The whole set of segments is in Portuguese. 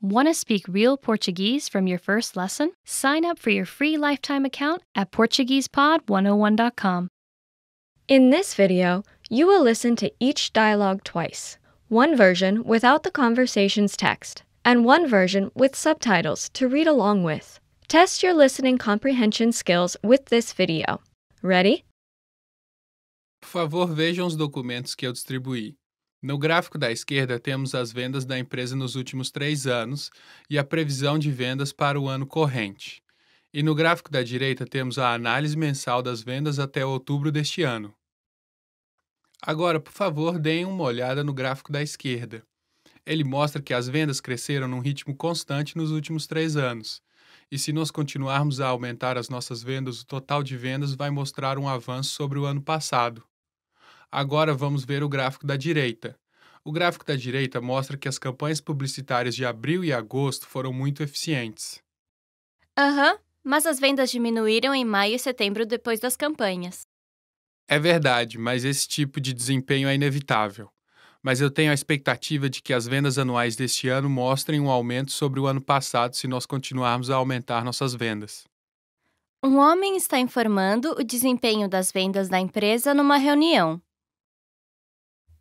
Want to speak real Portuguese from your first lesson? Sign up for your free lifetime account at PortuguesePod101.com. In this video, you will listen to each dialogue twice one version without the conversation's text, and one version with subtitles to read along with. Test your listening comprehension skills with this video. Ready? Por favor, vejam os documentos que eu distribuí. No gráfico da esquerda, temos as vendas da empresa nos últimos três anos e a previsão de vendas para o ano corrente. E no gráfico da direita, temos a análise mensal das vendas até outubro deste ano. Agora, por favor, deem uma olhada no gráfico da esquerda. Ele mostra que as vendas cresceram num ritmo constante nos últimos três anos. E se nós continuarmos a aumentar as nossas vendas, o total de vendas vai mostrar um avanço sobre o ano passado. Agora vamos ver o gráfico da direita. O gráfico da direita mostra que as campanhas publicitárias de abril e agosto foram muito eficientes. Aham, uhum, mas as vendas diminuíram em maio e setembro depois das campanhas. É verdade, mas esse tipo de desempenho é inevitável. Mas eu tenho a expectativa de que as vendas anuais deste ano mostrem um aumento sobre o ano passado se nós continuarmos a aumentar nossas vendas. Um homem está informando o desempenho das vendas da empresa numa reunião.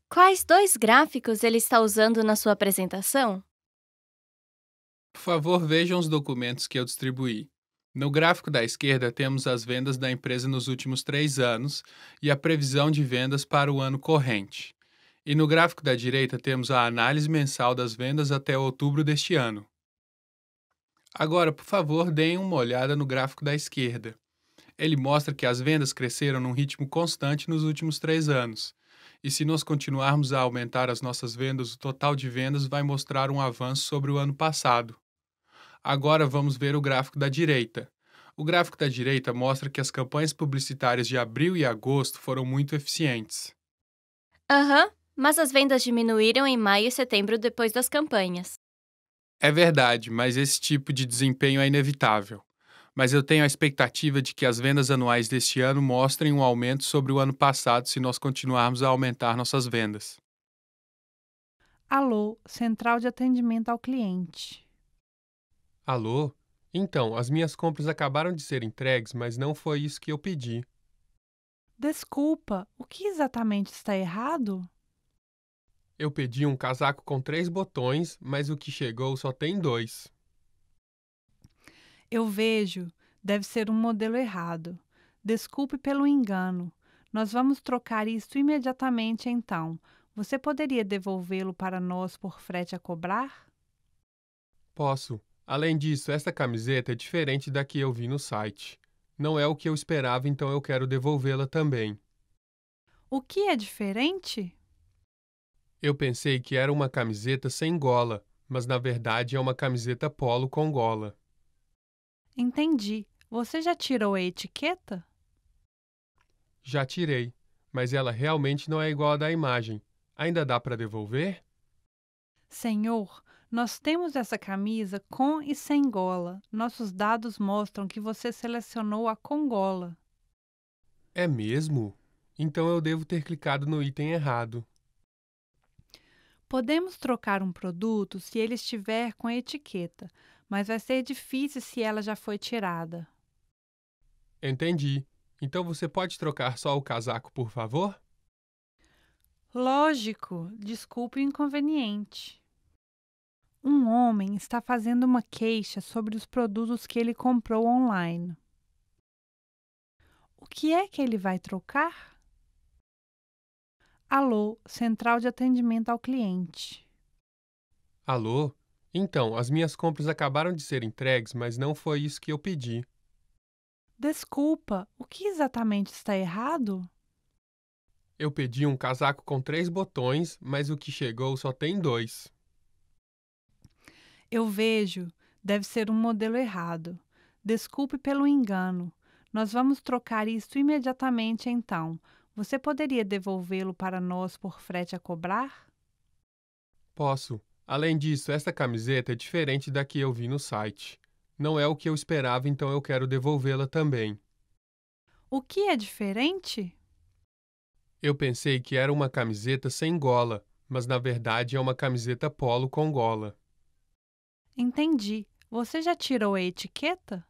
Quais dois gráficos ele está usando na sua apresentação? Por favor, vejam os documentos que eu distribuí. No gráfico da esquerda, temos as vendas da empresa nos últimos três anos e a previsão de vendas para o ano corrente. E no gráfico da direita, temos a análise mensal das vendas até outubro deste ano. Agora, por favor, deem uma olhada no gráfico da esquerda. Ele mostra que as vendas cresceram num ritmo constante nos últimos três anos, e se nós continuarmos a aumentar as nossas vendas, o total de vendas vai mostrar um avanço sobre o ano passado. Agora vamos ver o gráfico da direita. O gráfico da direita mostra que as campanhas publicitárias de abril e agosto foram muito eficientes. Aham, uhum, mas as vendas diminuíram em maio e setembro depois das campanhas. É verdade, mas esse tipo de desempenho é inevitável mas eu tenho a expectativa de que as vendas anuais deste ano mostrem um aumento sobre o ano passado se nós continuarmos a aumentar nossas vendas. Alô, Central de Atendimento ao Cliente. Alô? Então, as minhas compras acabaram de ser entregues, mas não foi isso que eu pedi. Desculpa, o que exatamente está errado? Eu pedi um casaco com três botões, mas o que chegou só tem dois. Eu vejo, deve ser um modelo errado. Desculpe pelo engano. Nós vamos trocar isto imediatamente então. Você poderia devolvê-lo para nós por frete a cobrar? Posso. Além disso, esta camiseta é diferente da que eu vi no site. Não é o que eu esperava, então eu quero devolvê-la também. O que é diferente? Eu pensei que era uma camiseta sem gola, mas na verdade é uma camiseta polo com gola. Entendi. Você já tirou a etiqueta? Já tirei, mas ela realmente não é igual à da imagem. Ainda dá para devolver? Senhor, nós temos essa camisa com e sem gola. Nossos dados mostram que você selecionou a com gola. É mesmo? Então eu devo ter clicado no item errado. Podemos trocar um produto se ele estiver com a etiqueta, mas vai ser difícil se ela já foi tirada. Entendi. Então você pode trocar só o casaco, por favor? Lógico, desculpe o inconveniente. Um homem está fazendo uma queixa sobre os produtos que ele comprou online. O que é que ele vai trocar? Alô, Central de Atendimento ao Cliente. Alô, então, as minhas compras acabaram de ser entregues, mas não foi isso que eu pedi. Desculpa, o que exatamente está errado? Eu pedi um casaco com três botões, mas o que chegou só tem dois. Eu vejo, deve ser um modelo errado. Desculpe pelo engano. Nós vamos trocar isto imediatamente então. Você poderia devolvê-lo para nós por frete a cobrar? Posso, Além disso, esta camiseta é diferente da que eu vi no site. Não é o que eu esperava, então eu quero devolvê-la também. O que é diferente? Eu pensei que era uma camiseta sem gola, mas na verdade é uma camiseta polo com gola. Entendi. Você já tirou a etiqueta?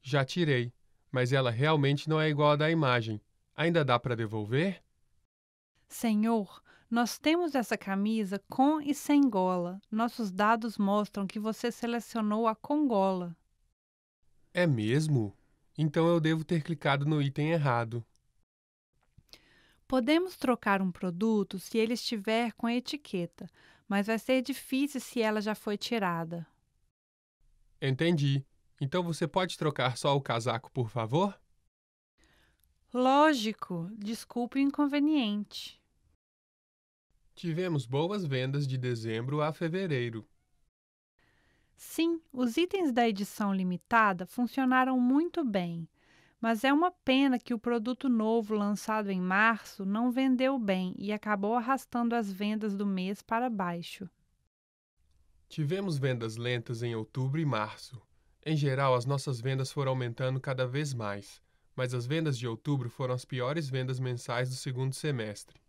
Já tirei, mas ela realmente não é igual à da imagem. Ainda dá para devolver? Senhor, nós temos essa camisa com e sem gola. Nossos dados mostram que você selecionou a com gola. É mesmo? Então eu devo ter clicado no item errado. Podemos trocar um produto se ele estiver com a etiqueta, mas vai ser difícil se ela já foi tirada. Entendi. Então você pode trocar só o casaco, por favor? Lógico. Desculpe o inconveniente. Tivemos boas vendas de dezembro a fevereiro. Sim, os itens da edição limitada funcionaram muito bem, mas é uma pena que o produto novo lançado em março não vendeu bem e acabou arrastando as vendas do mês para baixo. Tivemos vendas lentas em outubro e março. Em geral, as nossas vendas foram aumentando cada vez mais, mas as vendas de outubro foram as piores vendas mensais do segundo semestre.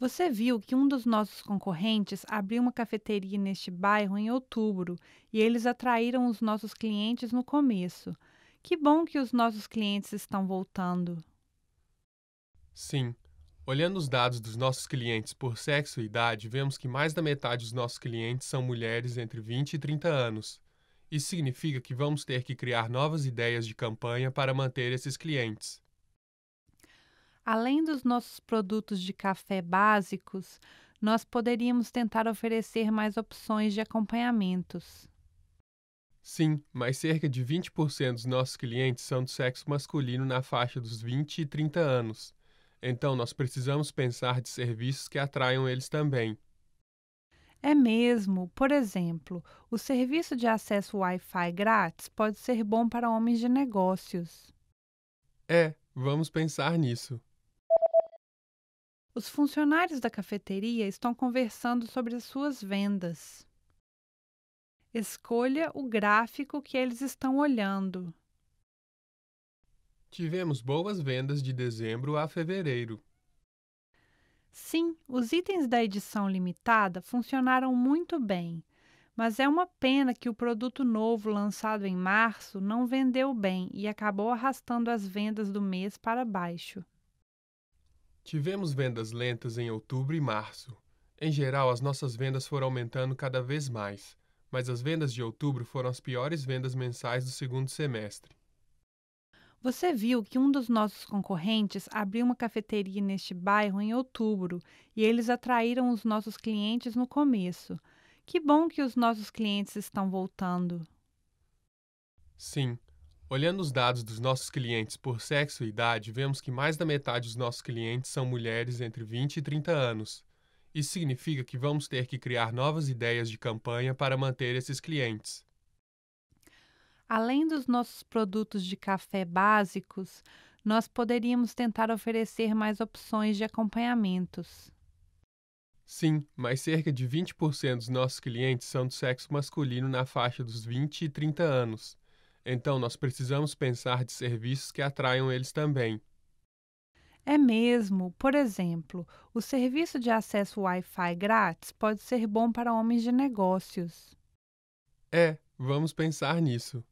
Você viu que um dos nossos concorrentes abriu uma cafeteria neste bairro em outubro e eles atraíram os nossos clientes no começo. Que bom que os nossos clientes estão voltando. Sim. Olhando os dados dos nossos clientes por sexo e idade, vemos que mais da metade dos nossos clientes são mulheres entre 20 e 30 anos. Isso significa que vamos ter que criar novas ideias de campanha para manter esses clientes. Além dos nossos produtos de café básicos, nós poderíamos tentar oferecer mais opções de acompanhamentos. Sim, mas cerca de 20% dos nossos clientes são do sexo masculino na faixa dos 20 e 30 anos. Então nós precisamos pensar de serviços que atraiam eles também. É mesmo. Por exemplo, o serviço de acesso Wi-Fi grátis pode ser bom para homens de negócios. É, vamos pensar nisso. Os funcionários da cafeteria estão conversando sobre as suas vendas. Escolha o gráfico que eles estão olhando. Tivemos boas vendas de dezembro a fevereiro. Sim, os itens da edição limitada funcionaram muito bem, mas é uma pena que o produto novo lançado em março não vendeu bem e acabou arrastando as vendas do mês para baixo. Tivemos vendas lentas em outubro e março. Em geral, as nossas vendas foram aumentando cada vez mais, mas as vendas de outubro foram as piores vendas mensais do segundo semestre. Você viu que um dos nossos concorrentes abriu uma cafeteria neste bairro em outubro e eles atraíram os nossos clientes no começo. Que bom que os nossos clientes estão voltando. Sim, Olhando os dados dos nossos clientes por sexo e idade, vemos que mais da metade dos nossos clientes são mulheres entre 20 e 30 anos. Isso significa que vamos ter que criar novas ideias de campanha para manter esses clientes. Além dos nossos produtos de café básicos, nós poderíamos tentar oferecer mais opções de acompanhamentos. Sim, mas cerca de 20% dos nossos clientes são do sexo masculino na faixa dos 20 e 30 anos. Então, nós precisamos pensar de serviços que atraiam eles também. É mesmo. Por exemplo, o serviço de acesso Wi-Fi grátis pode ser bom para homens de negócios. É, vamos pensar nisso.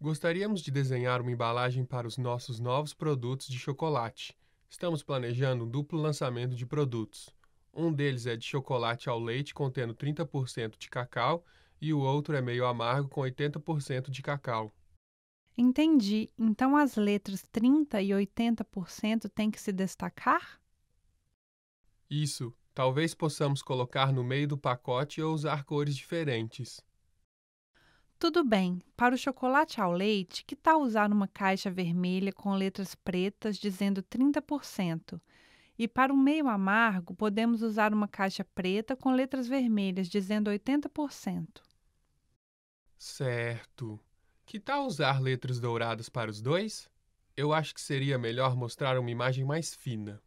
Gostaríamos de desenhar uma embalagem para os nossos novos produtos de chocolate. Estamos planejando um duplo lançamento de produtos. Um deles é de chocolate ao leite contendo 30% de cacau e o outro é meio amargo com 80% de cacau. Entendi. Então as letras 30 e 80% têm que se destacar? Isso. Talvez possamos colocar no meio do pacote ou usar cores diferentes. Tudo bem. Para o chocolate ao leite, que tal usar uma caixa vermelha com letras pretas dizendo 30%? E para o meio amargo, podemos usar uma caixa preta com letras vermelhas dizendo 80%. Certo. Que tal usar letras douradas para os dois? Eu acho que seria melhor mostrar uma imagem mais fina.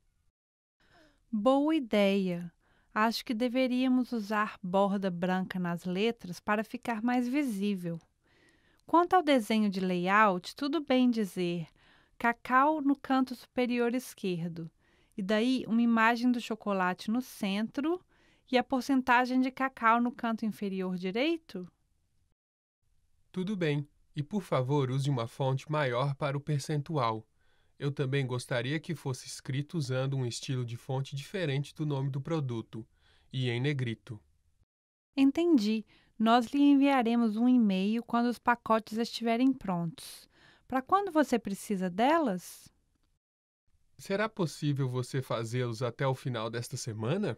Boa ideia! Acho que deveríamos usar borda branca nas letras para ficar mais visível. Quanto ao desenho de layout, tudo bem dizer cacau no canto superior esquerdo, e daí uma imagem do chocolate no centro e a porcentagem de cacau no canto inferior direito? Tudo bem, e por favor use uma fonte maior para o percentual. Eu também gostaria que fosse escrito usando um estilo de fonte diferente do nome do produto e em negrito. Entendi. Nós lhe enviaremos um e-mail quando os pacotes estiverem prontos. Para quando você precisa delas? Será possível você fazê-los até o final desta semana?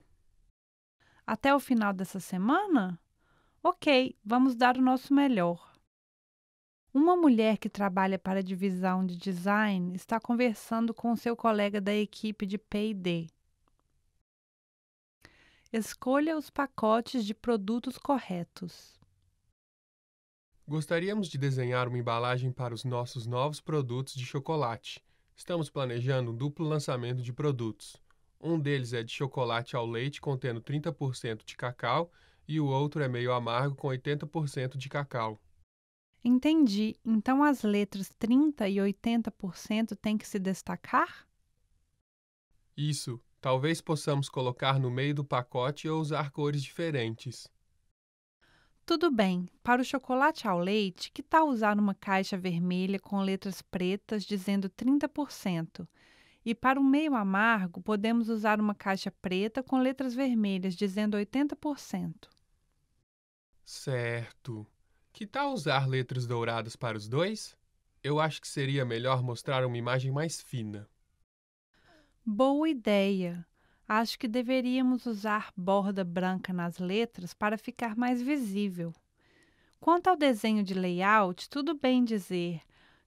Até o final dessa semana? Ok, vamos dar o nosso melhor. Uma mulher que trabalha para a divisão de design está conversando com seu colega da equipe de PD. Escolha os pacotes de produtos corretos. Gostaríamos de desenhar uma embalagem para os nossos novos produtos de chocolate. Estamos planejando um duplo lançamento de produtos. Um deles é de chocolate ao leite contendo 30% de cacau e o outro é meio amargo com 80% de cacau. Entendi. Então as letras 30 e 80% têm que se destacar? Isso. Talvez possamos colocar no meio do pacote ou usar cores diferentes. Tudo bem. Para o chocolate ao leite, que tal usar uma caixa vermelha com letras pretas dizendo 30%? E para o meio amargo, podemos usar uma caixa preta com letras vermelhas dizendo 80%. Certo. Que tal usar letras douradas para os dois? Eu acho que seria melhor mostrar uma imagem mais fina. Boa ideia! Acho que deveríamos usar borda branca nas letras para ficar mais visível. Quanto ao desenho de layout, tudo bem dizer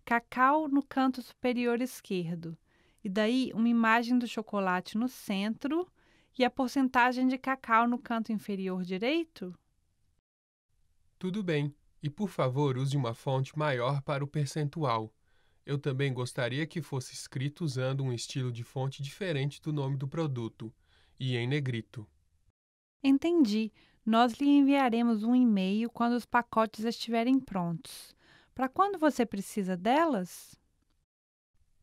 cacau no canto superior esquerdo, e daí uma imagem do chocolate no centro e a porcentagem de cacau no canto inferior direito? Tudo bem. E por favor use uma fonte maior para o percentual. Eu também gostaria que fosse escrito usando um estilo de fonte diferente do nome do produto e em negrito. Entendi. Nós lhe enviaremos um e-mail quando os pacotes estiverem prontos. Para quando você precisa delas?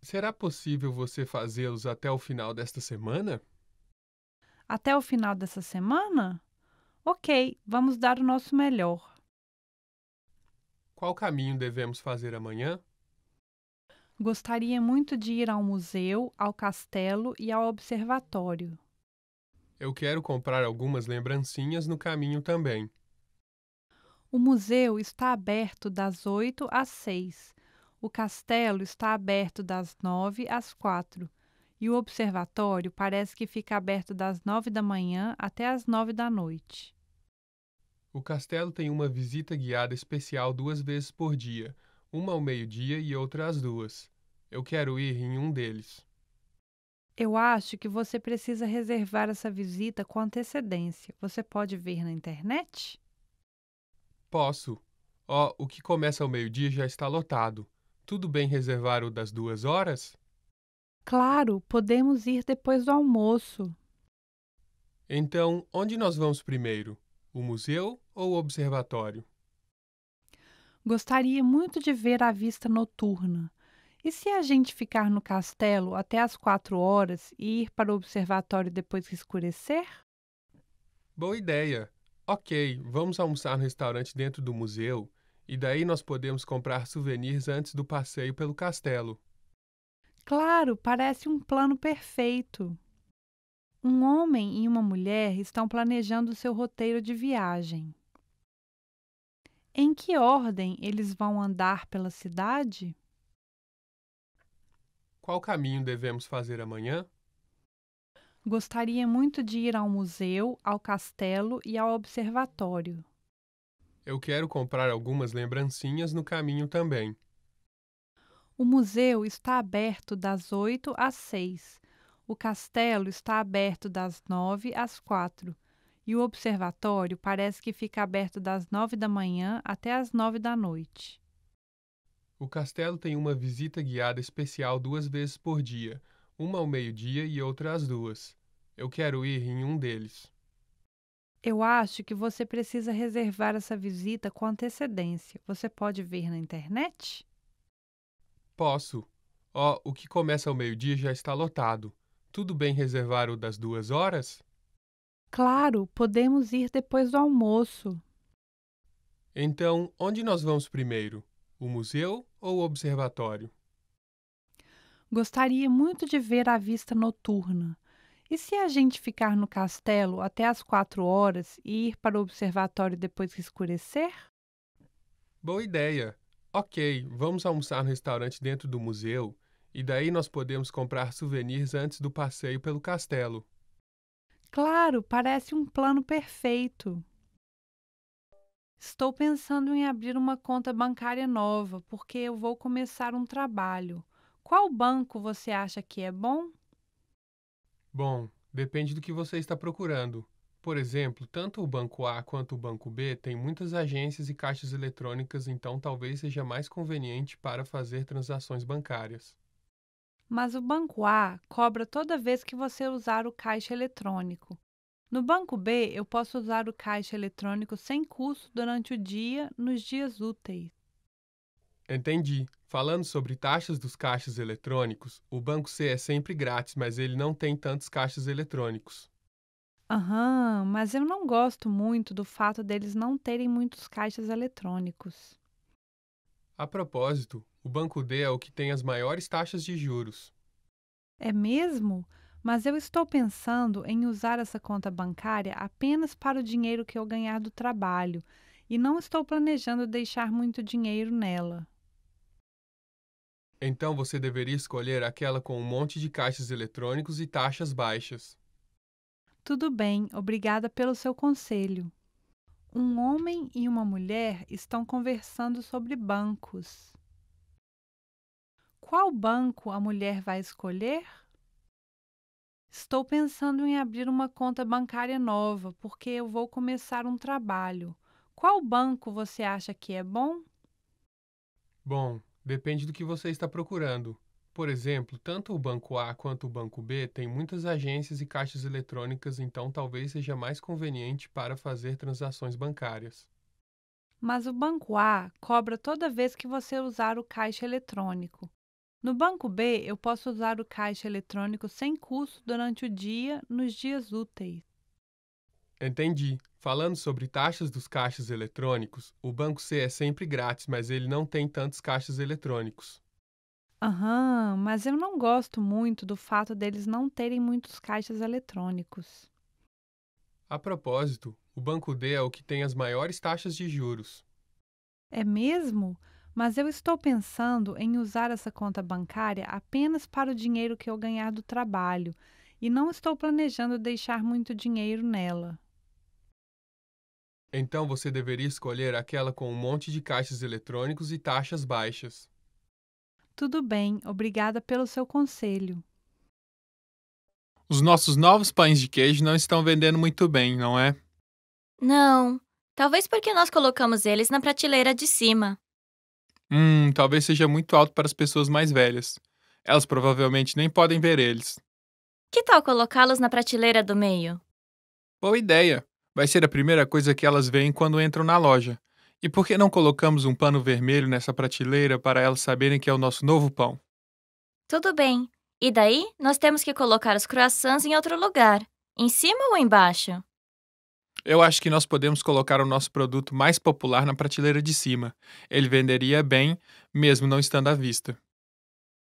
Será possível você fazê-los até o final desta semana? Até o final dessa semana? Ok, vamos dar o nosso melhor. Qual caminho devemos fazer amanhã? Gostaria muito de ir ao museu, ao castelo e ao observatório. Eu quero comprar algumas lembrancinhas no caminho também. O museu está aberto das 8 às 6. O castelo está aberto das 9 às 4. E o observatório parece que fica aberto das 9 da manhã até as 9 da noite o castelo tem uma visita guiada especial duas vezes por dia uma ao meio-dia e outra às duas eu quero ir em um deles eu acho que você precisa reservar essa visita com antecedência. Você pode ver na internet? Posso. Ó, oh, o que começa ao meio-dia já está lotado. Tudo bem reservar o das duas horas? Claro, podemos ir depois do almoço. Então, onde nós vamos primeiro? o museu ou o observatório? Gostaria muito de ver a vista noturna. E se a gente ficar no castelo até as quatro horas e ir para o observatório depois que escurecer? Boa ideia! Ok, vamos almoçar no restaurante dentro do museu e daí nós podemos comprar souvenirs antes do passeio pelo castelo. Claro, parece um plano perfeito um homem e uma mulher estão planejando seu roteiro de viagem. Em que ordem eles vão andar pela cidade? Qual caminho devemos fazer amanhã? Gostaria muito de ir ao museu, ao castelo e ao observatório. Eu quero comprar algumas lembrancinhas no caminho também. O museu está aberto das 8 às 6 o castelo está aberto das nove às quatro e o observatório parece que fica aberto das nove da manhã até as nove da noite. O castelo tem uma visita guiada especial duas vezes por dia, uma ao meio-dia e outra às duas. Eu quero ir em um deles. Eu acho que você precisa reservar essa visita com antecedência. Você pode ver na internet? Posso. Ó, oh, o que começa ao meio-dia já está lotado. Tudo bem reservar o das duas horas? Claro, podemos ir depois do almoço. Então, onde nós vamos primeiro? O museu ou o observatório? Gostaria muito de ver a vista noturna. E se a gente ficar no castelo até as quatro horas e ir para o observatório depois que escurecer? Boa ideia! Ok, vamos almoçar no restaurante dentro do museu e daí nós podemos comprar souvenirs antes do passeio pelo castelo. Claro, parece um plano perfeito. Estou pensando em abrir uma conta bancária nova, porque eu vou começar um trabalho. Qual banco você acha que é bom? Bom, depende do que você está procurando. Por exemplo, tanto o banco A quanto o banco B têm muitas agências e caixas eletrônicas, então talvez seja mais conveniente para fazer transações bancárias mas o banco A cobra toda vez que você usar o caixa eletrônico. No banco B, eu posso usar o caixa eletrônico sem custo durante o dia, nos dias úteis. Entendi. Falando sobre taxas dos caixas eletrônicos, o banco C é sempre grátis, mas ele não tem tantos caixas eletrônicos. Aham, mas eu não gosto muito do fato deles não terem muitos caixas eletrônicos. A propósito, o Banco D é o que tem as maiores taxas de juros. É mesmo? Mas eu estou pensando em usar essa conta bancária apenas para o dinheiro que eu ganhar do trabalho e não estou planejando deixar muito dinheiro nela. Então você deveria escolher aquela com um monte de caixas eletrônicos e taxas baixas. Tudo bem, obrigada pelo seu conselho. Um homem e uma mulher estão conversando sobre bancos qual banco a mulher vai escolher? Estou pensando em abrir uma conta bancária nova, porque eu vou começar um trabalho. Qual banco você acha que é bom? Bom, depende do que você está procurando. Por exemplo, tanto o banco A quanto o banco B têm muitas agências e caixas eletrônicas, então talvez seja mais conveniente para fazer transações bancárias. Mas o banco A cobra toda vez que você usar o caixa eletrônico. No banco B, eu posso usar o caixa eletrônico sem custo durante o dia, nos dias úteis. Entendi. Falando sobre taxas dos caixas eletrônicos, o banco C é sempre grátis, mas ele não tem tantos caixas eletrônicos. Aham, mas eu não gosto muito do fato deles não terem muitos caixas eletrônicos. A propósito, o banco D é o que tem as maiores taxas de juros. É mesmo? mas eu estou pensando em usar essa conta bancária apenas para o dinheiro que eu ganhar do trabalho e não estou planejando deixar muito dinheiro nela. Então você deveria escolher aquela com um monte de caixas eletrônicos e taxas baixas. Tudo bem, obrigada pelo seu conselho. Os nossos novos pães de queijo não estão vendendo muito bem, não é? Não, talvez porque nós colocamos eles na prateleira de cima. Hum, talvez seja muito alto para as pessoas mais velhas. Elas provavelmente nem podem ver eles. Que tal colocá-los na prateleira do meio? Boa ideia! Vai ser a primeira coisa que elas veem quando entram na loja. E por que não colocamos um pano vermelho nessa prateleira para elas saberem que é o nosso novo pão? Tudo bem. E daí, nós temos que colocar os croissants em outro lugar. Em cima ou embaixo? Eu acho que nós podemos colocar o nosso produto mais popular na prateleira de cima. Ele venderia bem, mesmo não estando à vista.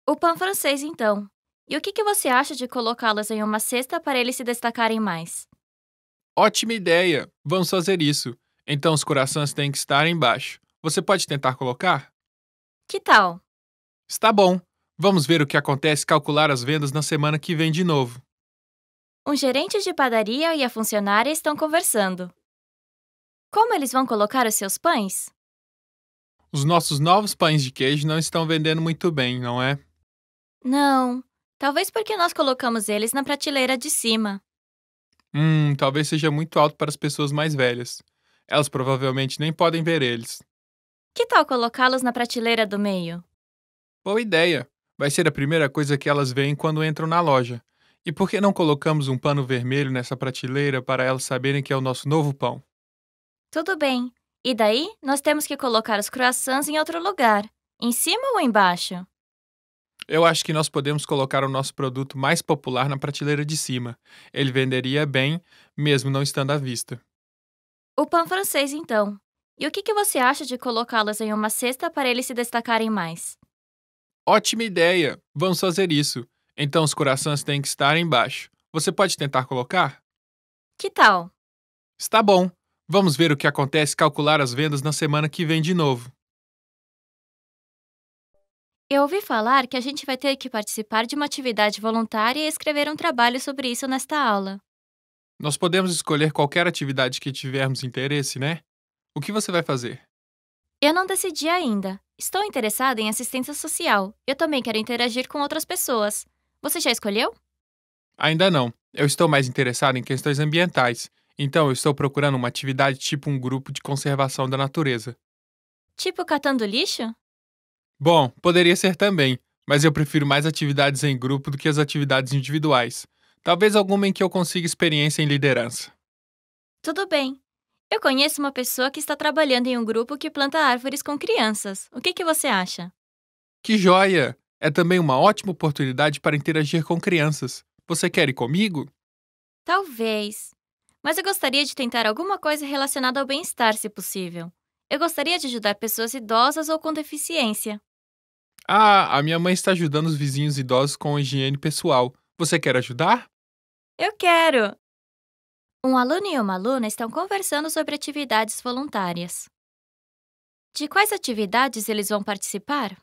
O pão francês, então. E o que, que você acha de colocá-los em uma cesta para eles se destacarem mais? Ótima ideia! Vamos fazer isso. Então os corações têm que estar embaixo. Você pode tentar colocar? Que tal? Está bom. Vamos ver o que acontece calcular as vendas na semana que vem de novo. Um gerente de padaria e a funcionária estão conversando. Como eles vão colocar os seus pães? Os nossos novos pães de queijo não estão vendendo muito bem, não é? Não. Talvez porque nós colocamos eles na prateleira de cima. Hum, talvez seja muito alto para as pessoas mais velhas. Elas provavelmente nem podem ver eles. Que tal colocá-los na prateleira do meio? Boa ideia! Vai ser a primeira coisa que elas veem quando entram na loja. E por que não colocamos um pano vermelho nessa prateleira para elas saberem que é o nosso novo pão? Tudo bem. E daí, nós temos que colocar os croissants em outro lugar. Em cima ou embaixo? Eu acho que nós podemos colocar o nosso produto mais popular na prateleira de cima. Ele venderia bem, mesmo não estando à vista. O pão francês, então. E o que, que você acha de colocá-los em uma cesta para eles se destacarem mais? Ótima ideia! Vamos fazer isso. Então os corações têm que estar embaixo. Você pode tentar colocar? Que tal? Está bom. Vamos ver o que acontece calcular as vendas na semana que vem de novo. Eu ouvi falar que a gente vai ter que participar de uma atividade voluntária e escrever um trabalho sobre isso nesta aula. Nós podemos escolher qualquer atividade que tivermos interesse, né? O que você vai fazer? Eu não decidi ainda. Estou interessada em assistência social. Eu também quero interagir com outras pessoas. Você já escolheu? Ainda não. Eu estou mais interessado em questões ambientais, então eu estou procurando uma atividade tipo um grupo de conservação da natureza. Tipo catando lixo? Bom, poderia ser também, mas eu prefiro mais atividades em grupo do que as atividades individuais. Talvez alguma em que eu consiga experiência em liderança. Tudo bem. Eu conheço uma pessoa que está trabalhando em um grupo que planta árvores com crianças. O que, que você acha? Que joia! É também uma ótima oportunidade para interagir com crianças. Você quer ir comigo? Talvez. Mas eu gostaria de tentar alguma coisa relacionada ao bem-estar, se possível. Eu gostaria de ajudar pessoas idosas ou com deficiência. Ah, a minha mãe está ajudando os vizinhos idosos com higiene pessoal. Você quer ajudar? Eu quero! Um aluno e uma aluna estão conversando sobre atividades voluntárias. De quais atividades eles vão participar?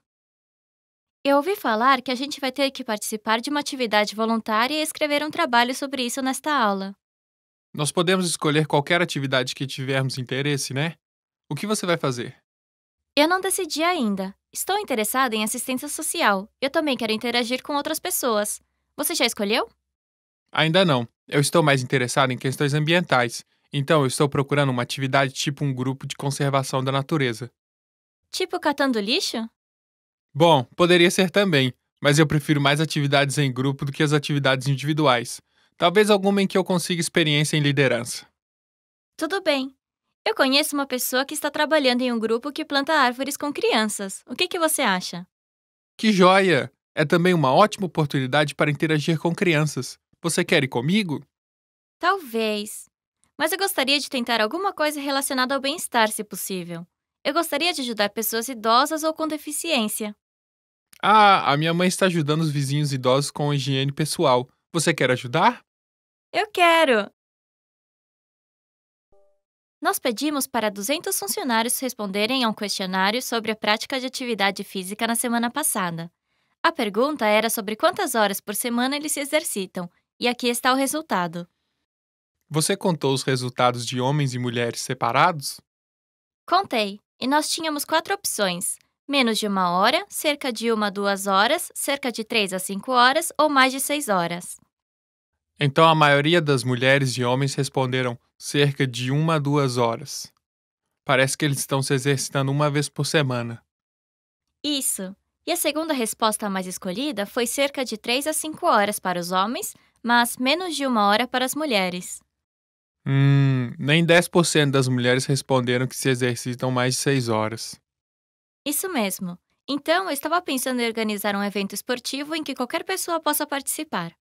Eu ouvi falar que a gente vai ter que participar de uma atividade voluntária e escrever um trabalho sobre isso nesta aula. Nós podemos escolher qualquer atividade que tivermos interesse, né? O que você vai fazer? Eu não decidi ainda. Estou interessada em assistência social. Eu também quero interagir com outras pessoas. Você já escolheu? Ainda não. Eu estou mais interessado em questões ambientais. Então, eu estou procurando uma atividade tipo um grupo de conservação da natureza. Tipo catando lixo? Bom, poderia ser também, mas eu prefiro mais atividades em grupo do que as atividades individuais. Talvez alguma em que eu consiga experiência em liderança. Tudo bem. Eu conheço uma pessoa que está trabalhando em um grupo que planta árvores com crianças. O que, que você acha? Que joia! É também uma ótima oportunidade para interagir com crianças. Você quer ir comigo? Talvez. Mas eu gostaria de tentar alguma coisa relacionada ao bem-estar, se possível. Eu gostaria de ajudar pessoas idosas ou com deficiência. Ah, a minha mãe está ajudando os vizinhos idosos com higiene pessoal. Você quer ajudar? Eu quero! Nós pedimos para 200 funcionários responderem a um questionário sobre a prática de atividade física na semana passada. A pergunta era sobre quantas horas por semana eles se exercitam, e aqui está o resultado. Você contou os resultados de homens e mulheres separados? Contei. E nós tínhamos quatro opções: menos de uma hora, cerca de uma a duas horas, cerca de três a cinco horas ou mais de seis horas. Então a maioria das mulheres e homens responderam cerca de uma a duas horas. Parece que eles estão se exercitando uma vez por semana. Isso. E a segunda resposta mais escolhida foi cerca de três a cinco horas para os homens, mas menos de uma hora para as mulheres. Hum, nem 10% das mulheres responderam que se exercitam mais de 6 horas. Isso mesmo. Então, eu estava pensando em organizar um evento esportivo em que qualquer pessoa possa participar.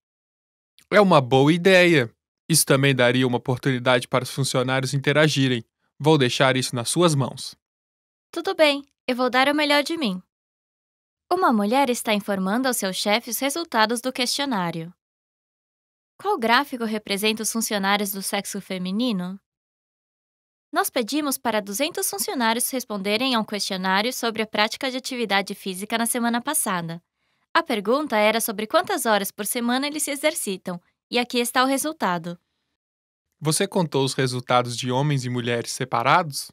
É uma boa ideia. Isso também daria uma oportunidade para os funcionários interagirem. Vou deixar isso nas suas mãos. Tudo bem, eu vou dar o melhor de mim. Uma mulher está informando ao seu chefe os resultados do questionário. Qual gráfico representa os funcionários do sexo feminino? Nós pedimos para 200 funcionários responderem a um questionário sobre a prática de atividade física na semana passada. A pergunta era sobre quantas horas por semana eles se exercitam, e aqui está o resultado. Você contou os resultados de homens e mulheres separados?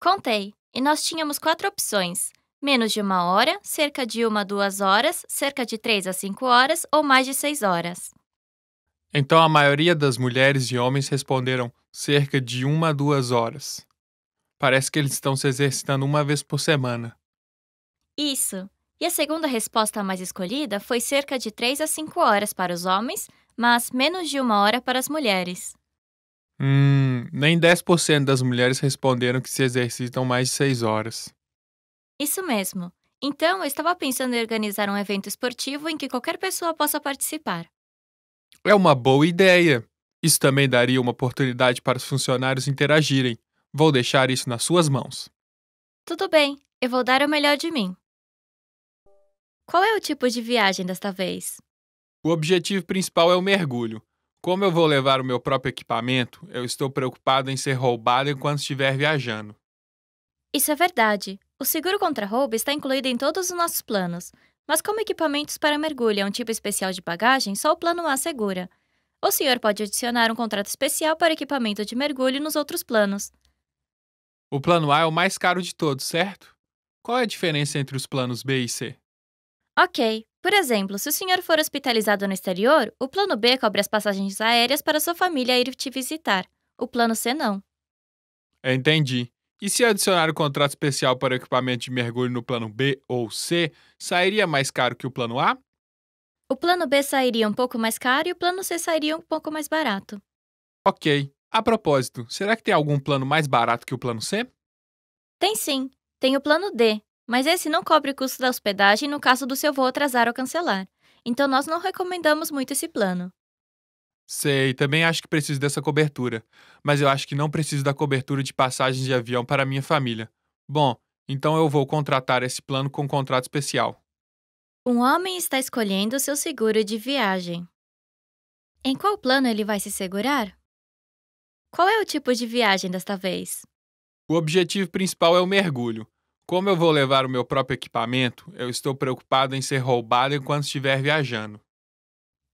Contei, e nós tínhamos quatro opções: menos de uma hora, cerca de uma a duas horas, cerca de três a cinco horas ou mais de seis horas. Então a maioria das mulheres e homens responderam cerca de uma a duas horas. Parece que eles estão se exercitando uma vez por semana. Isso. E a segunda resposta mais escolhida foi cerca de três a cinco horas para os homens, mas menos de uma hora para as mulheres. Hum, nem 10% das mulheres responderam que se exercitam mais de 6 horas. Isso mesmo. Então, eu estava pensando em organizar um evento esportivo em que qualquer pessoa possa participar. É uma boa ideia. Isso também daria uma oportunidade para os funcionários interagirem. Vou deixar isso nas suas mãos. Tudo bem, eu vou dar o melhor de mim. Qual é o tipo de viagem desta vez? O objetivo principal é o mergulho. Como eu vou levar o meu próprio equipamento, eu estou preocupado em ser roubado enquanto estiver viajando. Isso é verdade. O seguro contra roubo está incluído em todos os nossos planos, mas como equipamentos para mergulho é um tipo especial de bagagem, só o plano A segura. O senhor pode adicionar um contrato especial para equipamento de mergulho nos outros planos. O plano A é o mais caro de todos, certo? Qual é a diferença entre os planos B e C? Ok. Por exemplo, se o senhor for hospitalizado no exterior, o plano B cobre as passagens aéreas para sua família ir te visitar. O plano C não. Entendi. E se adicionar o contrato especial para o equipamento de mergulho no plano B ou C, sairia mais caro que o plano A? O plano B sairia um pouco mais caro e o plano C sairia um pouco mais barato. Ok. A propósito, será que tem algum plano mais barato que o plano C? Tem sim. Tem o plano D, mas esse não cobre o custo da hospedagem no caso do seu voo atrasar ou cancelar. Então nós não recomendamos muito esse plano. Sei, também acho que preciso dessa cobertura, mas eu acho que não preciso da cobertura de passagens de avião para minha família. Bom, então eu vou contratar esse plano com um contrato especial. Um homem está escolhendo seu seguro de viagem. Em qual plano ele vai se segurar? Qual é o tipo de viagem desta vez? O objetivo principal é o mergulho. Como eu vou levar o meu próprio equipamento, eu estou preocupado em ser roubado enquanto estiver viajando.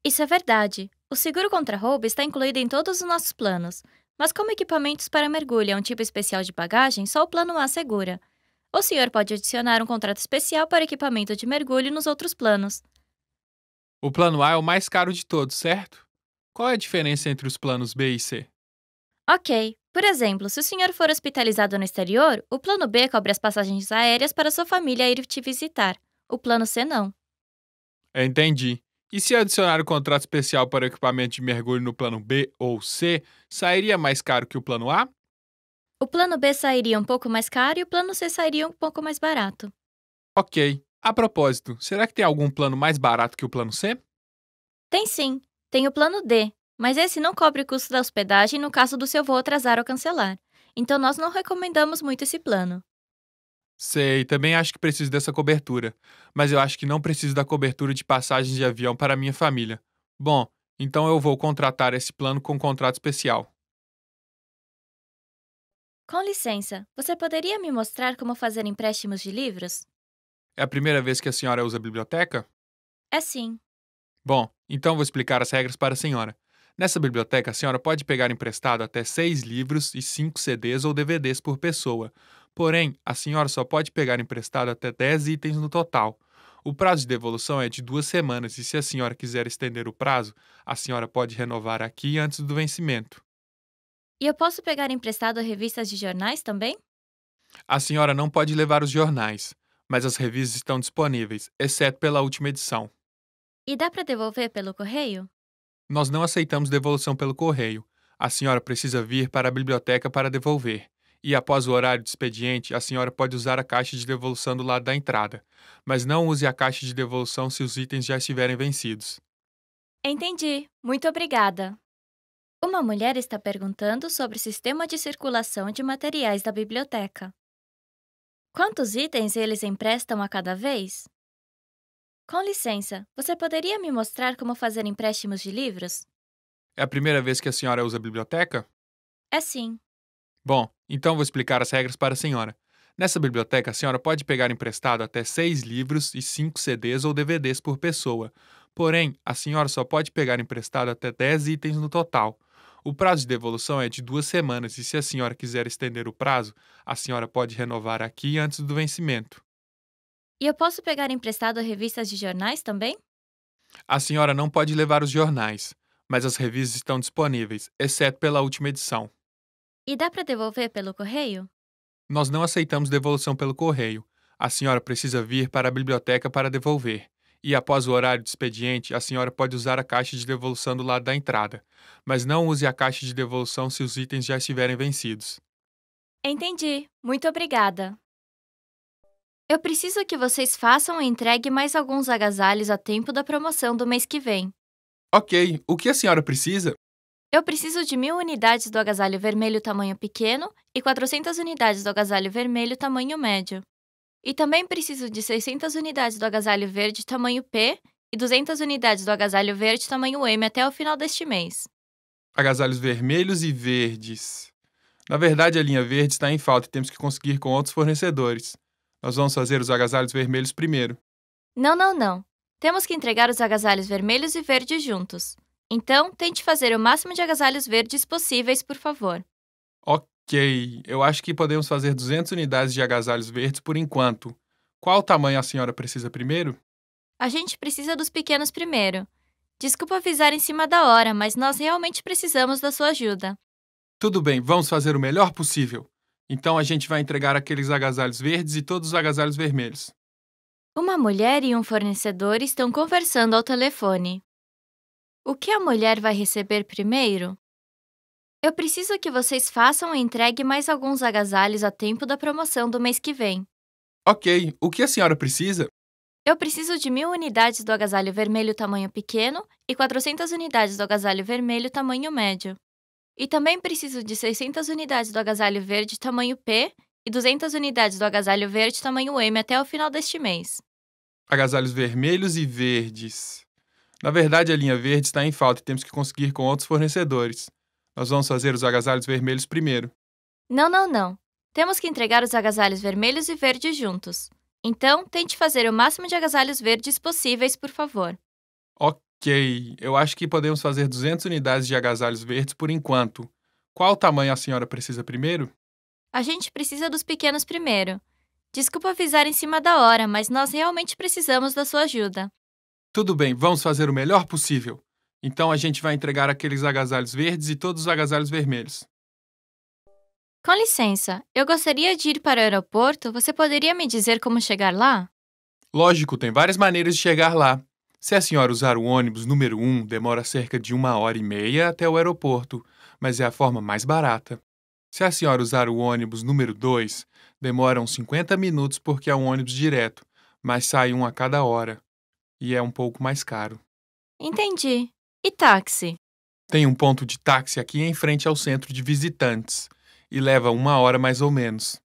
Isso é verdade. O seguro contra roubo está incluído em todos os nossos planos, mas como equipamentos para mergulho é um tipo especial de bagagem, só o plano A segura. O senhor pode adicionar um contrato especial para equipamento de mergulho nos outros planos. O plano A é o mais caro de todos, certo? Qual é a diferença entre os planos B e C? Ok. Por exemplo, se o senhor for hospitalizado no exterior, o plano B cobre as passagens aéreas para sua família ir te visitar. O plano C não. Entendi. E se adicionar o contrato especial para o equipamento de mergulho no plano B ou C, sairia mais caro que o plano A? O plano B sairia um pouco mais caro e o plano C sairia um pouco mais barato. Ok. A propósito, será que tem algum plano mais barato que o plano C? Tem sim. Tem o plano D, mas esse não cobre o custo da hospedagem no caso do seu voo atrasar ou cancelar. Então nós não recomendamos muito esse plano. Sei, também acho que preciso dessa cobertura, mas eu acho que não preciso da cobertura de passagens de avião para minha família. Bom, então eu vou contratar esse plano com um contrato especial. Com licença, você poderia me mostrar como fazer empréstimos de livros? É a primeira vez que a senhora usa a biblioteca? É sim. Bom, então vou explicar as regras para a senhora. Nessa biblioteca, a senhora pode pegar emprestado até seis livros e cinco CDs ou DVDs por pessoa, Porém, a senhora só pode pegar emprestado até 10 itens no total. O prazo de devolução é de duas semanas e, se a senhora quiser estender o prazo, a senhora pode renovar aqui antes do vencimento. E eu posso pegar emprestado revistas de jornais também? A senhora não pode levar os jornais, mas as revistas estão disponíveis, exceto pela última edição. E dá para devolver pelo correio? Nós não aceitamos devolução pelo correio. A senhora precisa vir para a biblioteca para devolver e após o horário de expediente, a senhora pode usar a caixa de devolução do lado da entrada, mas não use a caixa de devolução se os itens já estiverem vencidos. Entendi. Muito obrigada. Uma mulher está perguntando sobre o sistema de circulação de materiais da biblioteca. Quantos itens eles emprestam a cada vez? Com licença, você poderia me mostrar como fazer empréstimos de livros? É a primeira vez que a senhora usa a biblioteca? É sim. Bom, então vou explicar as regras para a senhora. Nessa biblioteca, a senhora pode pegar emprestado até seis livros e cinco CDs ou DVDs por pessoa. Porém, a senhora só pode pegar emprestado até dez itens no total. O prazo de devolução é de duas semanas e, se a senhora quiser estender o prazo, a senhora pode renovar aqui antes do vencimento. E eu posso pegar emprestado revistas de jornais também? A senhora não pode levar os jornais, mas as revistas estão disponíveis, exceto pela última edição. E dá para devolver pelo correio? Nós não aceitamos devolução pelo correio. A senhora precisa vir para a biblioteca para devolver. E após o horário de expediente, a senhora pode usar a caixa de devolução do lado da entrada, mas não use a caixa de devolução se os itens já estiverem vencidos. Entendi. Muito obrigada. Eu preciso que vocês façam e entreguem mais alguns agasalhos a tempo da promoção do mês que vem. Ok, o que a senhora precisa? Eu preciso de mil unidades do agasalho vermelho tamanho pequeno e 400 unidades do agasalho vermelho tamanho médio. E também preciso de 600 unidades do agasalho verde tamanho P e 200 unidades do agasalho verde tamanho M até o final deste mês. Agasalhos vermelhos e verdes. Na verdade, a linha verde está em falta e temos que conseguir com outros fornecedores. Nós vamos fazer os agasalhos vermelhos primeiro. Não, não, não. Temos que entregar os agasalhos vermelhos e verdes juntos. Então, tente fazer o máximo de agasalhos verdes possíveis, por favor. Ok, eu acho que podemos fazer 200 unidades de agasalhos verdes por enquanto. Qual tamanho a senhora precisa primeiro? A gente precisa dos pequenos primeiro. Desculpa avisar em cima da hora, mas nós realmente precisamos da sua ajuda. Tudo bem, vamos fazer o melhor possível. Então a gente vai entregar aqueles agasalhos verdes e todos os agasalhos vermelhos. Uma mulher e um fornecedor estão conversando ao telefone. O que a mulher vai receber primeiro? Eu preciso que vocês façam e entreguem mais alguns agasalhos a tempo da promoção do mês que vem. Ok, o que a senhora precisa? Eu preciso de mil unidades do agasalho vermelho tamanho pequeno e 400 unidades do agasalho vermelho tamanho médio. E também preciso de 600 unidades do agasalho verde tamanho P e 200 unidades do agasalho verde tamanho M até o final deste mês. Agasalhos vermelhos e verdes. Na verdade, a linha verde está em falta e temos que conseguir com outros fornecedores. Nós vamos fazer os agasalhos vermelhos primeiro. Não, não, não. Temos que entregar os agasalhos vermelhos e verdes juntos. Então, tente fazer o máximo de agasalhos verdes possíveis, por favor. Ok, eu acho que podemos fazer 200 unidades de agasalhos verdes por enquanto. Qual tamanho a senhora precisa primeiro? A gente precisa dos pequenos primeiro. Desculpa avisar em cima da hora, mas nós realmente precisamos da sua ajuda. Tudo bem, vamos fazer o melhor possível. Então a gente vai entregar aqueles agasalhos verdes e todos os agasalhos vermelhos. Com licença, eu gostaria de ir para o aeroporto. Você poderia me dizer como chegar lá? Lógico, tem várias maneiras de chegar lá. Se a senhora usar o ônibus número 1, demora cerca de uma hora e meia até o aeroporto, mas é a forma mais barata. Se a senhora usar o ônibus número 2, demoram 50 minutos porque é um ônibus direto, mas sai um a cada hora e é um pouco mais caro. Entendi. E táxi? Tem um ponto de táxi aqui em frente ao centro de visitantes e leva uma hora mais ou menos.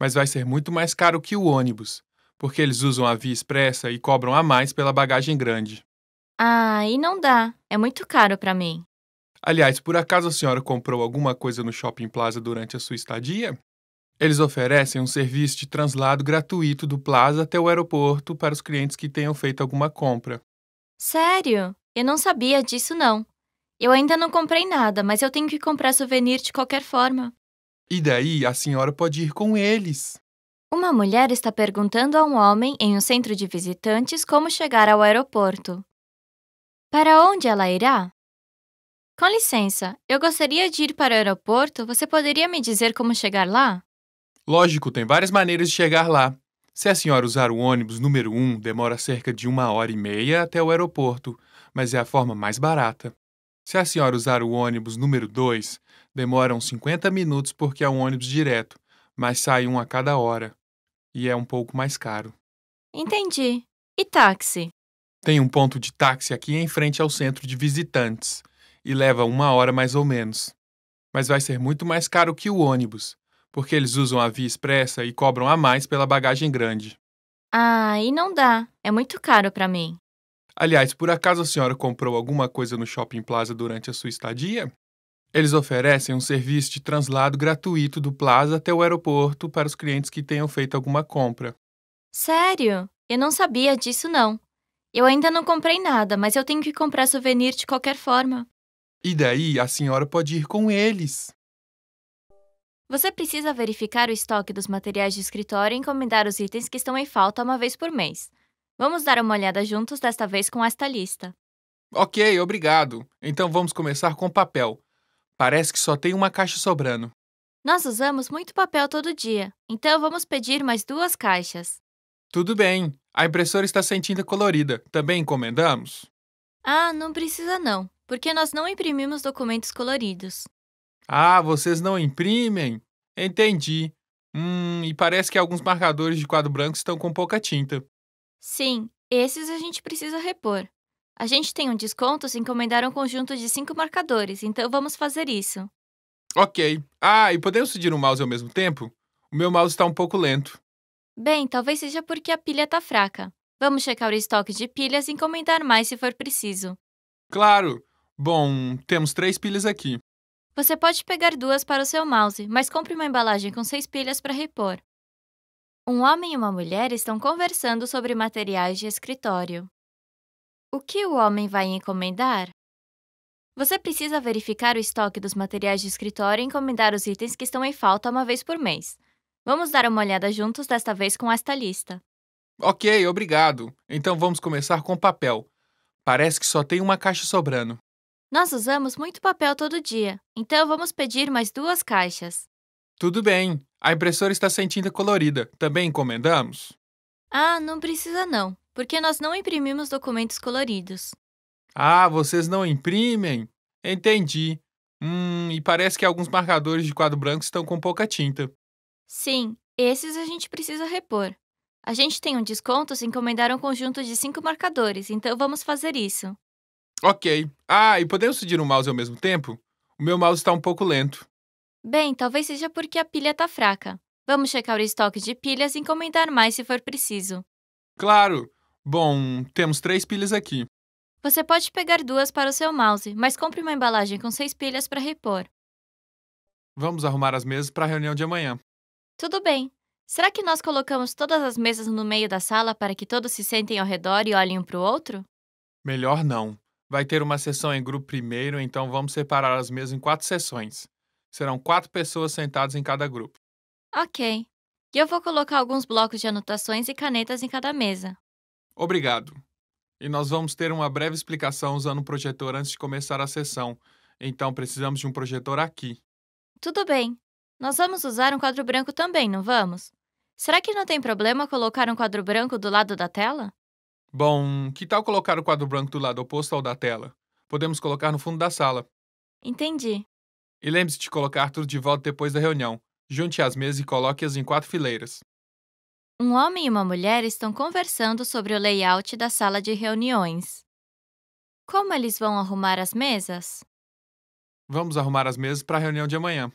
Mas vai ser muito mais caro que o ônibus, porque eles usam a via expressa e cobram a mais pela bagagem grande. Ah, e não dá. É muito caro para mim. Aliás, por acaso a senhora comprou alguma coisa no Shopping Plaza durante a sua estadia? Eles oferecem um serviço de translado gratuito do Plaza até o aeroporto para os clientes que tenham feito alguma compra. Sério? Eu não sabia disso não. Eu ainda não comprei nada, mas eu tenho que comprar souvenir de qualquer forma. E daí a senhora pode ir com eles. Uma mulher está perguntando a um homem em um centro de visitantes como chegar ao aeroporto. Para onde ela irá? Com licença, eu gostaria de ir para o aeroporto. Você poderia me dizer como chegar lá? Lógico, tem várias maneiras de chegar lá. Se a senhora usar o ônibus número 1, demora cerca de uma hora e meia até o aeroporto, mas é a forma mais barata. Se a senhora usar o ônibus número 2, demoram 50 minutos porque é um ônibus direto, mas sai um a cada hora. E é um pouco mais caro. Entendi. E táxi? Tem um ponto de táxi aqui em frente ao centro de visitantes, e leva uma hora mais ou menos. Mas vai ser muito mais caro que o ônibus porque eles usam a via expressa e cobram a mais pela bagagem grande. Ah, e não dá. É muito caro para mim. Aliás, por acaso a senhora comprou alguma coisa no Shopping Plaza durante a sua estadia? Eles oferecem um serviço de translado gratuito do Plaza até o aeroporto para os clientes que tenham feito alguma compra. Sério? Eu não sabia disso não. Eu ainda não comprei nada, mas eu tenho que comprar souvenir de qualquer forma. E daí a senhora pode ir com eles. Você precisa verificar o estoque dos materiais de escritório e encomendar os itens que estão em falta uma vez por mês. Vamos dar uma olhada juntos, desta vez com esta lista. Ok, obrigado. Então vamos começar com papel. Parece que só tem uma caixa sobrando. Nós usamos muito papel todo dia, então vamos pedir mais duas caixas. Tudo bem. A impressora está sem tinta colorida. Também encomendamos? Ah, não precisa não, porque nós não imprimimos documentos coloridos. Ah, vocês não imprimem? Entendi. Hum, e parece que alguns marcadores de quadro branco estão com pouca tinta. Sim, esses a gente precisa repor. A gente tem um desconto se encomendar um conjunto de cinco marcadores, então vamos fazer isso. Ok. Ah, e podemos pedir um mouse ao mesmo tempo? O meu mouse está um pouco lento. Bem, talvez seja porque a pilha está fraca. Vamos checar o estoque de pilhas e encomendar mais se for preciso. Claro! Bom, temos três pilhas aqui. Você pode pegar duas para o seu mouse, mas compre uma embalagem com seis pilhas para repor. Um homem e uma mulher estão conversando sobre materiais de escritório. O que o homem vai encomendar? Você precisa verificar o estoque dos materiais de escritório e encomendar os itens que estão em falta uma vez por mês. Vamos dar uma olhada juntos, desta vez com esta lista. Ok, obrigado. Então vamos começar com papel. Parece que só tem uma caixa sobrando. Nós usamos muito papel todo dia, então vamos pedir mais duas caixas. Tudo bem. A impressora está sentindo colorida. Também encomendamos? Ah, não precisa não, porque nós não imprimimos documentos coloridos. Ah, vocês não imprimem? Entendi. Hum, e parece que alguns marcadores de quadro branco estão com pouca tinta. Sim, esses a gente precisa repor. A gente tem um desconto se encomendar um conjunto de cinco marcadores, então vamos fazer isso. Ok. Ah, e podemos pedir o um mouse ao mesmo tempo? O meu mouse está um pouco lento. Bem, talvez seja porque a pilha está fraca. Vamos checar o estoque de pilhas e encomendar mais se for preciso. Claro! Bom, temos três pilhas aqui. Você pode pegar duas para o seu mouse, mas compre uma embalagem com seis pilhas para repor. Vamos arrumar as mesas para a reunião de amanhã. Tudo bem. Será que nós colocamos todas as mesas no meio da sala para que todos se sentem ao redor e olhem um para o outro? Melhor não vai ter uma sessão em grupo primeiro, então vamos separar as mesas em quatro sessões. Serão quatro pessoas sentadas em cada grupo. Ok. E eu vou colocar alguns blocos de anotações e canetas em cada mesa. Obrigado. E nós vamos ter uma breve explicação usando o um projetor antes de começar a sessão, então precisamos de um projetor aqui. Tudo bem. Nós vamos usar um quadro branco também, não vamos? Será que não tem problema colocar um quadro branco do lado da tela? Bom, que tal colocar o quadro branco do lado oposto ao da tela? Podemos colocar no fundo da sala. Entendi. E lembre-se de colocar tudo de volta depois da reunião. Junte as mesas e coloque-as em quatro fileiras. Um homem e uma mulher estão conversando sobre o layout da sala de reuniões. Como eles vão arrumar as mesas? Vamos arrumar as mesas para a reunião de amanhã.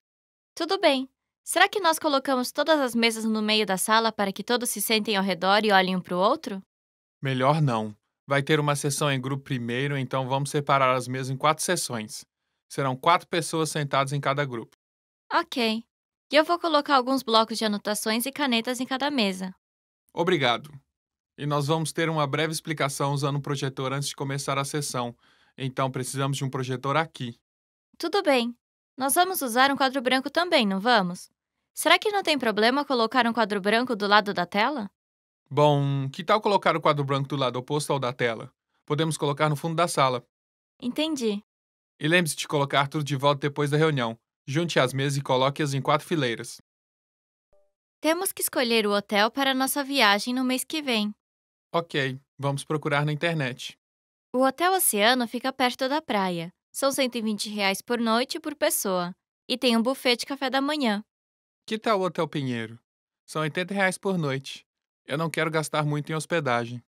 Tudo bem. Será que nós colocamos todas as mesas no meio da sala para que todos se sentem ao redor e olhem um para o outro? Melhor não. Vai ter uma sessão em grupo primeiro, então vamos separar as mesas em quatro sessões. Serão quatro pessoas sentadas em cada grupo. Ok. E eu vou colocar alguns blocos de anotações e canetas em cada mesa. Obrigado. E nós vamos ter uma breve explicação usando um projetor antes de começar a sessão. Então precisamos de um projetor aqui. Tudo bem. Nós vamos usar um quadro branco também, não vamos? Será que não tem problema colocar um quadro branco do lado da tela? Bom, que tal colocar o quadro branco do lado oposto ao da tela? Podemos colocar no fundo da sala. Entendi. E lembre-se de colocar tudo de volta depois da reunião. Junte as mesas e coloque-as em quatro fileiras. Temos que escolher o hotel para nossa viagem no mês que vem. Ok, vamos procurar na internet. O Hotel Oceano fica perto da praia. São R$ 120 reais por noite por pessoa. E tem um buffet de café da manhã. Que tal o Hotel Pinheiro? São R$ 80 reais por noite. Eu não quero gastar muito em hospedagem.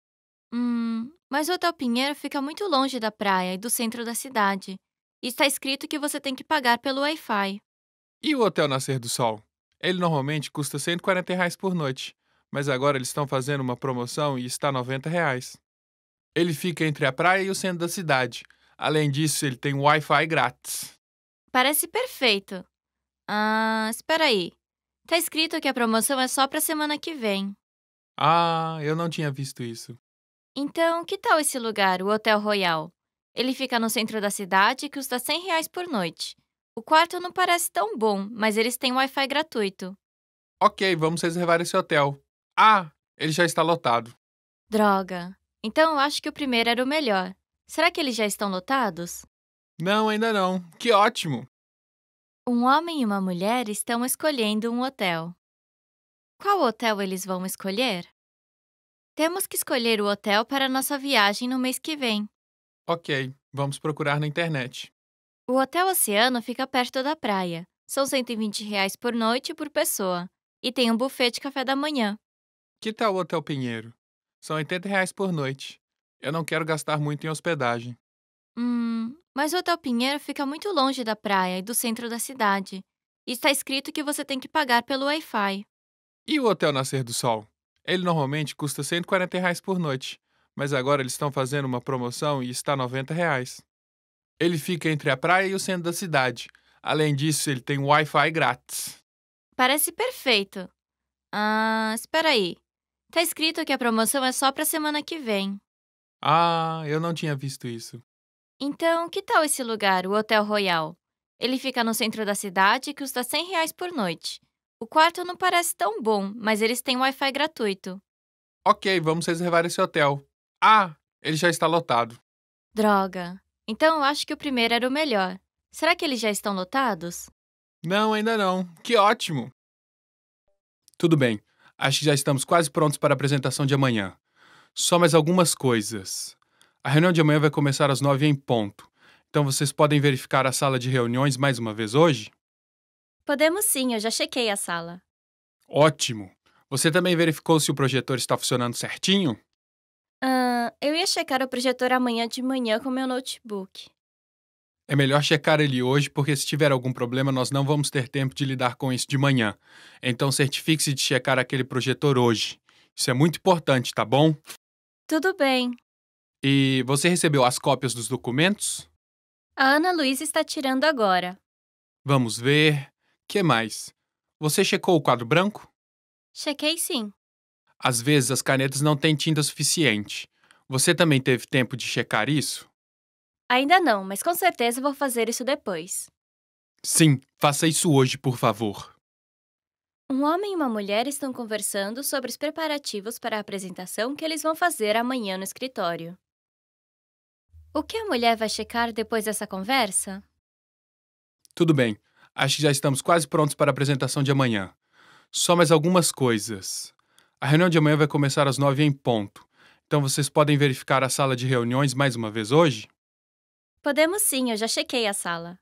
Hum, mas o Hotel Pinheiro fica muito longe da praia e do centro da cidade. E está escrito que você tem que pagar pelo Wi-Fi. E o Hotel Nascer do Sol? Ele normalmente custa 140 reais por noite, mas agora eles estão fazendo uma promoção e está 90 reais. Ele fica entre a praia e o centro da cidade. Além disso, ele tem Wi-Fi grátis. Parece perfeito. Ah, espera aí. Tá escrito que a promoção é só para semana que vem. Ah, eu não tinha visto isso. Então, que tal esse lugar, o Hotel Royal? Ele fica no centro da cidade e custa 100 reais por noite. O quarto não parece tão bom, mas eles têm Wi-Fi gratuito. Ok, vamos reservar esse hotel. Ah, ele já está lotado. Droga. Então eu acho que o primeiro era o melhor. Será que eles já estão lotados? Não, ainda não. Que ótimo! Um homem e uma mulher estão escolhendo um hotel. Qual hotel eles vão escolher? Temos que escolher o hotel para nossa viagem no mês que vem. Ok, vamos procurar na internet. O Hotel Oceano fica perto da praia. São 120 reais por noite por pessoa. E tem um buffet de café da manhã. Que tal o Hotel Pinheiro? São 80 reais por noite. Eu não quero gastar muito em hospedagem. Hum, mas o Hotel Pinheiro fica muito longe da praia e do centro da cidade. E está escrito que você tem que pagar pelo Wi-Fi. E o Hotel Nascer do Sol? Ele normalmente custa 140 reais por noite, mas agora eles estão fazendo uma promoção e está 90 reais. Ele fica entre a praia e o centro da cidade. Além disso, ele tem Wi-Fi grátis. Parece perfeito. Ah, espera aí. Tá escrito que a promoção é só para semana que vem. Ah, eu não tinha visto isso. Então, que tal esse lugar, o Hotel Royal? Ele fica no centro da cidade e custa 100 reais por noite. O quarto não parece tão bom, mas eles têm Wi-Fi gratuito. Ok, vamos reservar esse hotel. Ah, ele já está lotado. Droga. Então eu acho que o primeiro era o melhor. Será que eles já estão lotados? Não, ainda não. Que ótimo! Tudo bem. Acho que já estamos quase prontos para a apresentação de amanhã. Só mais algumas coisas. A reunião de amanhã vai começar às nove em ponto. Então vocês podem verificar a sala de reuniões mais uma vez hoje? Podemos sim, eu já chequei a sala. Ótimo! Você também verificou se o projetor está funcionando certinho? Ah, eu ia checar o projetor amanhã de manhã com meu notebook. É melhor checar ele hoje, porque se tiver algum problema, nós não vamos ter tempo de lidar com isso de manhã. Então, certifique-se de checar aquele projetor hoje. Isso é muito importante, tá bom? Tudo bem. E você recebeu as cópias dos documentos? A Ana Luísa está tirando agora. Vamos ver. Que mais? Você checou o quadro branco? Chequei sim. Às vezes as canetas não têm tinta suficiente. Você também teve tempo de checar isso? Ainda não, mas com certeza vou fazer isso depois. Sim, faça isso hoje, por favor. Um homem e uma mulher estão conversando sobre os preparativos para a apresentação que eles vão fazer amanhã no escritório. O que a mulher vai checar depois dessa conversa? Tudo bem. Acho que já estamos quase prontos para a apresentação de amanhã. Só mais algumas coisas. A reunião de amanhã vai começar às nove em ponto. Então vocês podem verificar a sala de reuniões mais uma vez hoje? Podemos sim, eu já chequei a sala.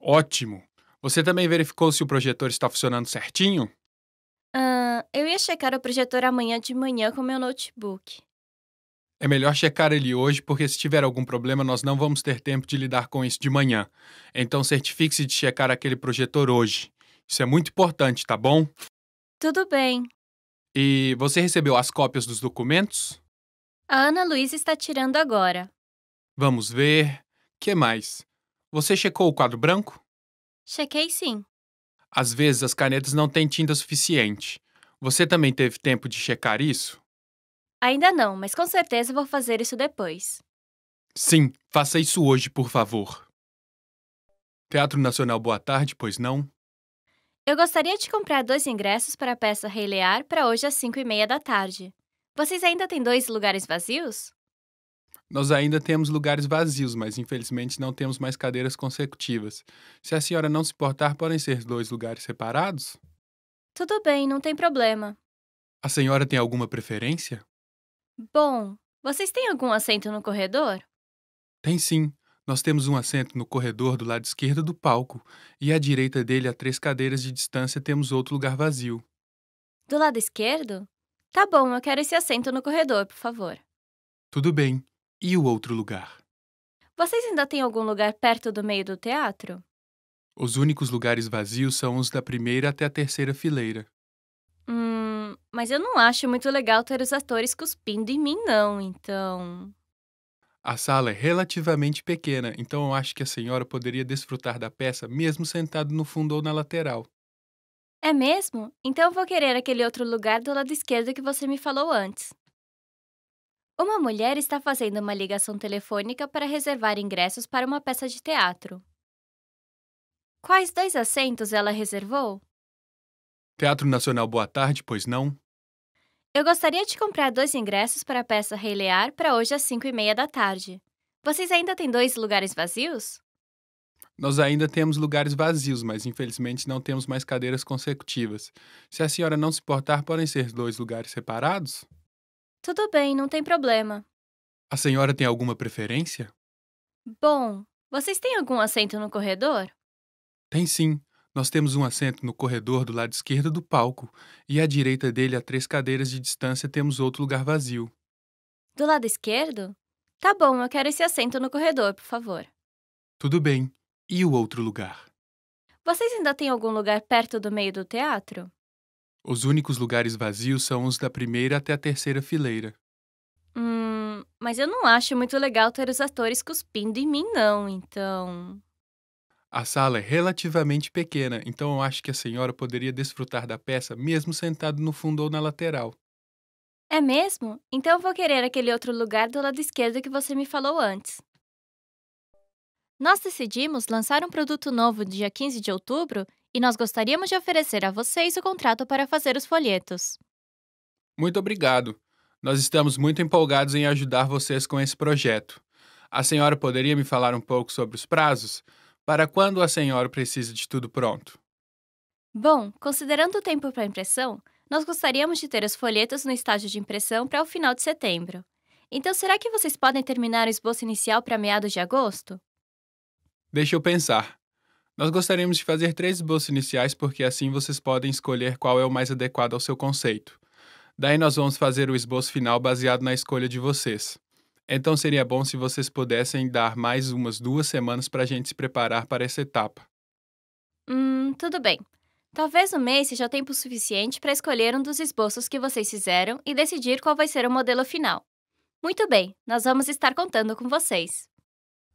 Ótimo! Você também verificou se o projetor está funcionando certinho? Uh, eu ia checar o projetor amanhã de manhã com meu notebook. É melhor checar ele hoje, porque se tiver algum problema, nós não vamos ter tempo de lidar com isso de manhã. Então, certifique-se de checar aquele projetor hoje. Isso é muito importante, tá bom? Tudo bem. E você recebeu as cópias dos documentos? A Ana Luísa está tirando agora. Vamos ver. Que mais? Você checou o quadro branco? Chequei sim. Às vezes as canetas não têm tinta suficiente. Você também teve tempo de checar isso? Ainda não, mas com certeza vou fazer isso depois. Sim, faça isso hoje, por favor. Teatro Nacional Boa Tarde, pois não? Eu gostaria de comprar dois ingressos para a peça Rei Lear para hoje às 5 e meia da tarde. Vocês ainda têm dois lugares vazios? Nós ainda temos lugares vazios, mas infelizmente não temos mais cadeiras consecutivas. Se a senhora não se importar, podem ser dois lugares separados? Tudo bem, não tem problema. A senhora tem alguma preferência? Bom, vocês têm algum assento no corredor? Tem sim. Nós temos um assento no corredor do lado esquerdo do palco, e à direita dele, a três cadeiras de distância, temos outro lugar vazio. Do lado esquerdo? Tá bom, eu quero esse assento no corredor, por favor. Tudo bem. E o outro lugar? Vocês ainda têm algum lugar perto do meio do teatro? Os únicos lugares vazios são os da primeira até a terceira fileira. Hum, mas eu não acho muito legal ter os atores cuspindo em mim, não, então. A sala é relativamente pequena, então eu acho que a senhora poderia desfrutar da peça mesmo sentado no fundo ou na lateral. É mesmo? Então vou querer aquele outro lugar do lado esquerdo que você me falou antes. Uma mulher está fazendo uma ligação telefônica para reservar ingressos para uma peça de teatro. Quais dois assentos ela reservou? Teatro Nacional, boa tarde, pois não? Eu gostaria de comprar dois ingressos para a peça Rei Lear para hoje às 5 e meia da tarde. Vocês ainda têm dois lugares vazios? Nós ainda temos lugares vazios, mas infelizmente não temos mais cadeiras consecutivas. Se a senhora não se importar, podem ser dois lugares separados? Tudo bem, não tem problema. A senhora tem alguma preferência? Bom, vocês têm algum assento no corredor? Tem sim. Nós temos um assento no corredor do lado esquerdo do palco, e à direita dele, a três cadeiras de distância, temos outro lugar vazio. Do lado esquerdo? Tá bom, eu quero esse assento no corredor, por favor. Tudo bem. E o outro lugar? Vocês ainda têm algum lugar perto do meio do teatro? Os únicos lugares vazios são os da primeira até a terceira fileira. Hum, mas eu não acho muito legal ter os atores cuspindo em mim, não, então. A sala é relativamente pequena, então eu acho que a senhora poderia desfrutar da peça mesmo sentado no fundo ou na lateral. É mesmo? Então eu vou querer aquele outro lugar do lado esquerdo que você me falou antes. Nós decidimos lançar um produto novo dia 15 de outubro e nós gostaríamos de oferecer a vocês o contrato para fazer os folhetos. Muito obrigado. Nós estamos muito empolgados em ajudar vocês com esse projeto. A senhora poderia me falar um pouco sobre os prazos? Para quando a senhora precisa de tudo pronto? Bom, considerando o tempo para impressão, nós gostaríamos de ter os folhetos no estágio de impressão para o final de setembro. Então, será que vocês podem terminar o esboço inicial para meados de agosto? Deixa eu pensar. Nós gostaríamos de fazer três esboços iniciais porque assim vocês podem escolher qual é o mais adequado ao seu conceito. Daí nós vamos fazer o esboço final baseado na escolha de vocês. Então seria bom se vocês pudessem dar mais umas duas semanas para a gente se preparar para essa etapa. Hum, tudo bem. Talvez um mês seja tempo suficiente para escolher um dos esboços que vocês fizeram e decidir qual vai ser o modelo final. Muito bem, nós vamos estar contando com vocês.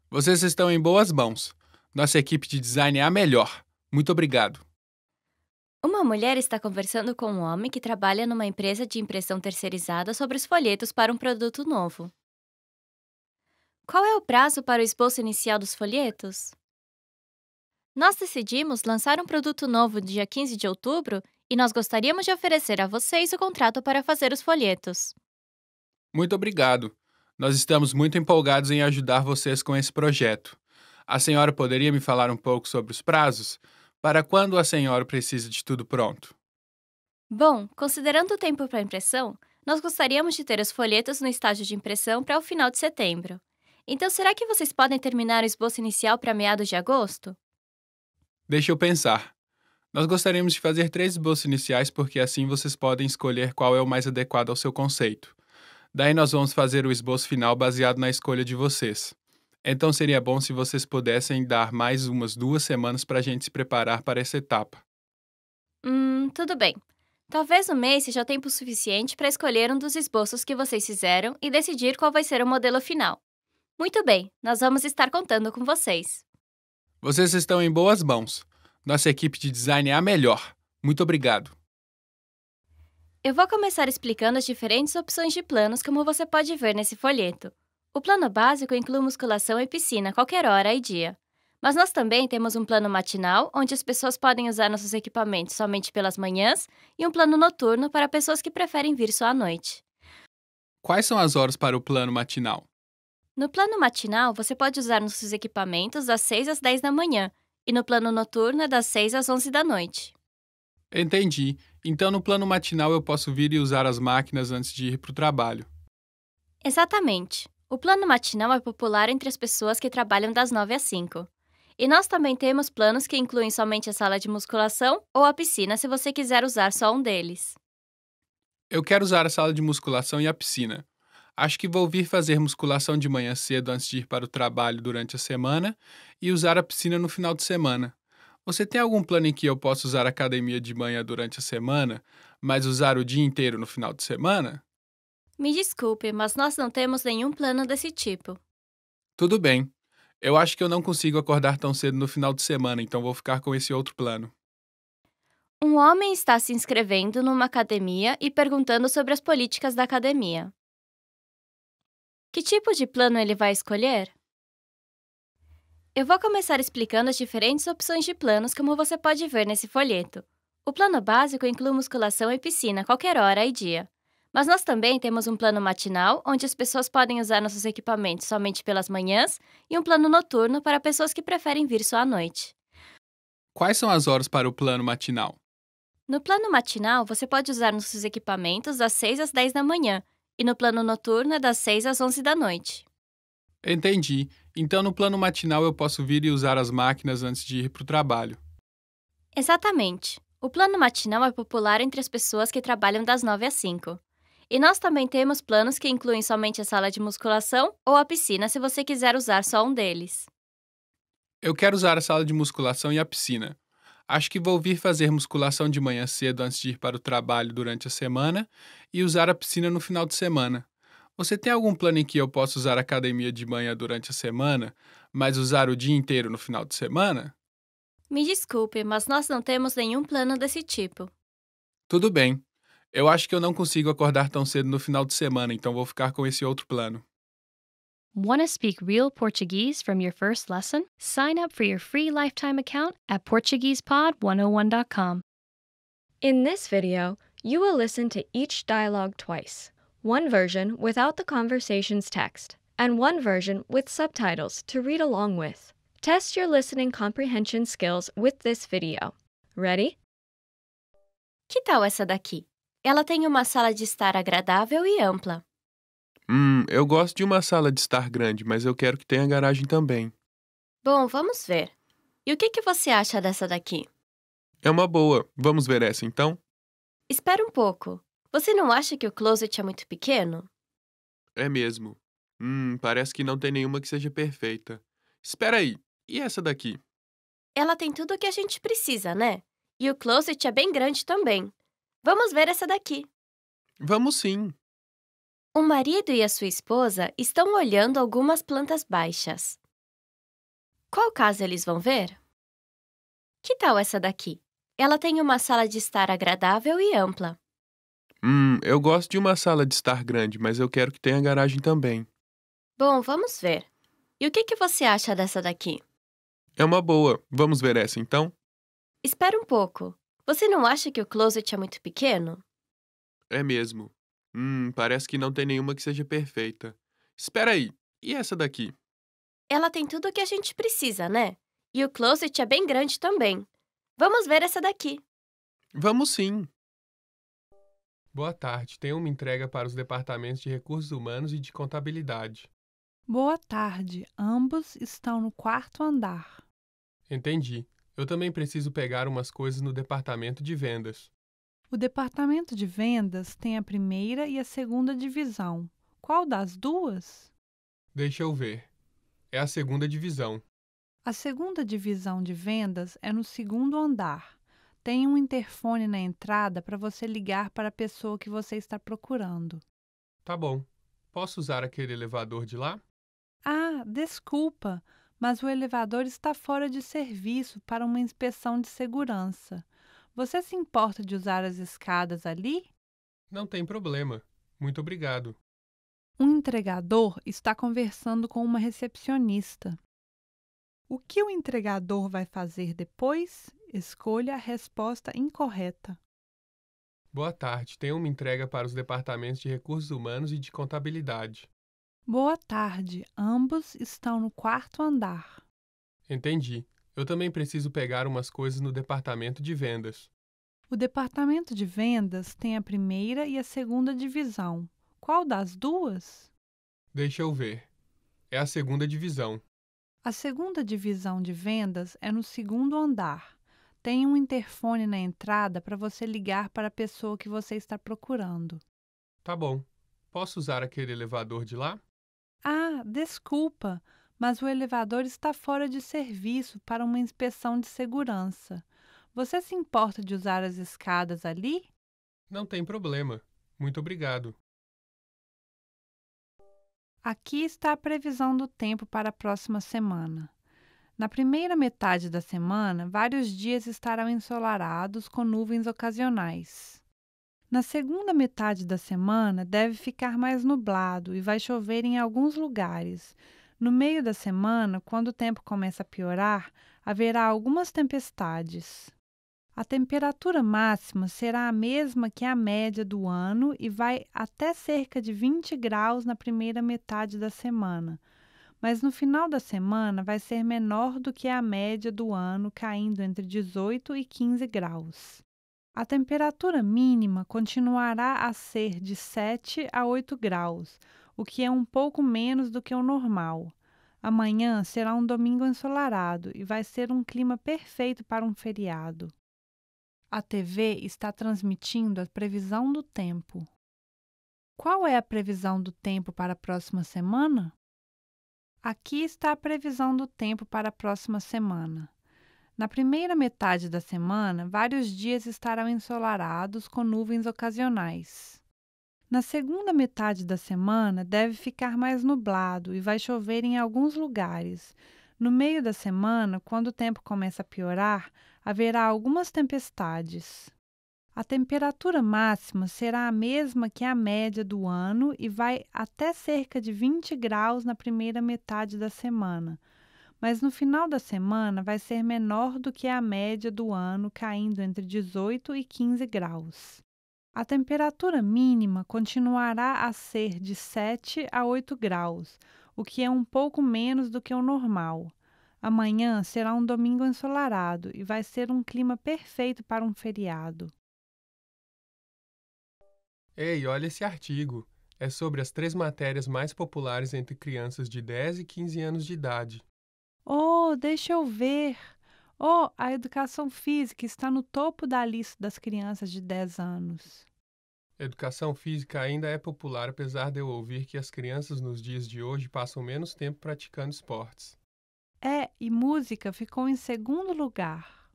Vocês estão em boas mãos. Nossa equipe de design é a melhor. Muito obrigado. Uma mulher está conversando com um homem que trabalha numa empresa de impressão terceirizada sobre os folhetos para um produto novo. Qual é o prazo para o esboço inicial dos folhetos? Nós decidimos lançar um produto novo dia 15 de outubro e nós gostaríamos de oferecer a vocês o contrato para fazer os folhetos. Muito obrigado. Nós estamos muito empolgados em ajudar vocês com esse projeto. A senhora poderia me falar um pouco sobre os prazos? Para quando a senhora precisa de tudo pronto? Bom, considerando o tempo para impressão, nós gostaríamos de ter os folhetos no estágio de impressão para o final de setembro. Então será que vocês podem terminar o esboço inicial para meados de agosto? Deixa eu pensar. Nós gostaríamos de fazer três esboços iniciais porque assim vocês podem escolher qual é o mais adequado ao seu conceito. Daí nós vamos fazer o esboço final baseado na escolha de vocês. Então seria bom se vocês pudessem dar mais umas duas semanas para a gente se preparar para essa etapa. Hum, tudo bem. Talvez um mês seja o tempo suficiente para escolher um dos esboços que vocês fizeram e decidir qual vai ser o modelo final. Muito bem, nós vamos estar contando com vocês. Vocês estão em boas mãos. Nossa equipe de design é a melhor. Muito obrigado. Eu vou começar explicando as diferentes opções de planos, como você pode ver nesse folheto. O plano básico inclui musculação e piscina qualquer hora e dia. Mas nós também temos um plano matinal, onde as pessoas podem usar nossos equipamentos somente pelas manhãs, e um plano noturno para pessoas que preferem vir só à noite. Quais são as horas para o plano matinal? No plano matinal, você pode usar nossos equipamentos das 6 às 10 da manhã e no plano noturno é das 6 às 11 da noite. Entendi. Então, no plano matinal, eu posso vir e usar as máquinas antes de ir para o trabalho. Exatamente. O plano matinal é popular entre as pessoas que trabalham das 9 às 5. E nós também temos planos que incluem somente a sala de musculação ou a piscina se você quiser usar só um deles. Eu quero usar a sala de musculação e a piscina. Acho que vou vir fazer musculação de manhã cedo antes de ir para o trabalho durante a semana e usar a piscina no final de semana. Você tem algum plano em que eu possa usar a academia de manhã durante a semana, mas usar o dia inteiro no final de semana? Me desculpe, mas nós não temos nenhum plano desse tipo. Tudo bem. Eu acho que eu não consigo acordar tão cedo no final de semana, então vou ficar com esse outro plano. Um homem está se inscrevendo numa academia e perguntando sobre as políticas da academia. Que tipo de plano ele vai escolher? Eu vou começar explicando as diferentes opções de planos, como você pode ver nesse folheto. O plano básico inclui musculação e piscina qualquer hora e dia. Mas nós também temos um plano matinal, onde as pessoas podem usar nossos equipamentos somente pelas manhãs, e um plano noturno para pessoas que preferem vir só à noite. Quais são as horas para o plano matinal? No plano matinal, você pode usar nossos equipamentos das 6 às 10 da manhã, e no plano noturno é das 6 às 11 da noite. Entendi. Então, no plano matinal, eu posso vir e usar as máquinas antes de ir para o trabalho. Exatamente. O plano matinal é popular entre as pessoas que trabalham das 9 às 5. E nós também temos planos que incluem somente a sala de musculação ou a piscina se você quiser usar só um deles. Eu quero usar a sala de musculação e a piscina. Acho que vou vir fazer musculação de manhã cedo antes de ir para o trabalho durante a semana e usar a piscina no final de semana. Você tem algum plano em que eu possa usar a academia de manhã durante a semana, mas usar o dia inteiro no final de semana? Me desculpe, mas nós não temos nenhum plano desse tipo. Tudo bem. Eu acho que eu não consigo acordar tão cedo no final de semana, então vou ficar com esse outro plano. Want to speak real Portuguese from your first lesson? Sign up for your free lifetime account at PortuguesePod101.com. In this video, you will listen to each dialogue twice one version without the conversation's text, and one version with subtitles to read along with. Test your listening comprehension skills with this video. Ready? Que tal essa daqui? Ela tem uma sala de estar agradável e ampla. Hum, eu gosto de uma sala de estar grande, mas eu quero que tenha garagem também. Bom, vamos ver. E o que, que você acha dessa daqui? É uma boa. Vamos ver essa então? Espera um pouco. Você não acha que o closet é muito pequeno? É mesmo. Hum, parece que não tem nenhuma que seja perfeita. Espera aí, e essa daqui? Ela tem tudo o que a gente precisa, né? E o closet é bem grande também. Vamos ver essa daqui. Vamos sim. O marido e a sua esposa estão olhando algumas plantas baixas. Qual casa eles vão ver? Que tal essa daqui? Ela tem uma sala de estar agradável e ampla. Hum, eu gosto de uma sala de estar grande, mas eu quero que tenha garagem também. Bom, vamos ver. E o que, que você acha dessa daqui? É uma boa. Vamos ver essa então? Espera um pouco. Você não acha que o closet é muito pequeno? É mesmo. Hum, parece que não tem nenhuma que seja perfeita. Espera aí, e essa daqui? Ela tem tudo o que a gente precisa, né? E o closet é bem grande também. Vamos ver essa daqui. Vamos sim. Boa tarde. Tenho uma entrega para os departamentos de recursos humanos e de contabilidade. Boa tarde. Ambos estão no quarto andar. Entendi. Eu também preciso pegar umas coisas no departamento de vendas. O departamento de vendas tem a primeira e a segunda divisão. Qual das duas? Deixa eu ver. É a segunda divisão. A segunda divisão de vendas é no segundo andar. Tem um interfone na entrada para você ligar para a pessoa que você está procurando. Tá bom. Posso usar aquele elevador de lá? Ah, desculpa, mas o elevador está fora de serviço para uma inspeção de segurança. Você se importa de usar as escadas ali? Não tem problema. Muito obrigado. Um entregador está conversando com uma recepcionista. O que o entregador vai fazer depois? Escolha a resposta incorreta. Boa tarde. Tenho uma entrega para os departamentos de recursos humanos e de contabilidade. Boa tarde. Ambos estão no quarto andar. Entendi. Eu também preciso pegar umas coisas no departamento de vendas. O departamento de vendas tem a primeira e a segunda divisão. Qual das duas? Deixa eu ver. É a segunda divisão. A segunda divisão de vendas é no segundo andar. Tem um interfone na entrada para você ligar para a pessoa que você está procurando. Tá bom. Posso usar aquele elevador de lá? Ah, desculpa mas o elevador está fora de serviço para uma inspeção de segurança. Você se importa de usar as escadas ali? Não tem problema. Muito obrigado. Aqui está a previsão do tempo para a próxima semana. Na primeira metade da semana, vários dias estarão ensolarados com nuvens ocasionais. Na segunda metade da semana, deve ficar mais nublado e vai chover em alguns lugares, no meio da semana, quando o tempo começa a piorar, haverá algumas tempestades. A temperatura máxima será a mesma que a média do ano e vai até cerca de 20 graus na primeira metade da semana, mas no final da semana vai ser menor do que a média do ano, caindo entre 18 e 15 graus. A temperatura mínima continuará a ser de 7 a 8 graus, o que é um pouco menos do que o normal. Amanhã será um domingo ensolarado e vai ser um clima perfeito para um feriado. A TV está transmitindo a previsão do tempo. Qual é a previsão do tempo para a próxima semana? Aqui está a previsão do tempo para a próxima semana. Na primeira metade da semana, vários dias estarão ensolarados com nuvens ocasionais. Na segunda metade da semana, deve ficar mais nublado e vai chover em alguns lugares. No meio da semana, quando o tempo começa a piorar, haverá algumas tempestades. A temperatura máxima será a mesma que a média do ano e vai até cerca de 20 graus na primeira metade da semana. Mas no final da semana vai ser menor do que a média do ano, caindo entre 18 e 15 graus. A temperatura mínima continuará a ser de 7 a 8 graus, o que é um pouco menos do que o normal. Amanhã será um domingo ensolarado e vai ser um clima perfeito para um feriado. Ei, olha esse artigo! É sobre as três matérias mais populares entre crianças de 10 e 15 anos de idade. Oh, deixa eu ver! ou oh, a educação física está no topo da lista das crianças de 10 anos. Educação física ainda é popular, apesar de eu ouvir que as crianças nos dias de hoje passam menos tempo praticando esportes. É, e música ficou em segundo lugar.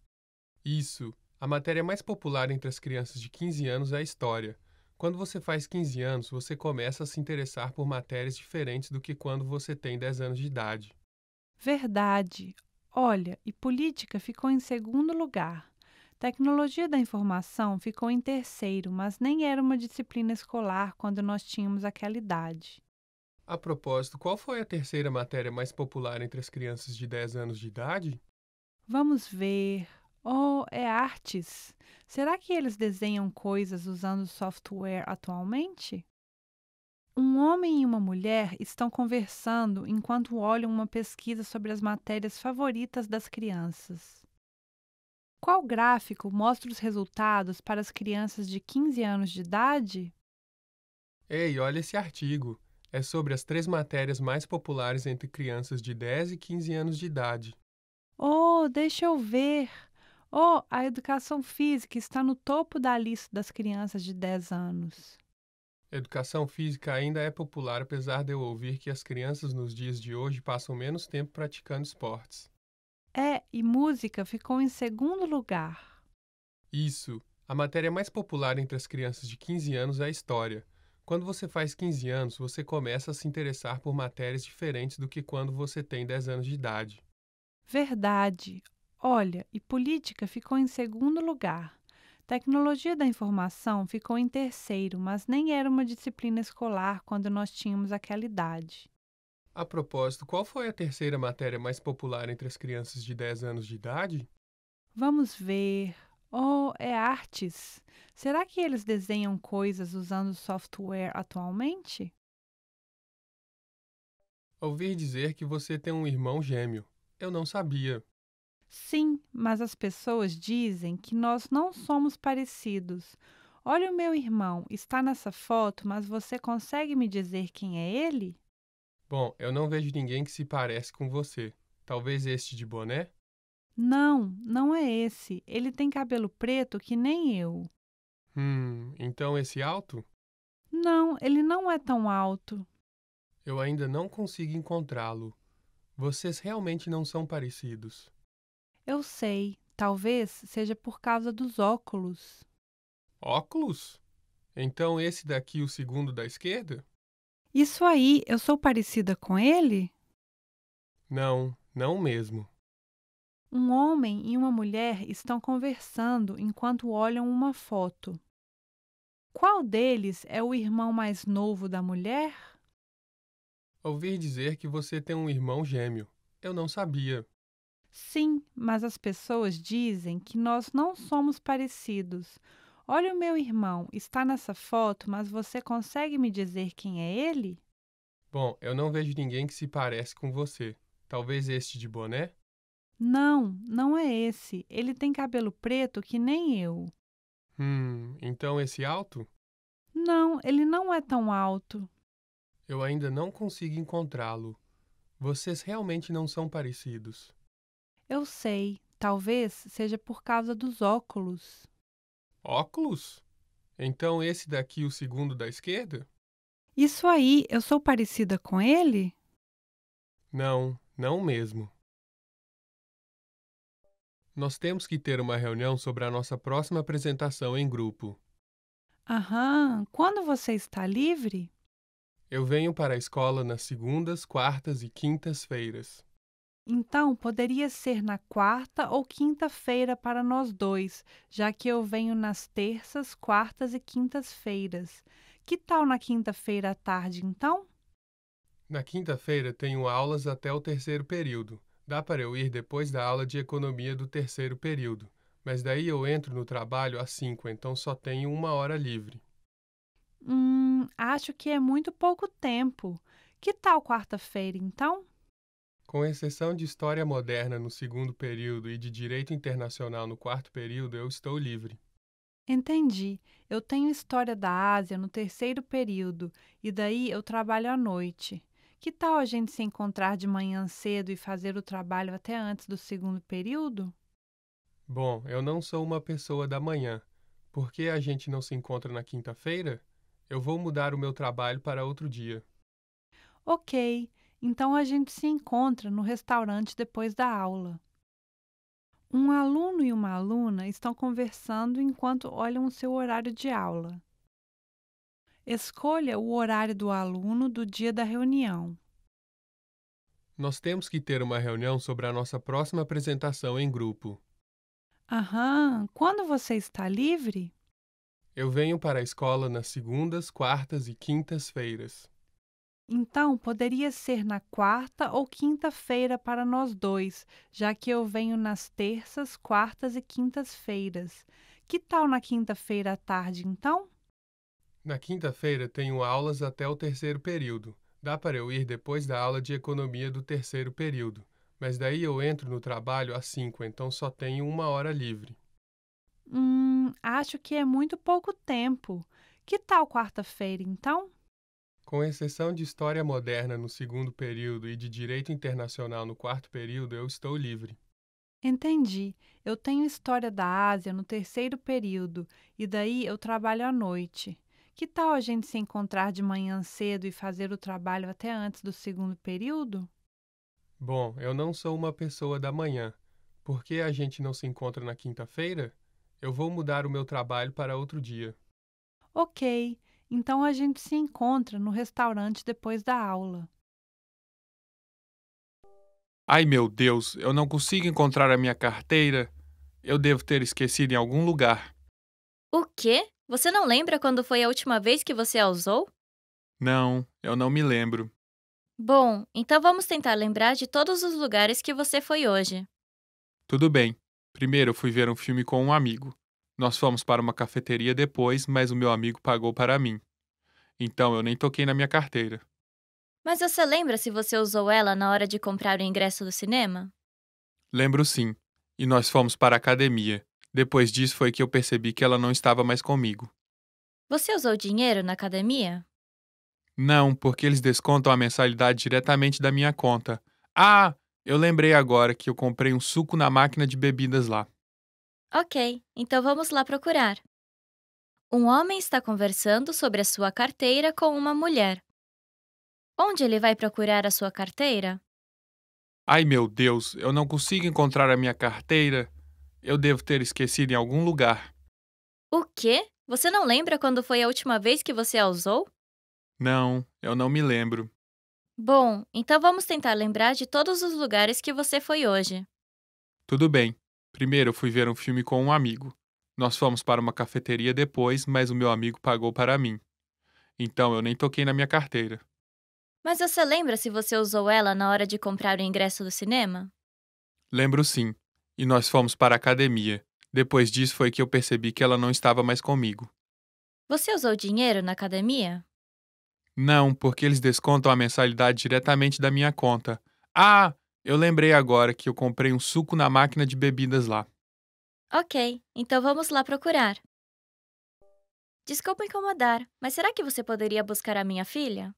Isso. A matéria mais popular entre as crianças de 15 anos é história. Quando você faz 15 anos, você começa a se interessar por matérias diferentes do que quando você tem 10 anos de idade. Verdade. Olha, e política ficou em segundo lugar. Tecnologia da informação ficou em terceiro, mas nem era uma disciplina escolar quando nós tínhamos aquela idade. A propósito, qual foi a terceira matéria mais popular entre as crianças de 10 anos de idade? Vamos ver. Oh, é artes. Será que eles desenham coisas usando software atualmente? Um homem e uma mulher estão conversando enquanto olham uma pesquisa sobre as matérias favoritas das crianças. Qual gráfico mostra os resultados para as crianças de 15 anos de idade? Ei, olha esse artigo. É sobre as três matérias mais populares entre crianças de 10 e 15 anos de idade. Oh, deixa eu ver. Oh, a educação física está no topo da lista das crianças de 10 anos. Educação física ainda é popular, apesar de eu ouvir que as crianças nos dias de hoje passam menos tempo praticando esportes. É, e música ficou em segundo lugar. Isso. A matéria mais popular entre as crianças de 15 anos é a história. Quando você faz 15 anos, você começa a se interessar por matérias diferentes do que quando você tem 10 anos de idade. Verdade. Olha, e política ficou em segundo lugar. Tecnologia da informação ficou em terceiro, mas nem era uma disciplina escolar quando nós tínhamos aquela idade. A propósito, qual foi a terceira matéria mais popular entre as crianças de 10 anos de idade? Vamos ver. Oh, é artes. Será que eles desenham coisas usando software atualmente? Ouvir dizer que você tem um irmão gêmeo. Eu não sabia. Sim, mas as pessoas dizem que nós não somos parecidos. Olha o meu irmão, está nessa foto, mas você consegue me dizer quem é ele? Bom, eu não vejo ninguém que se parece com você. Talvez este de boné? Não, não é esse. Ele tem cabelo preto que nem eu. Hum, então esse alto? Não, ele não é tão alto. Eu ainda não consigo encontrá-lo. Vocês realmente não são parecidos. Eu sei, talvez seja por causa dos óculos. Óculos? Então esse daqui, o segundo da esquerda? Isso aí, eu sou parecida com ele? Não, não mesmo. Um homem e uma mulher estão conversando enquanto olham uma foto. Qual deles é o irmão mais novo da mulher? Ouvi dizer que você tem um irmão gêmeo. Eu não sabia. Sim, mas as pessoas dizem que nós não somos parecidos. Olha o meu irmão, está nessa foto, mas você consegue me dizer quem é ele? Bom, eu não vejo ninguém que se parece com você. Talvez este de boné? Não, não é esse. Ele tem cabelo preto que nem eu. Hum, então esse alto? Não, ele não é tão alto. Eu ainda não consigo encontrá-lo. Vocês realmente não são parecidos. Eu sei, talvez seja por causa dos óculos. Óculos? Então esse daqui, o segundo da esquerda? Isso aí, eu sou parecida com ele? Não, não mesmo. Nós temos que ter uma reunião sobre a nossa próxima apresentação em grupo. Aham, quando você está livre? Eu venho para a escola nas segundas, quartas e quintas-feiras. Então, poderia ser na quarta ou quinta-feira para nós dois, já que eu venho nas terças, quartas e quintas-feiras. Que tal na quinta-feira à tarde, então? Na quinta-feira tenho aulas até o terceiro período. Dá para eu ir depois da aula de economia do terceiro período, mas daí eu entro no trabalho às cinco, então só tenho uma hora livre. Hum, acho que é muito pouco tempo. Que tal quarta-feira, então? Com exceção de História Moderna no segundo período e de Direito Internacional no quarto período, eu estou livre. Entendi. Eu tenho História da Ásia no terceiro período e daí eu trabalho à noite. Que tal a gente se encontrar de manhã cedo e fazer o trabalho até antes do segundo período? Bom, eu não sou uma pessoa da manhã. Por que a gente não se encontra na quinta-feira? Eu vou mudar o meu trabalho para outro dia. Ok. Então a gente se encontra no restaurante depois da aula. Um aluno e uma aluna estão conversando enquanto olham o seu horário de aula. Escolha o horário do aluno do dia da reunião. Nós temos que ter uma reunião sobre a nossa próxima apresentação em grupo. Aham, quando você está livre? Eu venho para a escola nas segundas, quartas e quintas-feiras. Então, poderia ser na quarta ou quinta-feira para nós dois, já que eu venho nas terças, quartas e quintas-feiras. Que tal na quinta-feira à tarde, então? Na quinta-feira tenho aulas até o terceiro período. Dá para eu ir depois da aula de economia do terceiro período, mas daí eu entro no trabalho às cinco, então só tenho uma hora livre. Hum, acho que é muito pouco tempo. Que tal quarta-feira, então? Com exceção de História Moderna no segundo período e de Direito Internacional no quarto período, eu estou livre. Entendi. Eu tenho História da Ásia no terceiro período e daí eu trabalho à noite. Que tal a gente se encontrar de manhã cedo e fazer o trabalho até antes do segundo período? Bom, eu não sou uma pessoa da manhã. Por que a gente não se encontra na quinta-feira? Eu vou mudar o meu trabalho para outro dia. Ok. Então a gente se encontra no restaurante depois da aula. Ai meu Deus, eu não consigo encontrar a minha carteira. Eu devo ter esquecido em algum lugar. O quê? Você não lembra quando foi a última vez que você a usou? Não, eu não me lembro. Bom, então vamos tentar lembrar de todos os lugares que você foi hoje. Tudo bem. Primeiro eu fui ver um filme com um amigo. Nós fomos para uma cafeteria depois, mas o meu amigo pagou para mim. Então eu nem toquei na minha carteira. Mas você lembra se você usou ela na hora de comprar o ingresso do cinema? Lembro sim. E nós fomos para a academia. Depois disso foi que eu percebi que ela não estava mais comigo. Você usou dinheiro na academia? Não, porque eles descontam a mensalidade diretamente da minha conta. Ah, eu lembrei agora que eu comprei um suco na máquina de bebidas lá. Ok, então vamos lá procurar. Um homem está conversando sobre a sua carteira com uma mulher. Onde ele vai procurar a sua carteira? Ai meu Deus, eu não consigo encontrar a minha carteira. Eu devo ter esquecido em algum lugar. O quê? Você não lembra quando foi a última vez que você a usou? Não, eu não me lembro. Bom, então vamos tentar lembrar de todos os lugares que você foi hoje. Tudo bem. Primeiro, eu fui ver um filme com um amigo. Nós fomos para uma cafeteria depois, mas o meu amigo pagou para mim. Então eu nem toquei na minha carteira. Mas você lembra se você usou ela na hora de comprar o ingresso do cinema? Lembro sim. E nós fomos para a academia. Depois disso foi que eu percebi que ela não estava mais comigo. Você usou dinheiro na academia? Não, porque eles descontam a mensalidade diretamente da minha conta. Ah, eu lembrei agora que eu comprei um suco na máquina de bebidas lá. Ok, então vamos lá procurar. Desculpa incomodar, mas será que você poderia buscar a minha filha?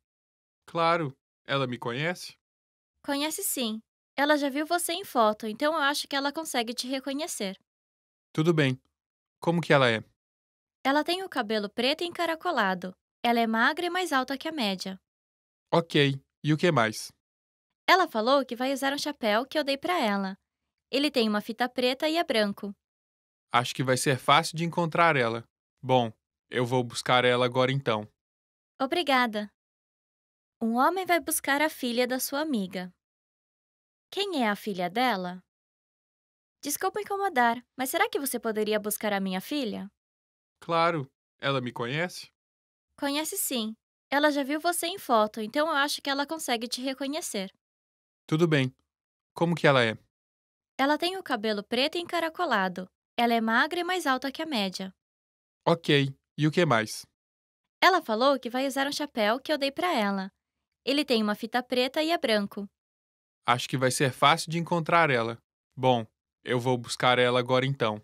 Claro, ela me conhece? Conhece sim. Ela já viu você em foto, então eu acho que ela consegue te reconhecer. Tudo bem. Como que ela é? Ela tem o cabelo preto e encaracolado. Ela é magra e mais alta que a média. Ok. E o que mais? Ela falou que vai usar um chapéu que eu dei para ela. Ele tem uma fita preta e é branco. Acho que vai ser fácil de encontrar ela. Bom, eu vou buscar ela agora então. Obrigada. Um homem vai buscar a filha da sua amiga. Quem é a filha dela? Desculpa incomodar, mas será que você poderia buscar a minha filha? Claro. Ela me conhece? Conhece sim. Ela já viu você em foto, então eu acho que ela consegue te reconhecer. Tudo bem. Como que ela é? Ela tem o cabelo preto e encaracolado. Ela é magra e mais alta que a média. Ok. E o que mais? Ela falou que vai usar um chapéu que eu dei para ela. Ele tem uma fita preta e é branco. Acho que vai ser fácil de encontrar ela. Bom, eu vou buscar ela agora então.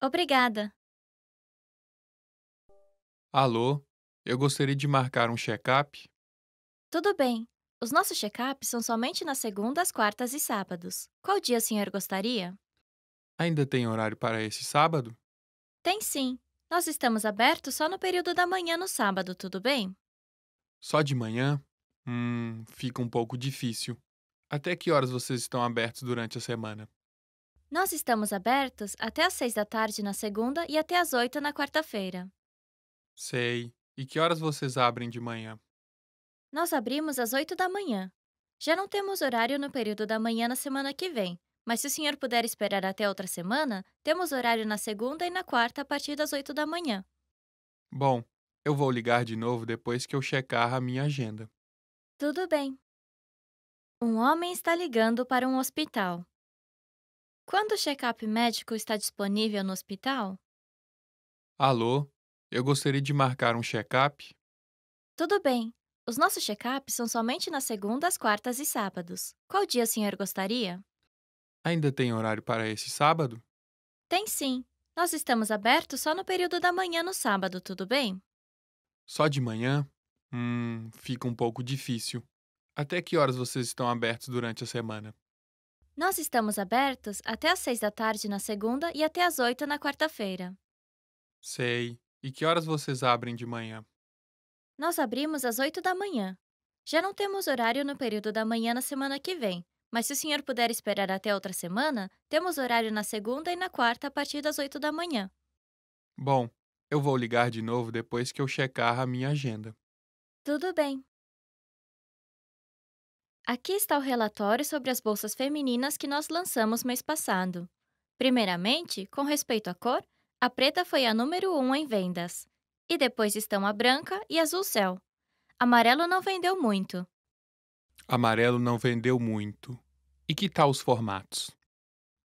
Obrigada. Alô, eu gostaria de marcar um check-up. Tudo bem. Os nossos check-ups são somente nas segundas, quartas e sábados. Qual dia o senhor gostaria? Ainda tem horário para esse sábado? Tem sim. Nós estamos abertos só no período da manhã no sábado, tudo bem? Só de manhã? Hum, fica um pouco difícil. Até que horas vocês estão abertos durante a semana? Nós estamos abertos até às seis da tarde na segunda e até às oito na quarta-feira. Sei. E que horas vocês abrem de manhã? Nós abrimos às 8 da manhã. Já não temos horário no período da manhã na semana que vem, mas se o senhor puder esperar até outra semana, temos horário na segunda e na quarta a partir das 8 da manhã. Bom, eu vou ligar de novo depois que eu checar a minha agenda. Tudo bem. Um homem está ligando para um hospital. Quando o check-up médico está disponível no hospital? Alô, eu gostaria de marcar um check-up. Tudo bem. Os nossos check-ups são somente nas segundas, quartas e sábados. Qual dia o senhor gostaria? Ainda tem horário para esse sábado? Tem sim. Nós estamos abertos só no período da manhã no sábado, tudo bem? Só de manhã? Hum, fica um pouco difícil. Até que horas vocês estão abertos durante a semana? Nós estamos abertos até às seis da tarde na segunda e até às oito na quarta-feira. Sei. E que horas vocês abrem de manhã? Nós abrimos às 8 da manhã. Já não temos horário no período da manhã na semana que vem, mas se o senhor puder esperar até outra semana, temos horário na segunda e na quarta a partir das 8 da manhã. Bom, eu vou ligar de novo depois que eu checar a minha agenda. Tudo bem. Aqui está o relatório sobre as bolsas femininas que nós lançamos mês passado. Primeiramente, com respeito à cor, a preta foi a número 1 um em vendas. E depois estão a branca e azul céu. Amarelo não vendeu muito. Amarelo não vendeu muito. E que tal os formatos?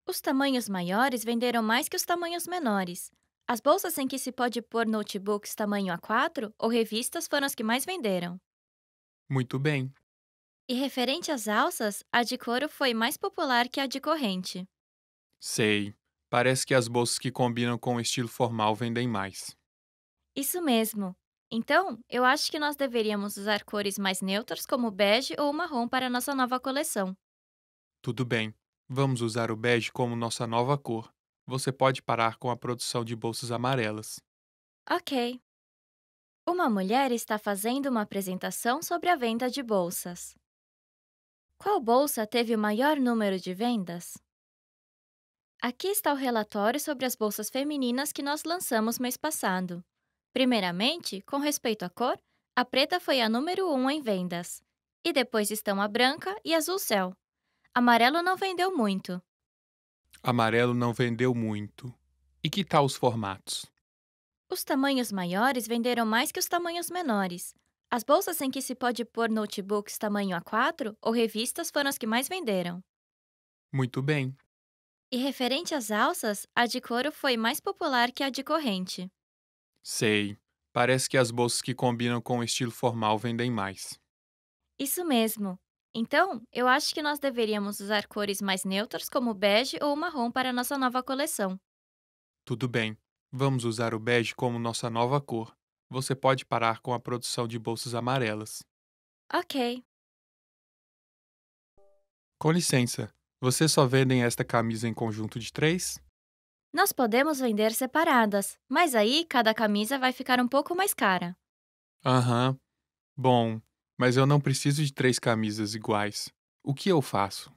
Os tamanhos maiores venderam mais que os tamanhos menores. As bolsas em que se pode pôr notebooks tamanho A4 ou revistas foram as que mais venderam. Muito bem. E referente às alças, a de couro foi mais popular que a de corrente. Sei. Parece que as bolsas que combinam com o estilo formal vendem mais. Isso mesmo. Então, eu acho que nós deveríamos usar cores mais neutras como bege ou marrom para nossa nova coleção. Tudo bem. Vamos usar o bege como nossa nova cor. Você pode parar com a produção de bolsas amarelas. Ok. Uma mulher está fazendo uma apresentação sobre a venda de bolsas. Qual bolsa teve o maior número de vendas? Aqui está o relatório sobre as bolsas femininas que nós lançamos mês passado. Primeiramente, com respeito à cor, a preta foi a número 1 um em vendas. E depois estão a branca e azul céu. Amarelo não vendeu muito. Amarelo não vendeu muito. E que tal os formatos? Os tamanhos maiores venderam mais que os tamanhos menores. As bolsas em que se pode pôr notebooks tamanho A4 ou revistas foram as que mais venderam. Muito bem. E referente às alças, a de couro foi mais popular que a de corrente. Sei. Parece que as bolsas que combinam com o estilo formal vendem mais. Isso mesmo. Então, eu acho que nós deveríamos usar cores mais neutras, como bege ou marrom, para nossa nova coleção. Tudo bem. Vamos usar o bege como nossa nova cor. Você pode parar com a produção de bolsas amarelas. Ok. Com licença, vocês só vendem esta camisa em conjunto de três? Nós podemos vender separadas, mas aí cada camisa vai ficar um pouco mais cara. Aham. Bom, mas eu não preciso de três camisas iguais. O que eu faço?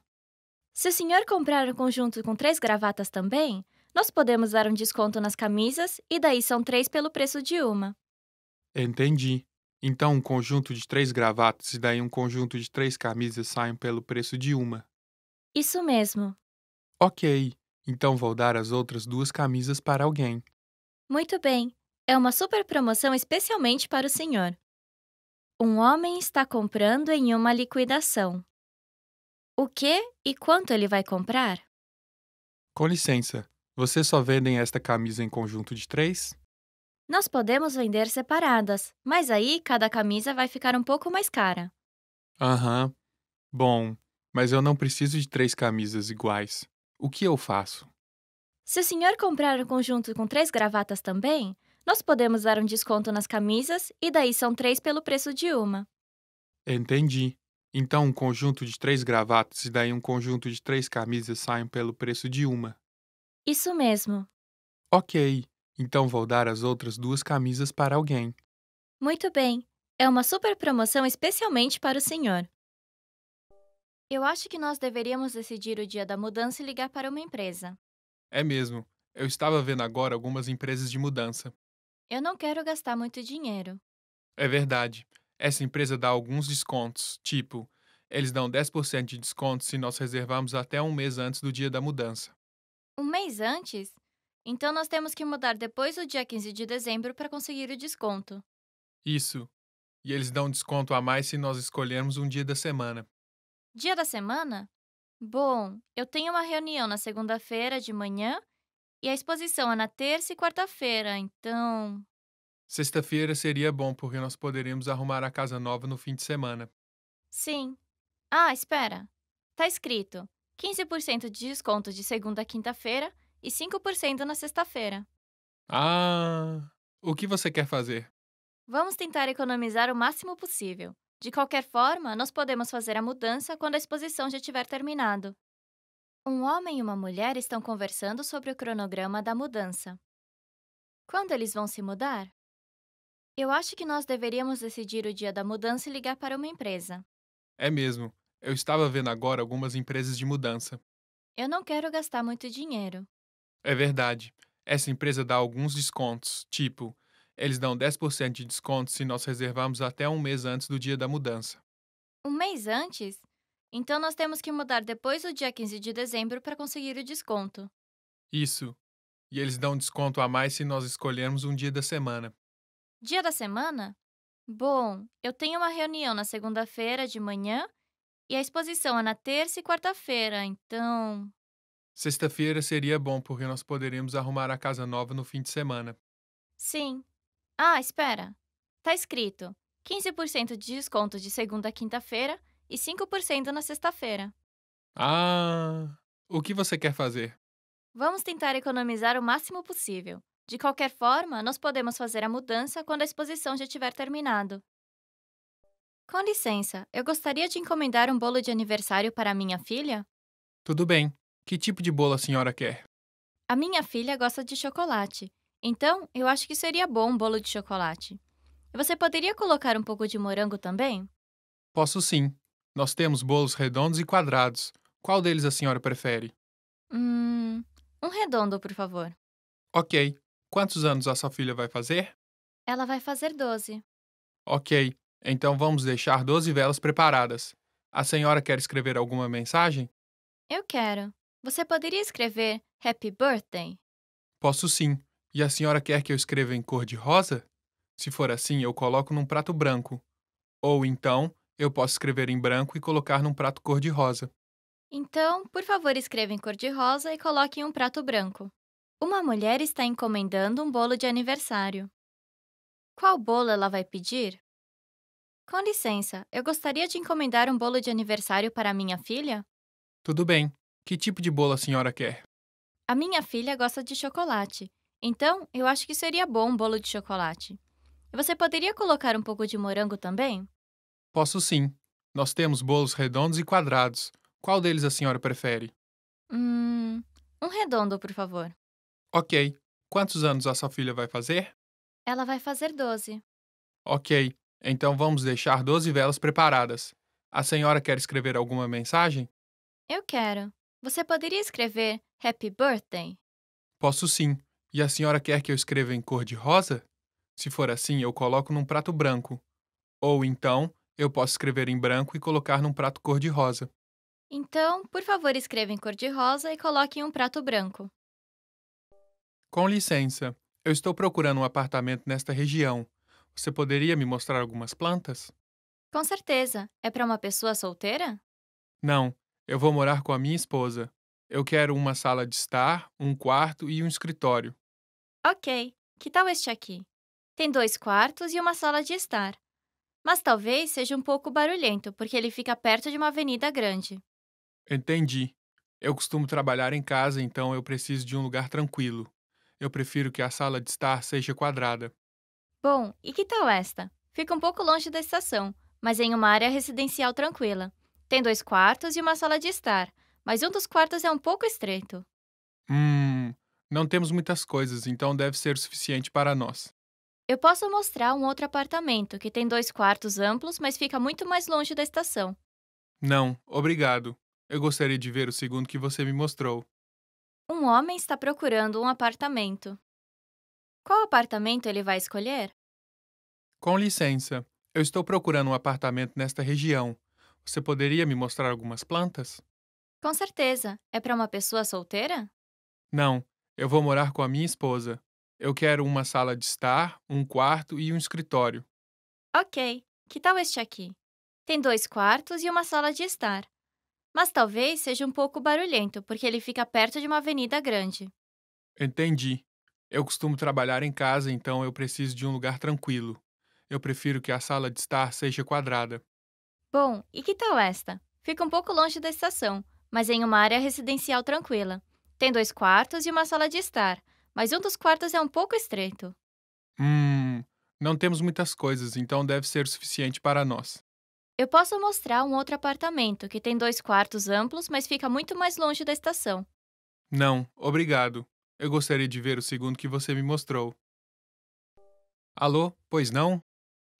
Se o senhor comprar um conjunto com três gravatas também, nós podemos dar um desconto nas camisas e daí são três pelo preço de uma. Entendi. Então, um conjunto de três gravatas e daí um conjunto de três camisas saem pelo preço de uma. Isso mesmo. Ok. Então vou dar as outras duas camisas para alguém. Muito bem. É uma super promoção especialmente para o senhor. Um homem está comprando em uma liquidação. O que e quanto ele vai comprar? Com licença, vocês só vendem esta camisa em conjunto de três? Nós podemos vender separadas, mas aí cada camisa vai ficar um pouco mais cara. Aham. Bom, mas eu não preciso de três camisas iguais. O que eu faço? Se o senhor comprar um conjunto com três gravatas também, nós podemos dar um desconto nas camisas e daí são três pelo preço de uma. Entendi. Então, um conjunto de três gravatas e daí um conjunto de três camisas saem pelo preço de uma. Isso mesmo. Ok, então vou dar as outras duas camisas para alguém. Muito bem. É uma super promoção especialmente para o senhor. Eu acho que nós deveríamos decidir o dia da mudança e ligar para uma empresa. É mesmo. Eu estava vendo agora algumas empresas de mudança. Eu não quero gastar muito dinheiro. É verdade. Essa empresa dá alguns descontos, tipo, eles dão 10% de desconto se nós reservarmos até um mês antes do dia da mudança. Um mês antes? Então nós temos que mudar depois do dia 15 de dezembro para conseguir o desconto. Isso. E eles dão desconto a mais se nós escolhermos um dia da semana. Dia da semana? Bom, eu tenho uma reunião na segunda-feira de manhã e a exposição é na terça e quarta-feira, então. Sexta-feira seria bom porque nós poderíamos arrumar a casa nova no fim de semana. Sim. Ah, espera. Tá escrito 15% de desconto de segunda a quinta-feira e 5% na sexta-feira. Ah, o que você quer fazer? Vamos tentar economizar o máximo possível. De qualquer forma, nós podemos fazer a mudança quando a exposição já tiver terminado. Um homem e uma mulher estão conversando sobre o cronograma da mudança. Quando eles vão se mudar? Eu acho que nós deveríamos decidir o dia da mudança e ligar para uma empresa. É mesmo. Eu estava vendo agora algumas empresas de mudança. Eu não quero gastar muito dinheiro. É verdade. Essa empresa dá alguns descontos, tipo eles dão 10% de desconto se nós reservarmos até um mês antes do dia da mudança. Um mês antes? Então nós temos que mudar depois do dia 15 de dezembro para conseguir o desconto. Isso. E eles dão desconto a mais se nós escolhermos um dia da semana. Dia da semana? Bom, eu tenho uma reunião na segunda-feira de manhã e a exposição é na terça e quarta-feira, então. Sexta-feira seria bom porque nós poderemos arrumar a casa nova no fim de semana. Sim, ah, espera. Tá escrito 15% de desconto de segunda a quinta-feira e 5% na sexta-feira. Ah, o que você quer fazer? Vamos tentar economizar o máximo possível. De qualquer forma, nós podemos fazer a mudança quando a exposição já tiver terminado. Com licença, eu gostaria de encomendar um bolo de aniversário para minha filha? Tudo bem. Que tipo de bolo a senhora quer? A minha filha gosta de chocolate então, eu acho que seria bom um bolo de chocolate. Você poderia colocar um pouco de morango também? Posso sim. Nós temos bolos redondos e quadrados. Qual deles a senhora prefere? Hum, um redondo, por favor. Ok. Quantos anos a sua filha vai fazer? Ela vai fazer 12. Ok. Então vamos deixar 12 velas preparadas. A senhora quer escrever alguma mensagem? Eu quero. Você poderia escrever Happy Birthday? Posso sim. E a senhora quer que eu escreva em cor de rosa? Se for assim, eu coloco num prato branco. Ou então, eu posso escrever em branco e colocar num prato cor de rosa. Então, por favor, escreva em cor de rosa e coloque em um prato branco. Uma mulher está encomendando um bolo de aniversário. Qual bolo ela vai pedir? Com licença, eu gostaria de encomendar um bolo de aniversário para minha filha? Tudo bem. Que tipo de bolo a senhora quer? A minha filha gosta de chocolate então, eu acho que seria bom um bolo de chocolate. Você poderia colocar um pouco de morango também? Posso sim. Nós temos bolos redondos e quadrados. Qual deles a senhora prefere? Hum, um redondo, por favor. Ok. Quantos anos a sua filha vai fazer? Ela vai fazer 12. Ok. Então vamos deixar 12 velas preparadas. A senhora quer escrever alguma mensagem? Eu quero. Você poderia escrever Happy Birthday? Posso sim. E a senhora quer que eu escreva em cor de rosa? Se for assim, eu coloco num prato branco. Ou então, eu posso escrever em branco e colocar num prato cor de rosa. Então, por favor, escreva em cor de rosa e coloque em um prato branco. Com licença, eu estou procurando um apartamento nesta região. Você poderia me mostrar algumas plantas? Com certeza. É para uma pessoa solteira? Não, eu vou morar com a minha esposa. Eu quero uma sala de estar, um quarto e um escritório. Ok, que tal este aqui? Tem dois quartos e uma sala de estar. Mas talvez seja um pouco barulhento, porque ele fica perto de uma avenida grande. Entendi. Eu costumo trabalhar em casa, então eu preciso de um lugar tranquilo. Eu prefiro que a sala de estar seja quadrada. Bom, e que tal esta? Fica um pouco longe da estação, mas em uma área residencial tranquila. Tem dois quartos e uma sala de estar, mas um dos quartos é um pouco estreito. Hum, não temos muitas coisas, então deve ser suficiente para nós. Eu posso mostrar um outro apartamento que tem dois quartos amplos, mas fica muito mais longe da estação. Não, obrigado. Eu gostaria de ver o segundo que você me mostrou. Um homem está procurando um apartamento. Qual apartamento ele vai escolher? Com licença, eu estou procurando um apartamento nesta região. Você poderia me mostrar algumas plantas? Com certeza. É para uma pessoa solteira? Não, eu vou morar com a minha esposa. Eu quero uma sala de estar, um quarto e um escritório. Ok, que tal este aqui? Tem dois quartos e uma sala de estar. Mas talvez seja um pouco barulhento, porque ele fica perto de uma avenida grande. Entendi. Eu costumo trabalhar em casa, então eu preciso de um lugar tranquilo. Eu prefiro que a sala de estar seja quadrada. Bom, e que tal esta? Fica um pouco longe da estação, mas em uma área residencial tranquila. Tem dois quartos e uma sala de estar, mas um dos quartos é um pouco estreito. Hum, não temos muitas coisas, então deve ser suficiente para nós. Eu posso mostrar um outro apartamento que tem dois quartos amplos, mas fica muito mais longe da estação. Não, obrigado. Eu gostaria de ver o segundo que você me mostrou. Alô, pois não?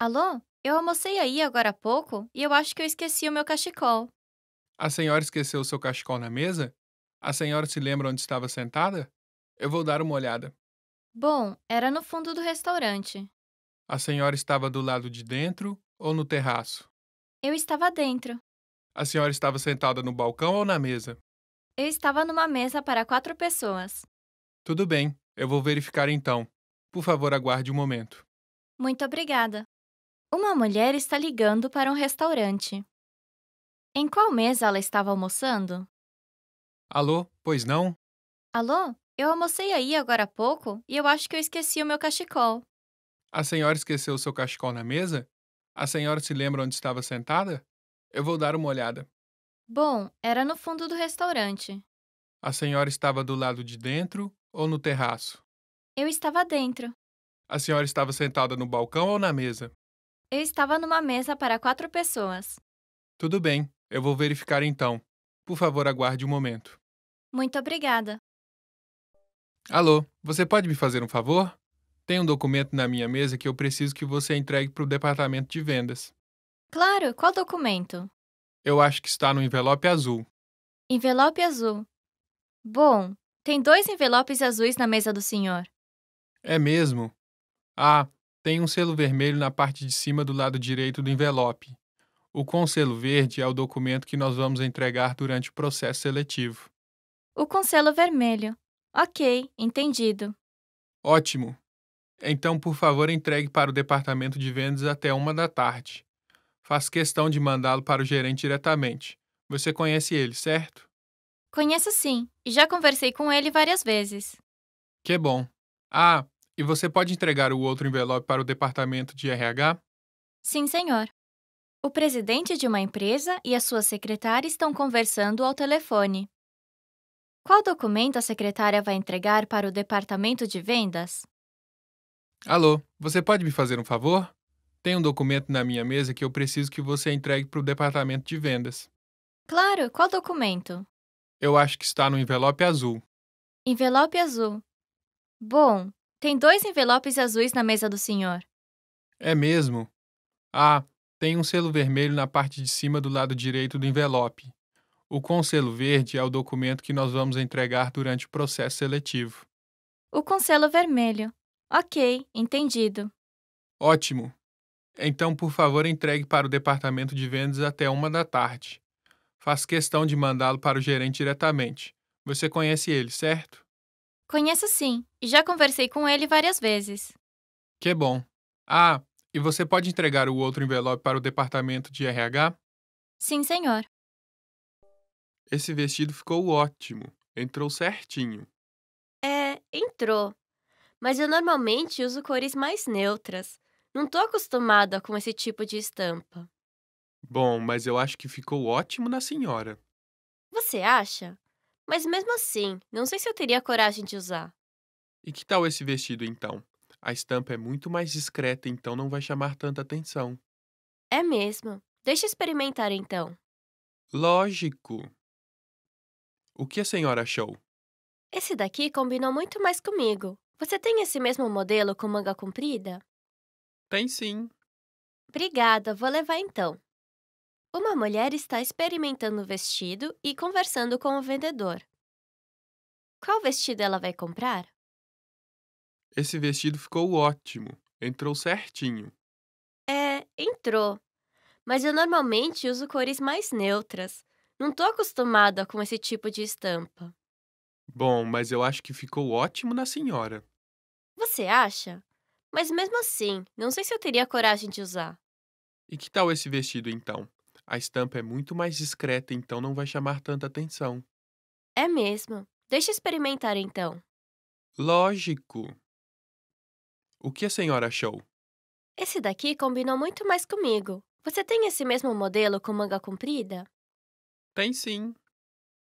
Alô, eu almocei aí agora há pouco e eu acho que eu esqueci o meu cachecol. A senhora esqueceu o seu cachecol na mesa? A senhora se lembra onde estava sentada? Eu vou dar uma olhada. Bom, era no fundo do restaurante. A senhora estava do lado de dentro ou no terraço? Eu estava dentro. A senhora estava sentada no balcão ou na mesa? Eu estava numa mesa para quatro pessoas. Tudo bem, eu vou verificar então. Por favor, aguarde um momento. Muito obrigada. Uma mulher está ligando para um restaurante. Em qual mesa ela estava almoçando? Alô, pois não? Alô, eu almocei aí agora há pouco e eu acho que eu esqueci o meu cachecol. A senhora esqueceu o seu cachecol na mesa? A senhora se lembra onde estava sentada? Eu vou dar uma olhada. Bom, era no fundo do restaurante. A senhora estava do lado de dentro ou no terraço? Eu estava dentro. A senhora estava sentada no balcão ou na mesa? Eu estava numa mesa para quatro pessoas. Tudo bem, eu vou verificar então. Por favor, aguarde um momento. Muito obrigada. Alô, você pode me fazer um favor? Tem um documento na minha mesa que eu preciso que você entregue para o departamento de vendas. Claro, qual documento? Eu acho que está no envelope azul. Envelope azul. Bom, tem dois envelopes azuis na mesa do senhor. É mesmo? Ah, tem um selo vermelho na parte de cima do lado direito do envelope. O com selo verde é o documento que nós vamos entregar durante o processo seletivo. O conselho vermelho. Ok, entendido. Ótimo. Então, por favor, entregue para o departamento de vendas até uma da tarde. Faço questão de mandá-lo para o gerente diretamente. Você conhece ele, certo? Conheço sim, e já conversei com ele várias vezes. Que bom. Ah, e você pode entregar o outro envelope para o departamento de RH? Sim, senhor. O presidente de uma empresa e a sua secretária estão conversando ao telefone. Qual documento a secretária vai entregar para o departamento de vendas? Alô, você pode me fazer um favor? Tem um documento na minha mesa que eu preciso que você entregue para o departamento de vendas. Claro, qual documento? Eu acho que está no envelope azul. Envelope azul. Bom, tem dois envelopes azuis na mesa do senhor. É mesmo? Ah, tem um selo vermelho na parte de cima do lado direito do envelope. O Conselho Verde é o documento que nós vamos entregar durante o processo seletivo. O Conselho Vermelho. Ok, entendido. Ótimo. Então, por favor, entregue para o departamento de vendas até uma da tarde. Faço questão de mandá-lo para o gerente diretamente. Você conhece ele, certo? Conheço sim, e já conversei com ele várias vezes. Que bom. Ah, e você pode entregar o outro envelope para o departamento de RH? Sim, senhor. Esse vestido ficou ótimo. Entrou certinho. É, entrou. Mas eu normalmente uso cores mais neutras. Não tô acostumada com esse tipo de estampa. Bom, mas eu acho que ficou ótimo na senhora. Você acha? Mas mesmo assim, não sei se eu teria coragem de usar. E que tal esse vestido então? A estampa é muito mais discreta, então não vai chamar tanta atenção. É mesmo. Deixa eu experimentar então. Lógico. O que a senhora achou? Esse daqui combinou muito mais comigo. Você tem esse mesmo modelo com manga comprida? Tem sim. Obrigada, vou levar então. Uma mulher está experimentando o vestido e conversando com o vendedor. Qual vestido ela vai comprar? Esse vestido ficou ótimo. Entrou certinho. É, entrou. Mas eu normalmente uso cores mais neutras. Não tô acostumada com esse tipo de estampa. Bom, mas eu acho que ficou ótimo na senhora. Você acha? Mas mesmo assim, não sei se eu teria coragem de usar. E que tal esse vestido então? A estampa é muito mais discreta, então não vai chamar tanta atenção. É mesmo. Deixa experimentar então. Lógico. O que a senhora achou? Esse daqui combinou muito mais comigo. Você tem esse mesmo modelo com manga comprida? Tem sim.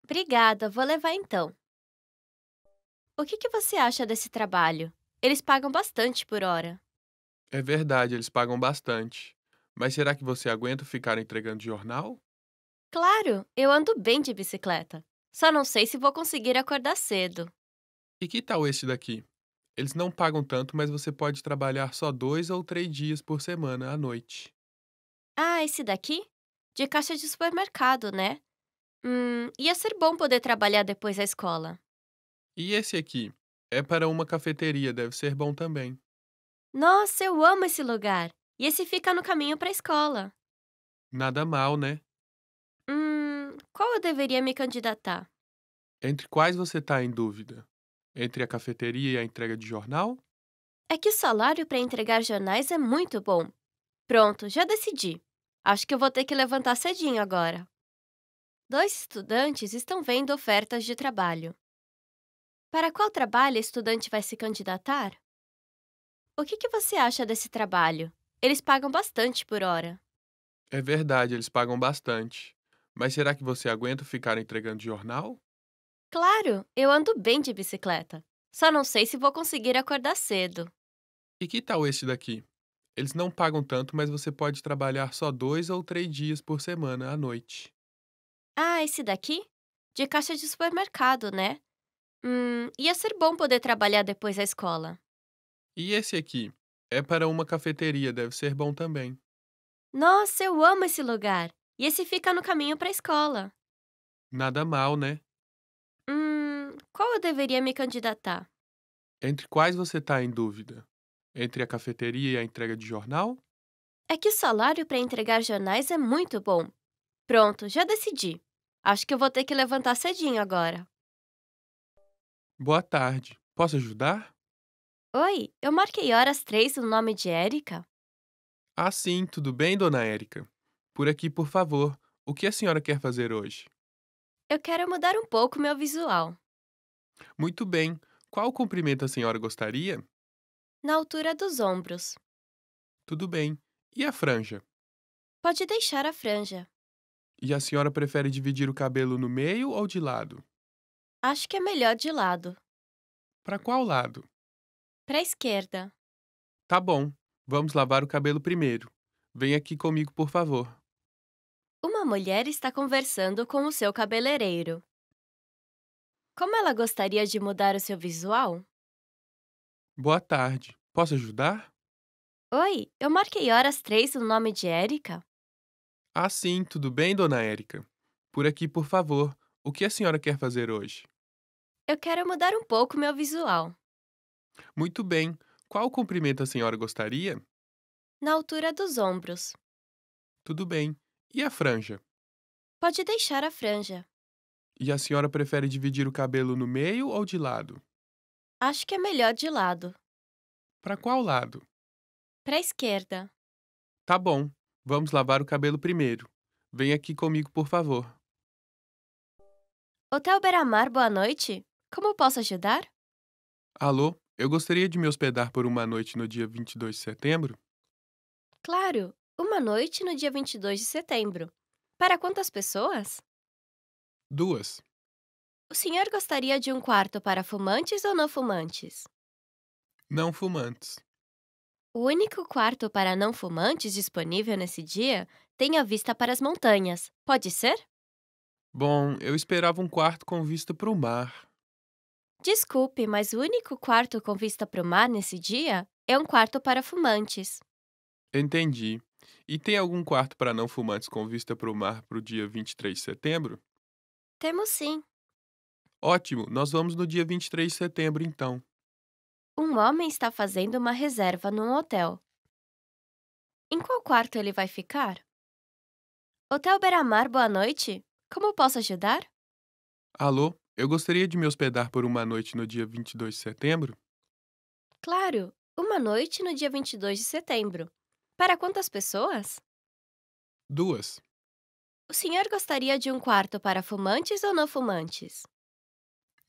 Obrigada, vou levar então. O que, que você acha desse trabalho? Eles pagam bastante por hora. É verdade, eles pagam bastante. Mas será que você aguenta ficar entregando jornal? Claro, eu ando bem de bicicleta. Só não sei se vou conseguir acordar cedo. E que tal esse daqui? Eles não pagam tanto, mas você pode trabalhar só dois ou três dias por semana à noite. Ah, esse daqui? De caixa de supermercado, né? Hum, ia é ser bom poder trabalhar depois da escola. E esse aqui? É para uma cafeteria, deve ser bom também. Nossa, eu amo esse lugar. E esse fica no caminho para a escola. Nada mal, né? Hum, qual eu deveria me candidatar? Entre quais você está em dúvida? Entre a cafeteria e a entrega de jornal? É que o salário para entregar jornais é muito bom. Pronto, já decidi. Acho que eu vou ter que levantar cedinho agora. Dois estudantes estão vendo ofertas de trabalho. Para qual trabalho o estudante vai se candidatar? O que, que você acha desse trabalho? Eles pagam bastante por hora. É verdade, eles pagam bastante. Mas será que você aguenta ficar entregando jornal? Claro, eu ando bem de bicicleta. Só não sei se vou conseguir acordar cedo. E que tal esse daqui? Eles não pagam tanto, mas você pode trabalhar só dois ou três dias por semana à noite. Ah, esse daqui? De caixa de supermercado, né? Hum, ia ser bom poder trabalhar depois da escola. E esse aqui? É para uma cafeteria, deve ser bom também. Nossa, eu amo esse lugar. E esse fica no caminho para a escola. Nada mal, né? Hum, qual eu deveria me candidatar? Entre quais você está em dúvida? Entre a cafeteria e a entrega de jornal? É que o salário para entregar jornais é muito bom Pronto, já decidi. Acho que eu vou ter que levantar cedinho agora. Boa tarde. Posso ajudar? Oi, eu marquei horas três no nome de Érica. Ah, sim, tudo bem, dona Érica? Por aqui, por favor. O que a senhora quer fazer hoje? Eu quero mudar um pouco meu visual. Muito bem. Qual comprimento a senhora gostaria? Na altura dos ombros. Tudo bem. E a franja? Pode deixar a franja. E a senhora prefere dividir o cabelo no meio ou de lado? Acho que é melhor de lado. Para qual lado? Para a esquerda. Tá bom. Vamos lavar o cabelo primeiro. Vem aqui comigo, por favor. Uma mulher está conversando com o seu cabeleireiro. Como ela gostaria de mudar o seu visual? Boa tarde. Posso ajudar? Oi, eu marquei horas três no nome de Érica. Ah, sim, tudo bem, dona Érica? Por aqui, por favor. O que a senhora quer fazer hoje? Eu quero mudar um pouco meu visual. Muito bem. Qual comprimento a senhora gostaria? Na altura dos ombros. Tudo bem. E a franja? Pode deixar a franja. E a senhora prefere dividir o cabelo no meio ou de lado? Acho que é melhor de lado. Para qual lado? Para a esquerda. Tá bom. Vamos lavar o cabelo primeiro. Vem aqui comigo, por favor. Hotel Beramar, boa noite. Como posso ajudar? Alô, eu gostaria de me hospedar por uma noite no dia 22 de setembro. Claro, uma noite no dia 22 de setembro. Para quantas pessoas? Duas. O senhor gostaria de um quarto para fumantes ou não fumantes? Não fumantes. O único quarto para não fumantes disponível nesse dia tem a vista para as montanhas, pode ser? Bom, eu esperava um quarto com vista para o mar. Desculpe, mas o único quarto com vista para o mar nesse dia é um quarto para fumantes. Entendi. E tem algum quarto para não fumantes com vista para o mar para o dia 23 de setembro? Temos sim. Ótimo, nós vamos no dia 23 de setembro então. Um homem está fazendo uma reserva num hotel. Em qual quarto ele vai ficar? Hotel Beramar, boa noite. Como posso ajudar? Alô, eu gostaria de me hospedar por uma noite no dia 22 de setembro. Claro, uma noite no dia 22 de setembro. Para quantas pessoas? Duas. O senhor gostaria de um quarto para fumantes ou não fumantes?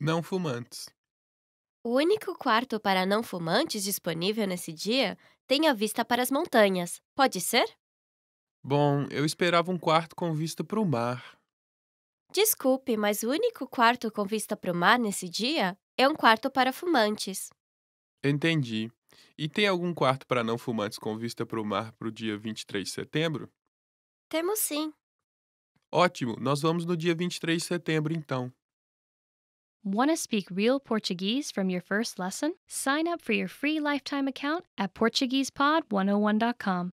Não fumantes. O único quarto para não fumantes disponível nesse dia tem a vista para as montanhas. Pode ser? Bom, eu esperava um quarto com vista para o mar. Desculpe, mas o único quarto com vista para o mar nesse dia é um quarto para fumantes. Entendi. E tem algum quarto para não fumantes com vista para o mar para o dia 23 de setembro? Temos sim. Ótimo, nós vamos no dia 23 de setembro então. Want to speak real Portuguese from your first lesson? Sign up for your free lifetime account at PortuguesePod101.com.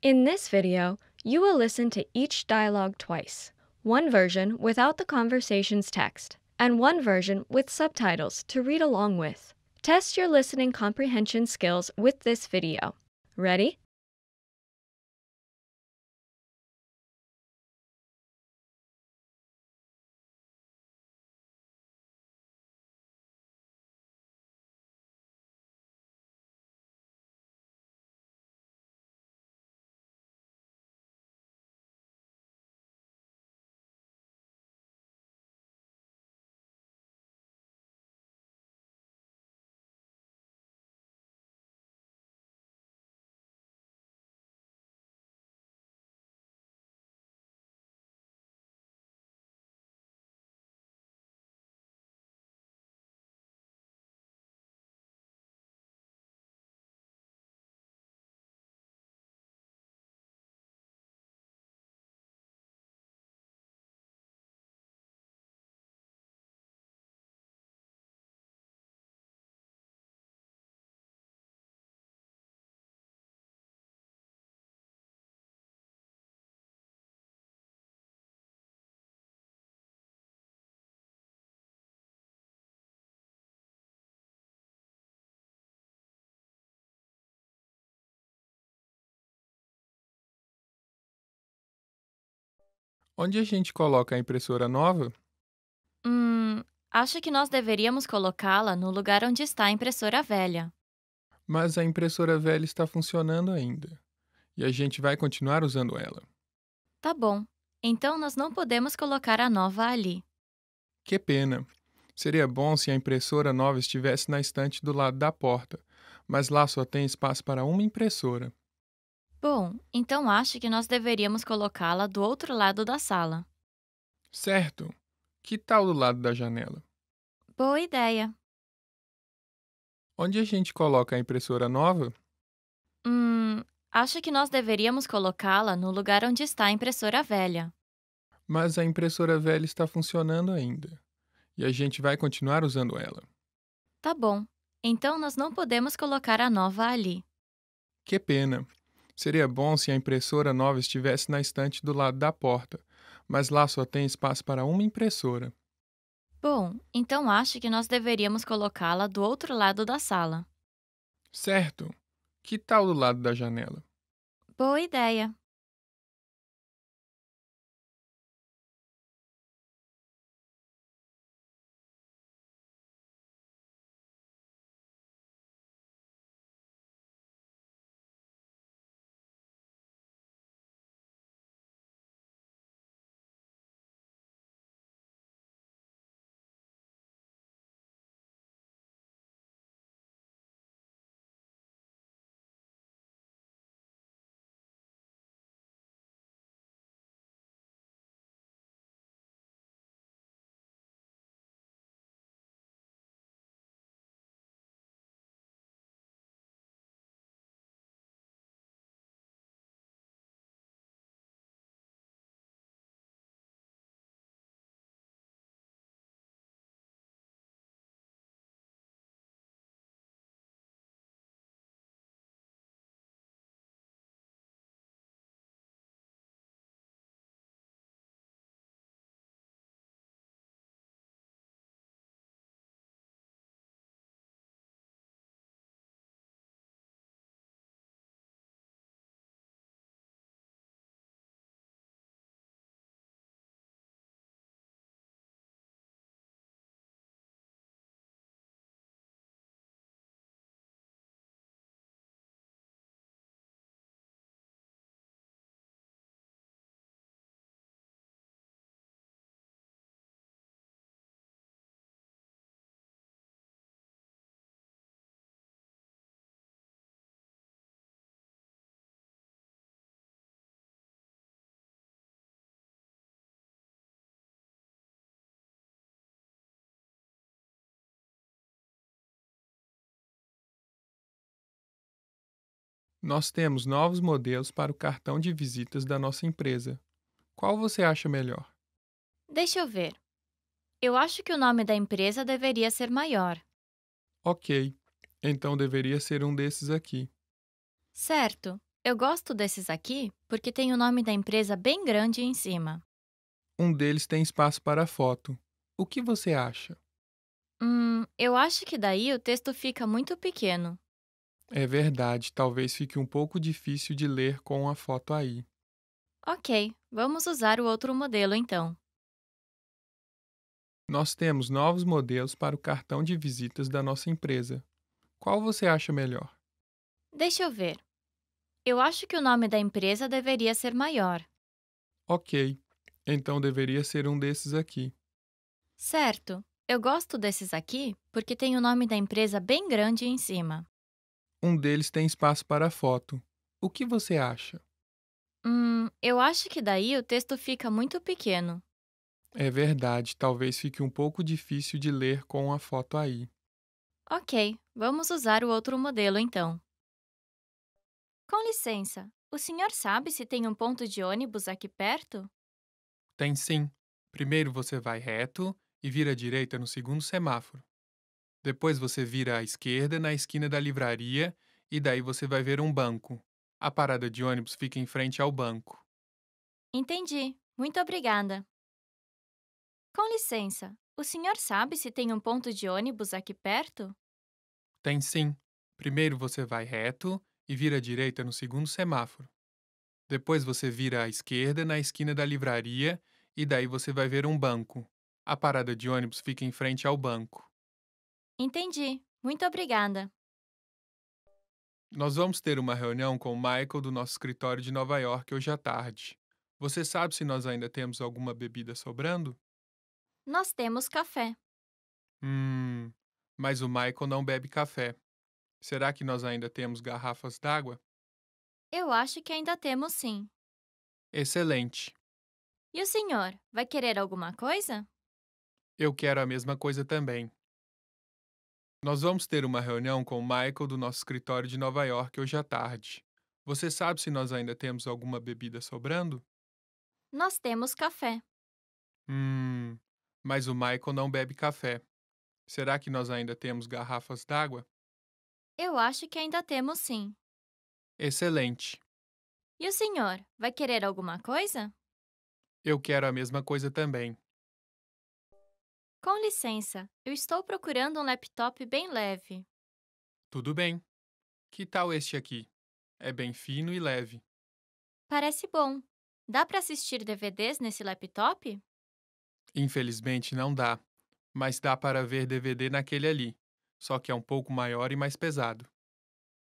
In this video, you will listen to each dialogue twice one version without the conversation's text, and one version with subtitles to read along with. Test your listening comprehension skills with this video. Ready? Onde a gente coloca a impressora nova? Hum, acho que nós deveríamos colocá-la no lugar onde está a impressora velha. Mas a impressora velha está funcionando ainda. E a gente vai continuar usando ela. Tá bom. Então nós não podemos colocar a nova ali. Que pena. Seria bom se a impressora nova estivesse na estante do lado da porta, mas lá só tem espaço para uma impressora. Bom, então acho que nós deveríamos colocá-la do outro lado da sala. Certo. Que tal do lado da janela? Boa ideia. Onde a gente coloca a impressora nova? Hum, acho que nós deveríamos colocá-la no lugar onde está a impressora velha. Mas a impressora velha está funcionando ainda. E a gente vai continuar usando ela. Tá bom. Então nós não podemos colocar a nova ali. Que pena. Seria bom se a impressora nova estivesse na estante do lado da porta, mas lá só tem espaço para uma impressora. Bom, então acho que nós deveríamos colocá-la do outro lado da sala. Certo. Que tal do lado da janela? Boa ideia. Nós temos novos modelos para o cartão de visitas da nossa empresa. Qual você acha melhor? Deixa eu ver. Eu acho que o nome da empresa deveria ser maior. Ok, então deveria ser um desses aqui. Certo, eu gosto desses aqui porque tem o nome da empresa bem grande em cima. Um deles tem espaço para foto. O que você acha? Hum, eu acho que daí o texto fica muito pequeno. É verdade, talvez fique um pouco difícil de ler com a foto aí. Ok, vamos usar o outro modelo então. Nós temos novos modelos para o cartão de visitas da nossa empresa. Qual você acha melhor? Deixa eu ver. Eu acho que o nome da empresa deveria ser maior. Ok, então deveria ser um desses aqui. Certo, eu gosto desses aqui porque tem o nome da empresa bem grande em cima. Um deles tem espaço para foto. O que você acha? Hum, eu acho que daí o texto fica muito pequeno. É verdade, talvez fique um pouco difícil de ler com a foto aí. Ok, vamos usar o outro modelo então. Com licença, o senhor sabe se tem um ponto de ônibus aqui perto? Tem sim. Primeiro você vai reto e vira à direita no segundo semáforo. Depois você vira à esquerda na esquina da livraria e daí você vai ver um banco. A parada de ônibus fica em frente ao banco. Entendi. Muito obrigada. Com licença, o senhor sabe se tem um ponto de ônibus aqui perto? Tem sim. Primeiro você vai reto e vira à direita no segundo semáforo. Depois você vira à esquerda na esquina da livraria e daí você vai ver um banco. A parada de ônibus fica em frente ao banco. Entendi. Muito obrigada. Nós vamos ter uma reunião com o Michael do nosso escritório de Nova York hoje à tarde. Você sabe se nós ainda temos alguma bebida sobrando? Nós temos café. Hum, mas o Michael não bebe café. Será que nós ainda temos garrafas d'água? Eu acho que ainda temos sim. Excelente. E o senhor vai querer alguma coisa? Eu quero a mesma coisa também. Nós vamos ter uma reunião com o Michael do nosso escritório de Nova York hoje à tarde. Você sabe se nós ainda temos alguma bebida sobrando? Nós temos café. Hum, mas o Michael não bebe café. Será que nós ainda temos garrafas d'água? Eu acho que ainda temos sim. Excelente. E o senhor, vai querer alguma coisa? Eu quero a mesma coisa também. Com licença, eu estou procurando um laptop bem leve. Tudo bem. Que tal este aqui? É bem fino e leve. Parece bom. Dá para assistir DVDs nesse laptop? Infelizmente não dá, mas dá para ver DVD naquele ali, só que é um pouco maior e mais pesado.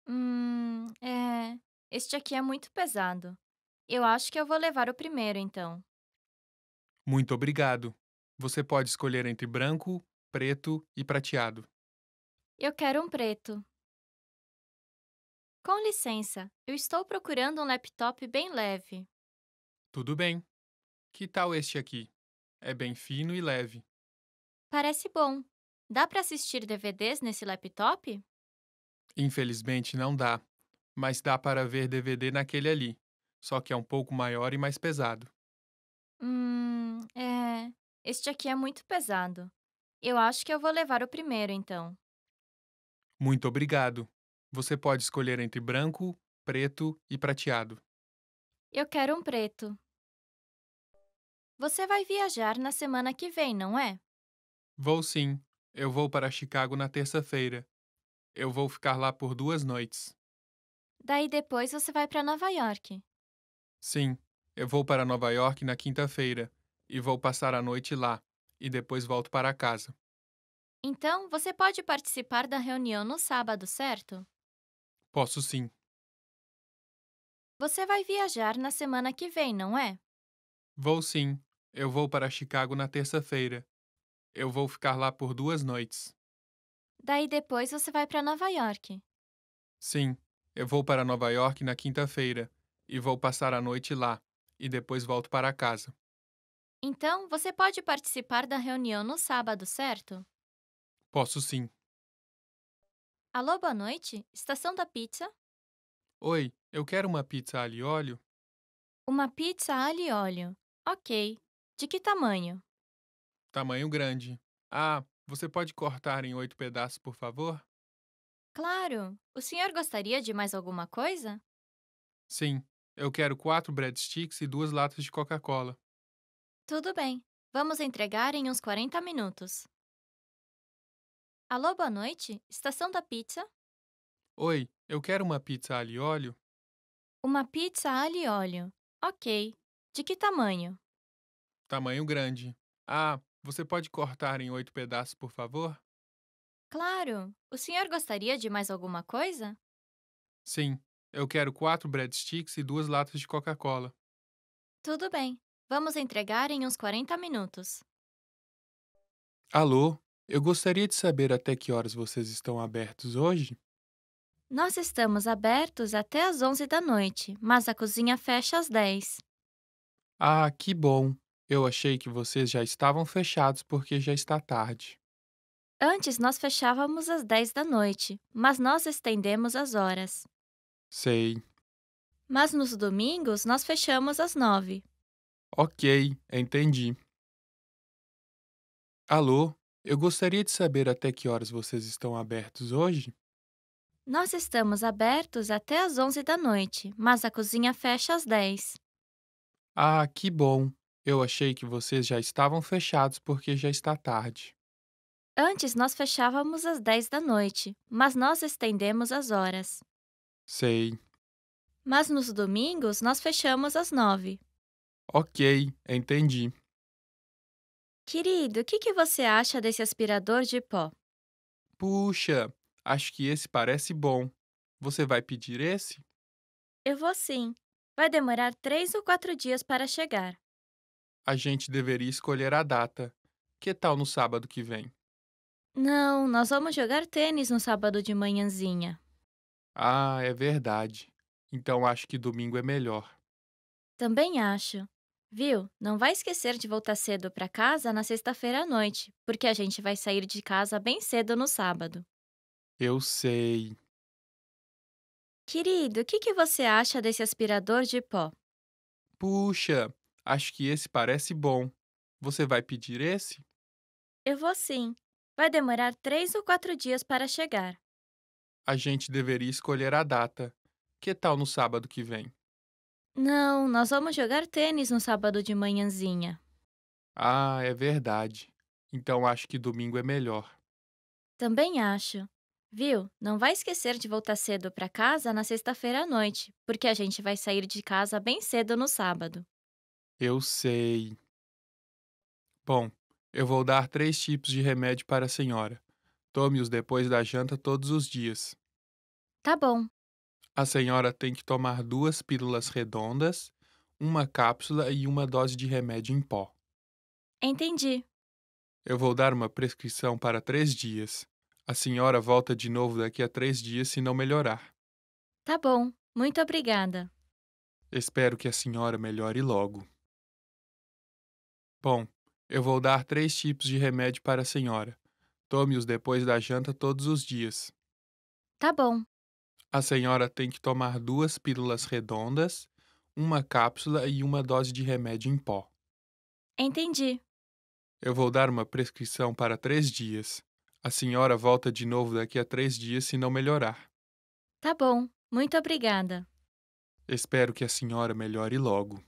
Hum, é. Este aqui é muito pesado. Eu acho que eu vou levar o primeiro, então. Muito obrigado. Você pode escolher entre branco, preto e prateado. Eu quero um preto. Com licença, eu estou procurando um laptop bem leve. Tudo bem. Que tal este aqui? É bem fino e leve. Parece bom. Dá para assistir DVDs nesse laptop? Infelizmente não dá, mas dá para ver DVD naquele ali, só que é um pouco maior e mais pesado. Hum, é. Este aqui é muito pesado. Eu acho que eu vou levar o primeiro, então. Muito obrigado. Você pode escolher entre branco, preto e prateado. Eu quero um preto. Você vai viajar na semana que vem, não é? Vou sim. Eu vou para Chicago na terça-feira. Eu vou ficar lá por duas noites. Daí depois você vai para Nova York. Sim, eu vou para Nova York na quinta-feira e vou passar a noite lá, e depois volto para casa. Então, você pode participar da reunião no sábado, certo? Posso sim. Você vai viajar na semana que vem, não é? Vou sim. Eu vou para Chicago na terça-feira. Eu vou ficar lá por duas noites. Daí depois você vai para Nova York. Sim, eu vou para Nova York na quinta-feira e vou passar a noite lá, e depois volto para casa. Então, você pode participar da reunião no sábado, certo? Posso sim. Alô, boa noite. Estação da pizza? Oi, eu quero uma pizza alho e óleo. Uma pizza alho e óleo. Ok. De que tamanho? Tamanho grande. Ah, você pode cortar em oito pedaços, por favor? Claro. O senhor gostaria de mais alguma coisa? Sim, eu quero quatro breadsticks e duas latas de Coca-Cola. Tudo bem, vamos entregar em uns 40 minutos. Alô, boa noite, estação da pizza? Oi, eu quero uma pizza alho e óleo. Uma pizza alho e óleo. Ok. De que tamanho? Tamanho grande. Ah, você pode cortar em oito pedaços, por favor? Claro. O senhor gostaria de mais alguma coisa? Sim, eu quero quatro breadsticks e duas latas de Coca-Cola. Tudo bem. Vamos entregar em uns 40 minutos. Alô, eu gostaria de saber até que horas vocês estão abertos hoje? Nós estamos abertos até às 11 da noite, mas a cozinha fecha às 10. Ah, que bom! Eu achei que vocês já estavam fechados porque já está tarde. Antes nós fechávamos às 10 da noite, mas nós estendemos as horas. Sei. Mas nos domingos nós fechamos às 9, Ok, entendi. Alô, eu gostaria de saber até que horas vocês estão abertos hoje? Nós estamos abertos até às 11 da noite, mas a cozinha fecha às 10. Ah, que bom! Eu achei que vocês já estavam fechados porque já está tarde. Antes nós fechávamos às 10 da noite, mas nós estendemos as horas. Sei. Mas nos domingos nós fechamos às 9. Ok, entendi. Querido, o que, que você acha desse aspirador de pó? Puxa, acho que esse parece bom. Você vai pedir esse? Eu vou sim. Vai demorar três ou quatro dias para chegar. A gente deveria escolher a data. Que tal no sábado que vem? Não, nós vamos jogar tênis no sábado de manhãzinha. Ah, é verdade. Então acho que domingo é melhor. Também acho. Viu? Não vai esquecer de voltar cedo para casa na sexta-feira à noite, porque a gente vai sair de casa bem cedo no sábado. Eu sei. Querido, o que, que você acha desse aspirador de pó? Puxa, acho que esse parece bom. Você vai pedir esse? Eu vou sim. Vai demorar três ou quatro dias para chegar. A gente deveria escolher a data. Que tal no sábado que vem? Não, nós vamos jogar tênis no sábado de manhãzinha. Ah, é verdade. Então acho que domingo é melhor. Também acho. Viu? Não vai esquecer de voltar cedo para casa na sexta-feira à noite, porque a gente vai sair de casa bem cedo no sábado. Eu sei. Bom, eu vou dar três tipos de remédio para a senhora. Tome-os depois da janta todos os dias. Tá bom. A senhora tem que tomar duas pílulas redondas, uma cápsula e uma dose de remédio em pó. Entendi. Eu vou dar uma prescrição para três dias. A senhora volta de novo daqui a três dias se não melhorar. Tá bom, muito obrigada. Espero que a senhora melhore logo. Bom, eu vou dar três tipos de remédio para a senhora. Tome-os depois da janta todos os dias. Tá bom, a senhora tem que tomar duas pílulas redondas, uma cápsula e uma dose de remédio em pó. Entendi. Eu vou dar uma prescrição para três dias. A senhora volta de novo daqui a três dias se não melhorar. Tá bom, muito obrigada. Espero que a senhora melhore logo.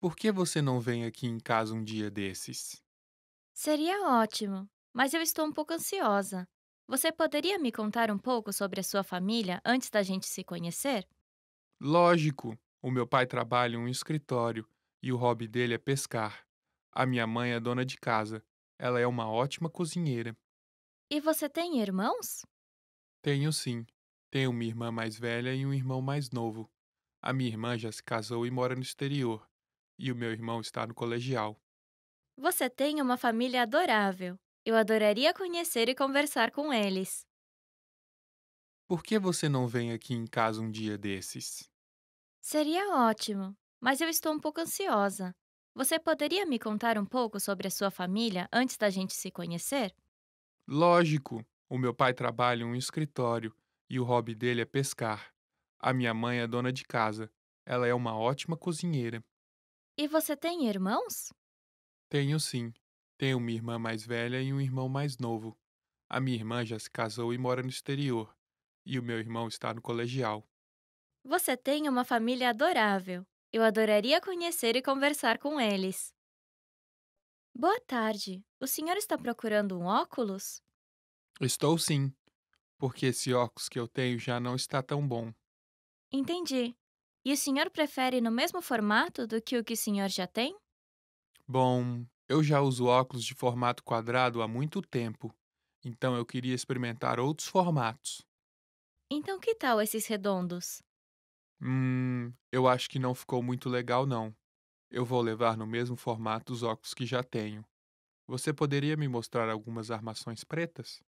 Por que você não vem aqui em casa um dia desses? Seria ótimo, mas eu estou um pouco ansiosa. Você poderia me contar um pouco sobre a sua família antes da gente se conhecer? Lógico. O meu pai trabalha em um escritório e o hobby dele é pescar. A minha mãe é dona de casa. Ela é uma ótima cozinheira. E você tem irmãos? Tenho sim. Tenho uma irmã mais velha e um irmão mais novo. A minha irmã já se casou e mora no exterior, e o meu irmão está no colegial. Você tem uma família adorável. Eu adoraria conhecer e conversar com eles. Por que você não vem aqui em casa um dia desses? Seria ótimo, mas eu estou um pouco ansiosa. Você poderia me contar um pouco sobre a sua família antes da gente se conhecer? Lógico. O meu pai trabalha em um escritório e o hobby dele é pescar. A minha mãe é dona de casa. Ela é uma ótima cozinheira. E você tem irmãos? Tenho sim. Tenho uma irmã mais velha e um irmão mais novo. A minha irmã já se casou e mora no exterior, e o meu irmão está no colegial. Você tem uma família adorável. Eu adoraria conhecer e conversar com eles. Boa tarde. O senhor está procurando um óculos? Estou sim, porque esse óculos que eu tenho já não está tão bom. Entendi. E o senhor prefere no mesmo formato do que o que o senhor já tem? Bom, eu já uso óculos de formato quadrado há muito tempo, então eu queria experimentar outros formatos. Então, que tal esses redondos? Hum, eu acho que não ficou muito legal, não. Eu vou levar no mesmo formato os óculos que já tenho. Você poderia me mostrar algumas armações pretas?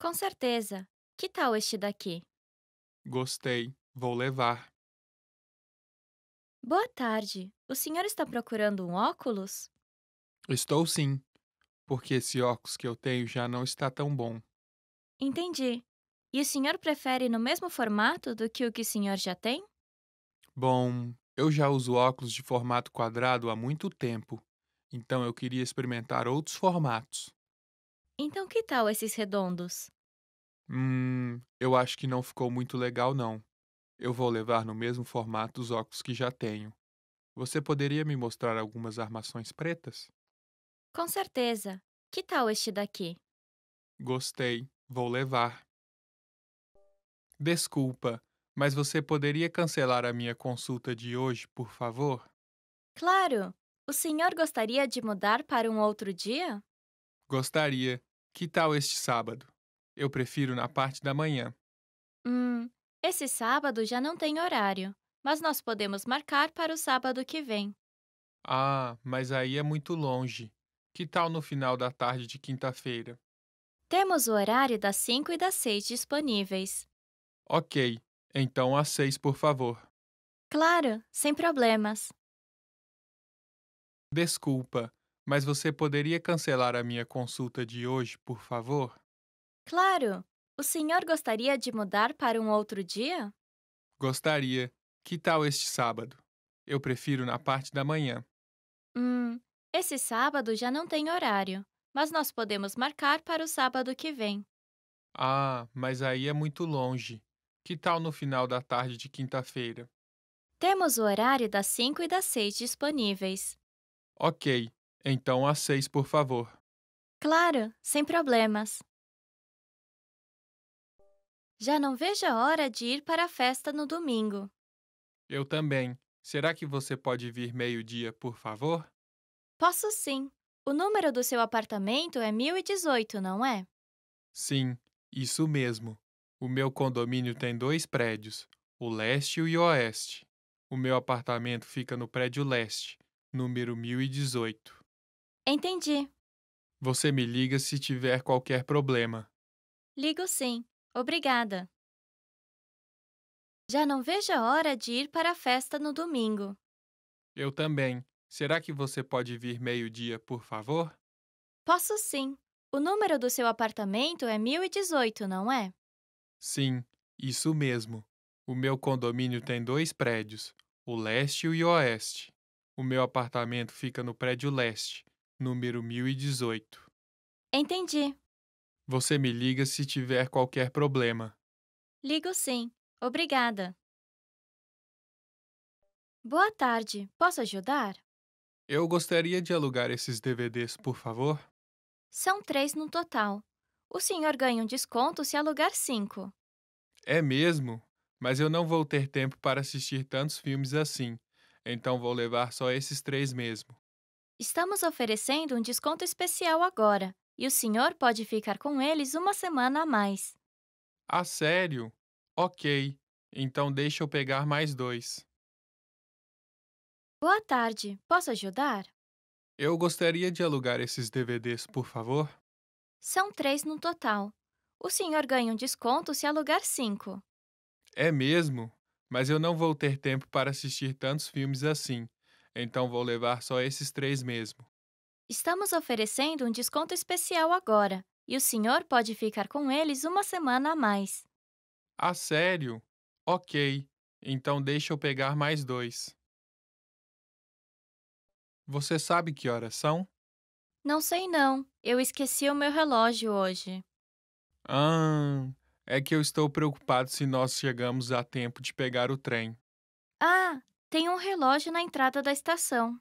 Com certeza. Que tal este daqui? Gostei. Vou levar. Boa tarde. O senhor está procurando um óculos? Estou sim, porque esse óculos que eu tenho já não está tão bom. Entendi. E o senhor prefere no mesmo formato do que o que o senhor já tem? Bom, eu já uso óculos de formato quadrado há muito tempo, então eu queria experimentar outros formatos. Então que tal esses redondos? Hum, eu acho que não ficou muito legal não. Eu vou levar no mesmo formato os óculos que já tenho. Você poderia me mostrar algumas armações pretas? Com certeza. Que tal este daqui? Gostei. Vou levar. Desculpa, mas você poderia cancelar a minha consulta de hoje, por favor? Claro! O senhor gostaria de mudar para um outro dia? Gostaria. Que tal este sábado? Eu prefiro na parte da manhã. Hum, esse sábado já não tem horário, mas nós podemos marcar para o sábado que vem. Ah, mas aí é muito longe. Que tal no final da tarde de quinta-feira? Temos o horário das 5 e das 6 disponíveis. Ok, então às 6, por favor. Claro, sem problemas. Desculpa, mas você poderia cancelar a minha consulta de hoje, por favor? Claro! O senhor gostaria de mudar para um outro dia? Gostaria. Que tal este sábado? Eu prefiro na parte da manhã. Hum, esse sábado já não tem horário, mas nós podemos marcar para o sábado que vem. Ah, mas aí é muito longe. Que tal no final da tarde de quinta-feira? Temos o horário das 5 e das 6 disponíveis. Ok, então às 6, por favor. Claro, sem problemas. Já não vejo a hora de ir para a festa no domingo. Eu também. Será que você pode vir meio-dia, por favor? Posso sim. O número do seu apartamento é 1018, não é? Sim, isso mesmo. O meu condomínio tem dois prédios, o leste e o oeste. O meu apartamento fica no prédio leste, número 1018. Entendi. Você me liga se tiver qualquer problema. Ligo sim. Obrigada. Já não vejo a hora de ir para a festa no domingo. Eu também. Será que você pode vir meio-dia, por favor? Posso sim. O número do seu apartamento é 1018, não é? Sim, isso mesmo. O meu condomínio tem dois prédios, o leste e o oeste. O meu apartamento fica no prédio leste, número 1018. Entendi. Você me liga se tiver qualquer problema. Ligo sim. Obrigada. Boa tarde. Posso ajudar? Eu gostaria de alugar esses DVDs, por favor. São três no total. O senhor ganha um desconto se alugar cinco. É mesmo? Mas eu não vou ter tempo para assistir tantos filmes assim, então vou levar só esses três mesmo. Estamos oferecendo um desconto especial agora, e o senhor pode ficar com eles uma semana a mais. Ah, sério? Ok, então deixa eu pegar mais dois. Boa tarde, posso ajudar? Eu gostaria de alugar esses DVDs, por favor. São três no total. O senhor ganha um desconto se alugar cinco. É mesmo? Mas eu não vou ter tempo para assistir tantos filmes assim, então vou levar só esses três mesmo. Estamos oferecendo um desconto especial agora, e o senhor pode ficar com eles uma semana a mais. Ah, sério? Ok, então deixa eu pegar mais dois. Você sabe que horas são? Não sei não. Eu esqueci o meu relógio hoje. Ah, é que eu estou preocupado se nós chegamos a tempo de pegar o trem. Ah, tem um relógio na entrada da estação.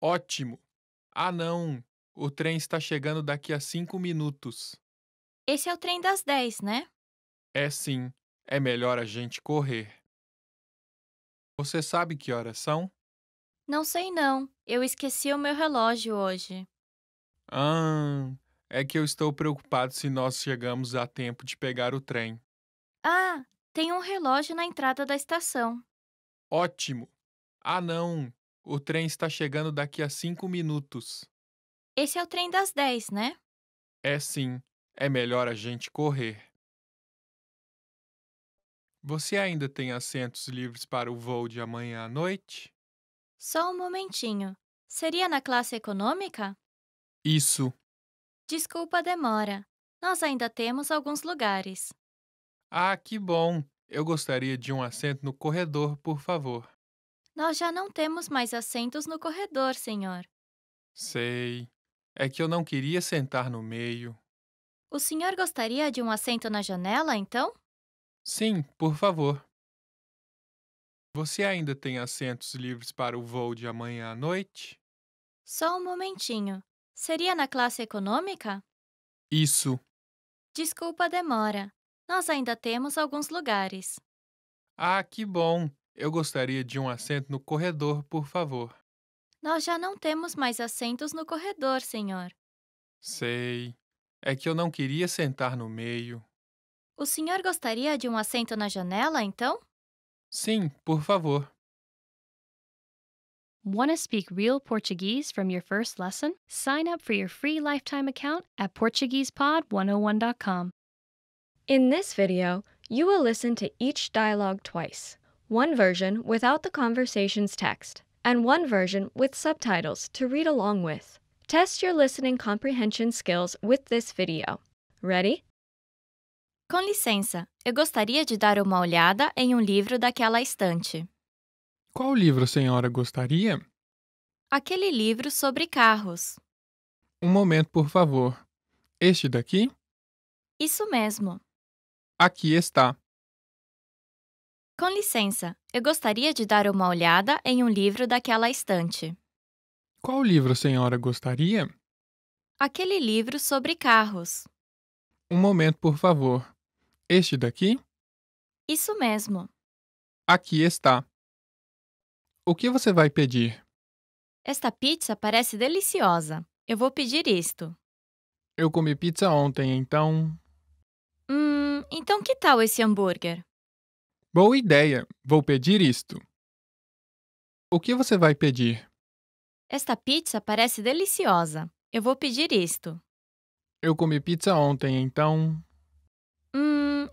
Ótimo! Ah, não! O trem está chegando daqui a cinco minutos. Esse é o trem das dez, né? É sim. É melhor a gente correr. Você sabe que horas são? Não sei não. Eu esqueci o meu relógio hoje. Ah, é que eu estou preocupado se nós chegamos a tempo de pegar o trem. Ah, tem um relógio na entrada da estação. Ótimo! Ah, não! O trem está chegando daqui a cinco minutos. Esse é o trem das dez, né? É sim. É melhor a gente correr. Você ainda tem assentos livres para o voo de amanhã à noite? Só um momentinho. Seria na classe econômica? Isso. Desculpa a demora. Nós ainda temos alguns lugares. Ah, que bom! Eu gostaria de um assento no corredor, por favor. Nós já não temos mais assentos no corredor, senhor. Sei. É que eu não queria sentar no meio. O senhor gostaria de um assento na janela, então? Sim, por favor. Você ainda tem assentos livres para o voo de amanhã à noite? Só um momentinho. Seria na classe econômica? Isso. Desculpa a demora. Nós ainda temos alguns lugares. Ah, que bom! Eu gostaria de um assento no corredor, por favor. Nós já não temos mais assentos no corredor, senhor. Sei. É que eu não queria sentar no meio. O senhor gostaria de um assento na janela, então? Sim, por favor. Want to speak real Portuguese from your first lesson? Sign up for your free lifetime account at PortuguesePod101.com. In this video, you will listen to each dialogue twice one version without the conversation's text, and one version with subtitles to read along with. Test your listening comprehension skills with this video. Ready? Com licença, eu gostaria de dar uma olhada em um livro daquela estante. Qual livro a senhora gostaria? Aquele livro sobre carros. Um momento, por favor. Este daqui? Isso mesmo. Aqui está. Com licença, eu gostaria de dar uma olhada em um livro daquela estante. Qual livro a senhora gostaria? Aquele livro sobre carros. Um momento, por favor. Este daqui? Isso mesmo. Aqui está. O que você vai pedir? Esta pizza parece deliciosa. Eu vou pedir isto. Eu comi pizza ontem, então. Hum, então que tal esse hambúrguer? Boa ideia. Vou pedir isto. O que você vai pedir? Esta pizza parece deliciosa. Eu vou pedir isto. Eu comi pizza ontem, então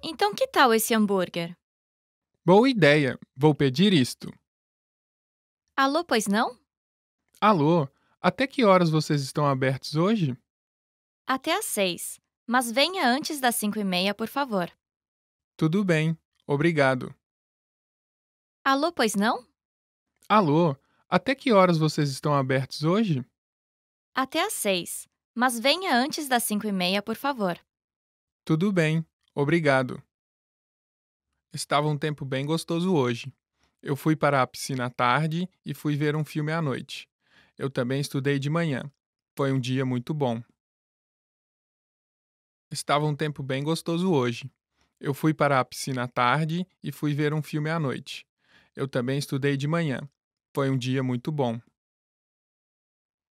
então que tal esse hambúrguer? Boa ideia. Vou pedir isto. Alô, pois não? Alô, até que horas vocês estão abertos hoje? Até às seis, mas venha antes das cinco e meia, por favor. Tudo bem, obrigado. Alô, pois não? Alô, até que horas vocês estão abertos hoje? Até às seis, mas venha antes das cinco e meia, por favor. Tudo bem, Obrigado. Estava um tempo bem gostoso hoje. Eu fui para a piscina à tarde e fui ver um filme à noite. Eu também estudei de manhã. Foi um dia muito bom. Estava um tempo bem gostoso hoje. Eu fui para a piscina à tarde e fui ver um filme à noite. Eu também estudei de manhã. Foi um dia muito bom.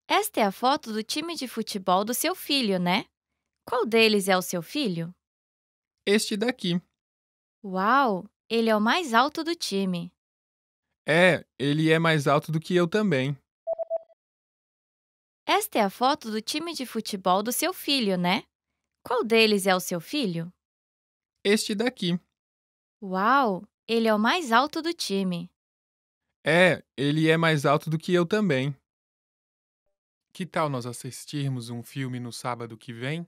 Esta é a foto do time de futebol do seu filho, né? Qual deles é o seu filho? este daqui. Uau! Ele é o mais alto do time. É, ele é mais alto do que eu também. Esta é a foto do time de futebol do seu filho, né? Qual deles é o seu filho? Este daqui. Uau! Ele é o mais alto do time. É, ele é mais alto do que eu também. Que tal nós assistirmos um filme no sábado que vem?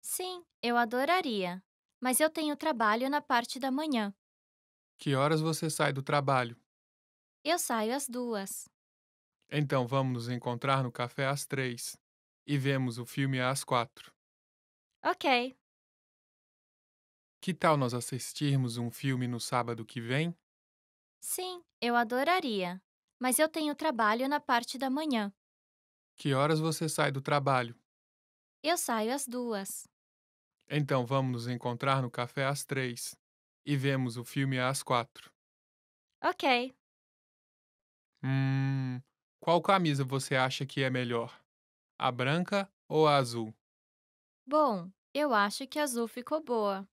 Sim, eu adoraria mas eu tenho trabalho na parte da manhã. Que horas você sai do trabalho? Eu saio às duas. Então vamos nos encontrar no café às três e vemos o filme às quatro. Ok. Que tal nós assistirmos um filme no sábado que vem? Sim, eu adoraria. Mas eu tenho trabalho na parte da manhã. Que horas você sai do trabalho? Eu saio às duas. Então vamos nos encontrar no café às três e vemos o filme às quatro. Ok. Hum, qual camisa você acha que é melhor? A branca ou a azul? Bom, eu acho que a azul ficou boa.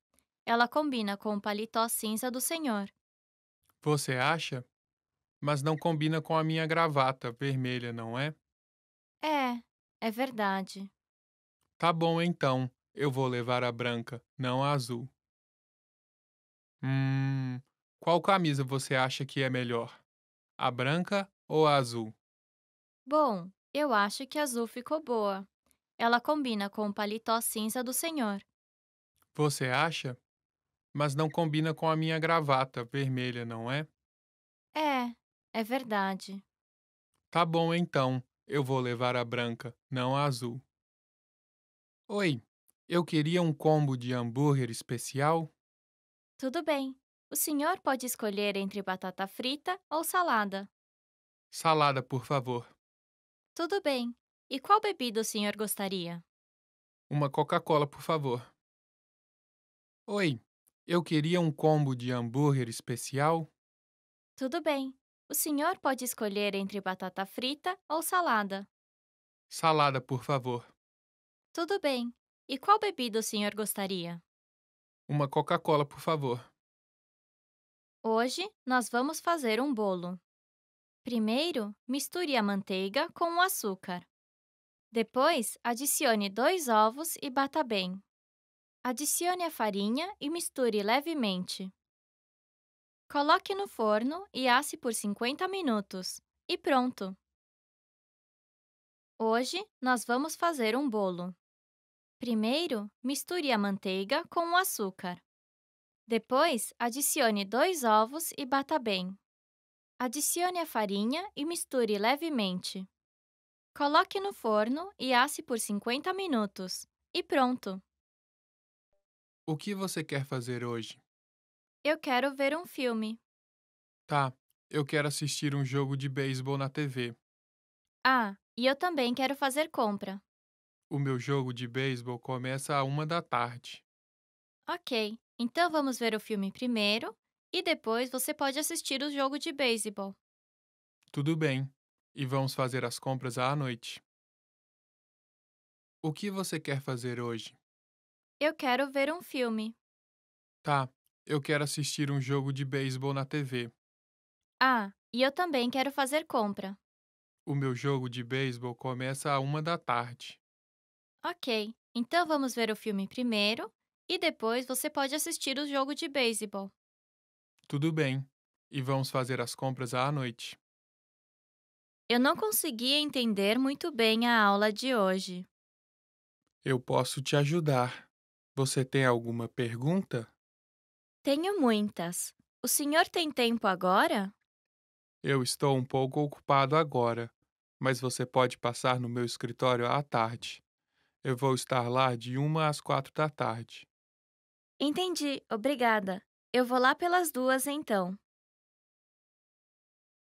Ela combina com o paletó cinza do senhor. Você acha? Mas não combina com a minha gravata vermelha, não é? É, é verdade. Tá bom então. Eu vou levar a branca, não a azul. Hum, qual camisa você acha que é melhor? A branca ou a azul? Bom, eu acho que a azul ficou boa. Ela combina com o paletó cinza do senhor. Você acha? Mas não combina com a minha gravata vermelha, não é? É, é verdade. Tá bom então. Eu vou levar a branca, não a azul. Oi, eu queria um combo de hambúrguer especial. Tudo bem. O senhor pode escolher entre batata frita ou salada. Salada, por favor. Tudo bem. E qual bebida o senhor gostaria? Uma Coca-Cola, por favor. Oi, eu queria um combo de hambúrguer especial. Tudo bem. O senhor pode escolher entre batata frita ou salada. Salada, por favor. Tudo bem. E qual bebida o senhor gostaria? Uma Coca-Cola, por favor. Hoje nós vamos fazer um bolo. Primeiro, misture a manteiga com o açúcar. Depois, adicione dois ovos e bata bem. Adicione a farinha e misture levemente. Coloque no forno e asse por 50 minutos. E pronto! Hoje nós vamos fazer um bolo. Primeiro, misture a manteiga com o açúcar. Depois, adicione dois ovos e bata bem. Adicione a farinha e misture levemente. Coloque no forno e asse por 50 minutos. E pronto! O que você quer fazer hoje? Eu quero ver um filme. Tá, eu quero assistir um jogo de beisebol na TV. Ah, e eu também quero fazer compra. O meu jogo de beisebol começa a uma da tarde. Ok, então vamos ver o filme primeiro e depois você pode assistir o jogo de beisebol. Tudo bem. E vamos fazer as compras à noite. O que você quer fazer hoje? Eu quero ver um filme. Tá, eu quero assistir um jogo de beisebol na TV. Ah, e eu também quero fazer compra. O meu jogo de beisebol começa a uma da tarde. Ok, então vamos ver o filme primeiro e depois você pode assistir o jogo de beisebol. Tudo bem. E vamos fazer as compras à noite. Eu não conseguia entender muito bem a aula de hoje. Eu posso te ajudar. Você tem alguma pergunta? Tenho muitas. O senhor tem tempo agora? Eu estou um pouco ocupado agora, mas você pode passar no meu escritório à tarde. Eu vou estar lá de uma às quatro da tarde. Entendi, obrigada. Eu vou lá pelas duas então.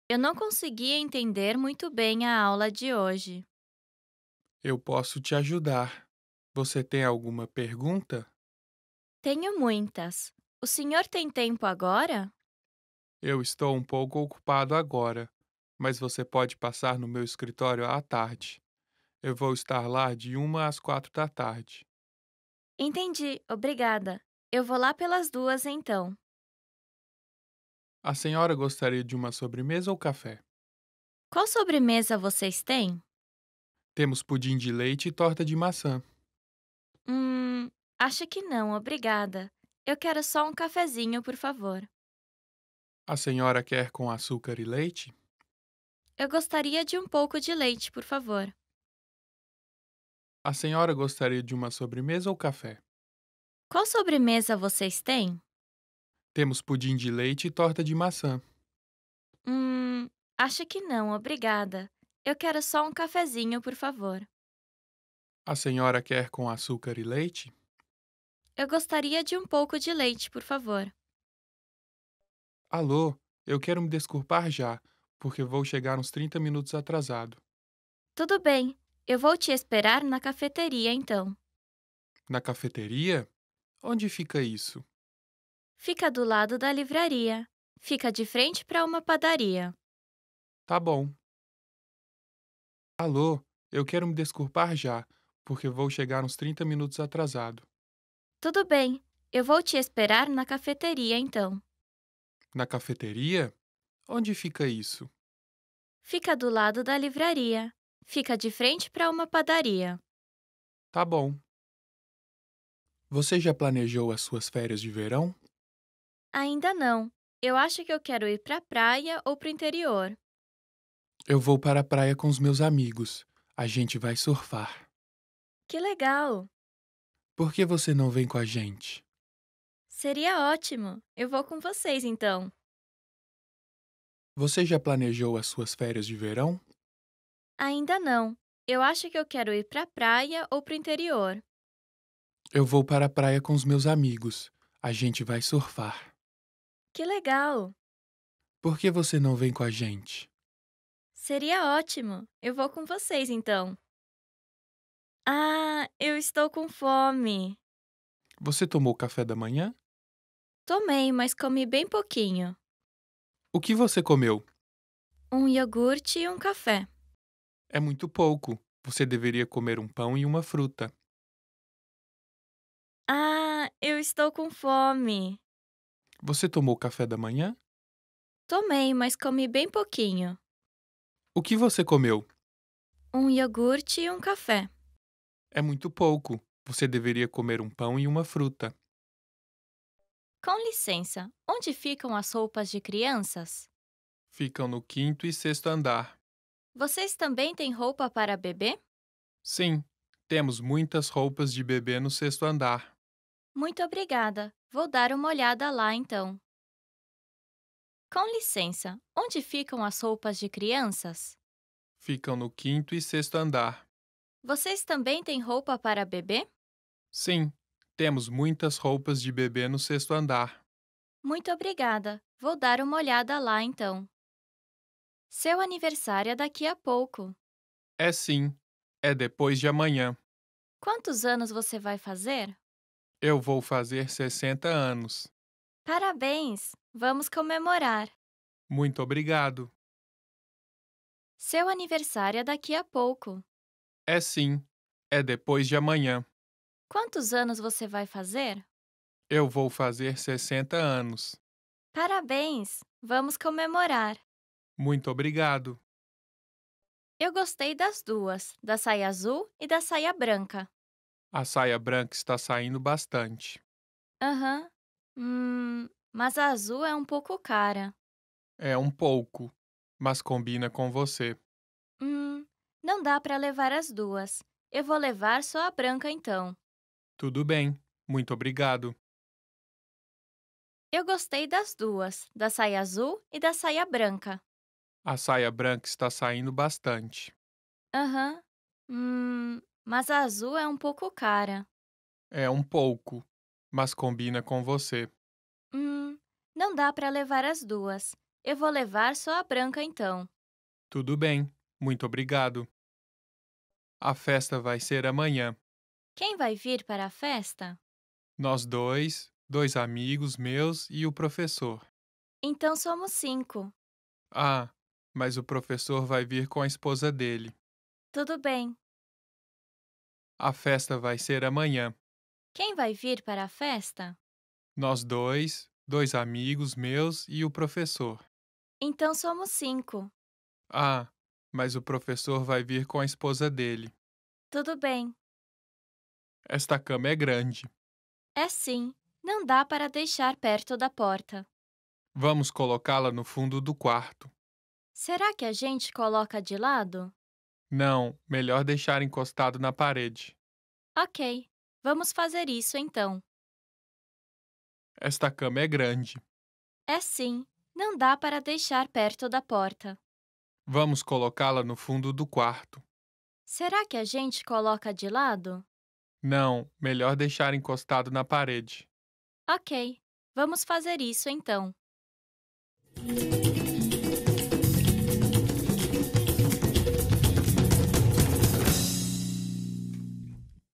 Eu não consegui entender muito bem a aula de hoje. Eu posso te ajudar. Você tem alguma pergunta? Tenho muitas. O senhor tem tempo agora? Eu estou um pouco ocupado agora, mas você pode passar no meu escritório à tarde. Eu vou estar lá de uma às quatro da tarde. Entendi, obrigada. Eu vou lá pelas duas então. A senhora gostaria de uma sobremesa ou café? Qual sobremesa vocês têm? Temos pudim de leite e torta de maçã. Hum, acho que não, obrigada. Eu quero só um cafezinho, por favor. A senhora quer com açúcar e leite? Eu gostaria de um pouco de leite, por favor. A senhora gostaria de uma sobremesa ou café? Qual sobremesa vocês têm? Temos pudim de leite e torta de maçã. Hum, acho que não, obrigada. Eu quero só um cafezinho, por favor. A senhora quer com açúcar e leite? Eu gostaria de um pouco de leite, por favor. Alô, eu quero me desculpar já, porque vou chegar uns 30 minutos atrasado. Tudo bem, eu vou te esperar na cafeteria, então. Na cafeteria? Onde fica isso? Fica do lado da livraria. Fica de frente para uma padaria. Tá bom. Alô, eu quero me desculpar já, porque vou chegar uns 30 minutos atrasado. Tudo bem. Eu vou te esperar na cafeteria, então. Na cafeteria? Onde fica isso? Fica do lado da livraria. Fica de frente para uma padaria. Tá bom. Você já planejou as suas férias de verão? Ainda não. Eu acho que eu quero ir para a praia ou para o interior. Eu vou para a praia com os meus amigos. A gente vai surfar. Que legal! Por que você não vem com a gente? Seria ótimo. Eu vou com vocês então. Você já planejou as suas férias de verão? Ainda não. Eu acho que eu quero ir para a praia ou para o interior. Eu vou para a praia com os meus amigos. A gente vai surfar. Que legal! Por que você não vem com a gente? Seria ótimo. Eu vou com vocês então. Ah, eu estou com fome. Você tomou café da manhã? Tomei, mas comi bem pouquinho. O que você comeu? Um iogurte e um café. É muito pouco. Você deveria comer um pão e uma fruta. Ah, eu estou com fome. Você tomou café da manhã? Tomei, mas comi bem pouquinho. O que você comeu? Um iogurte e um café. É muito pouco. Você deveria comer um pão e uma fruta. Com licença, onde ficam as roupas de crianças? Ficam no quinto e sexto andar. Vocês também têm roupa para bebê? Sim, temos muitas roupas de bebê no sexto andar. Muito obrigada. Vou dar uma olhada lá então. Com licença, onde ficam as roupas de crianças? Ficam no quinto e sexto andar. Vocês também têm roupa para bebê? Sim, temos muitas roupas de bebê no sexto andar. Muito obrigada. Vou dar uma olhada lá então. Seu aniversário é daqui a pouco. É sim, é depois de amanhã. Quantos anos você vai fazer? Eu vou fazer 60 anos. Parabéns! Vamos comemorar. Muito obrigado. Seu aniversário é daqui a pouco. É sim, é depois de amanhã. Quantos anos você vai fazer? Eu vou fazer 60 anos. Parabéns! Vamos comemorar. Muito obrigado. Eu gostei das duas, da saia azul e da saia branca. A saia branca está saindo bastante. Aham. Uhum. Hum, mas a azul é um pouco cara. É um pouco, mas combina com você. Hum, não dá para levar as duas. Eu vou levar só a branca então. Tudo bem. Muito obrigado. Eu gostei das duas, da saia azul e da saia branca. A saia branca está saindo bastante. Aham. Hum, mas a azul é um pouco cara. É um pouco, mas combina com você. Hum, não dá para levar as duas. Eu vou levar só a branca então. Tudo bem, muito obrigado. A festa vai ser amanhã. Quem vai vir para a festa? Nós dois, dois amigos meus e o professor. Então somos cinco. Ah, mas o professor vai vir com a esposa dele. Tudo bem. A festa vai ser amanhã. Quem vai vir para a festa? Nós dois, dois amigos meus e o professor. Então somos cinco. Ah, mas o professor vai vir com a esposa dele. Tudo bem. Esta cama é grande. É sim, não dá para deixar perto da porta. Vamos colocá-la no fundo do quarto. Será que a gente coloca de lado? Não, melhor deixar encostado na parede. Ok, vamos fazer isso então. Esta cama é grande. É sim, não dá para deixar perto da porta. Vamos colocá-la no fundo do quarto. Será que a gente coloca de lado? Não, melhor deixar encostado na parede. Ok, vamos fazer isso então.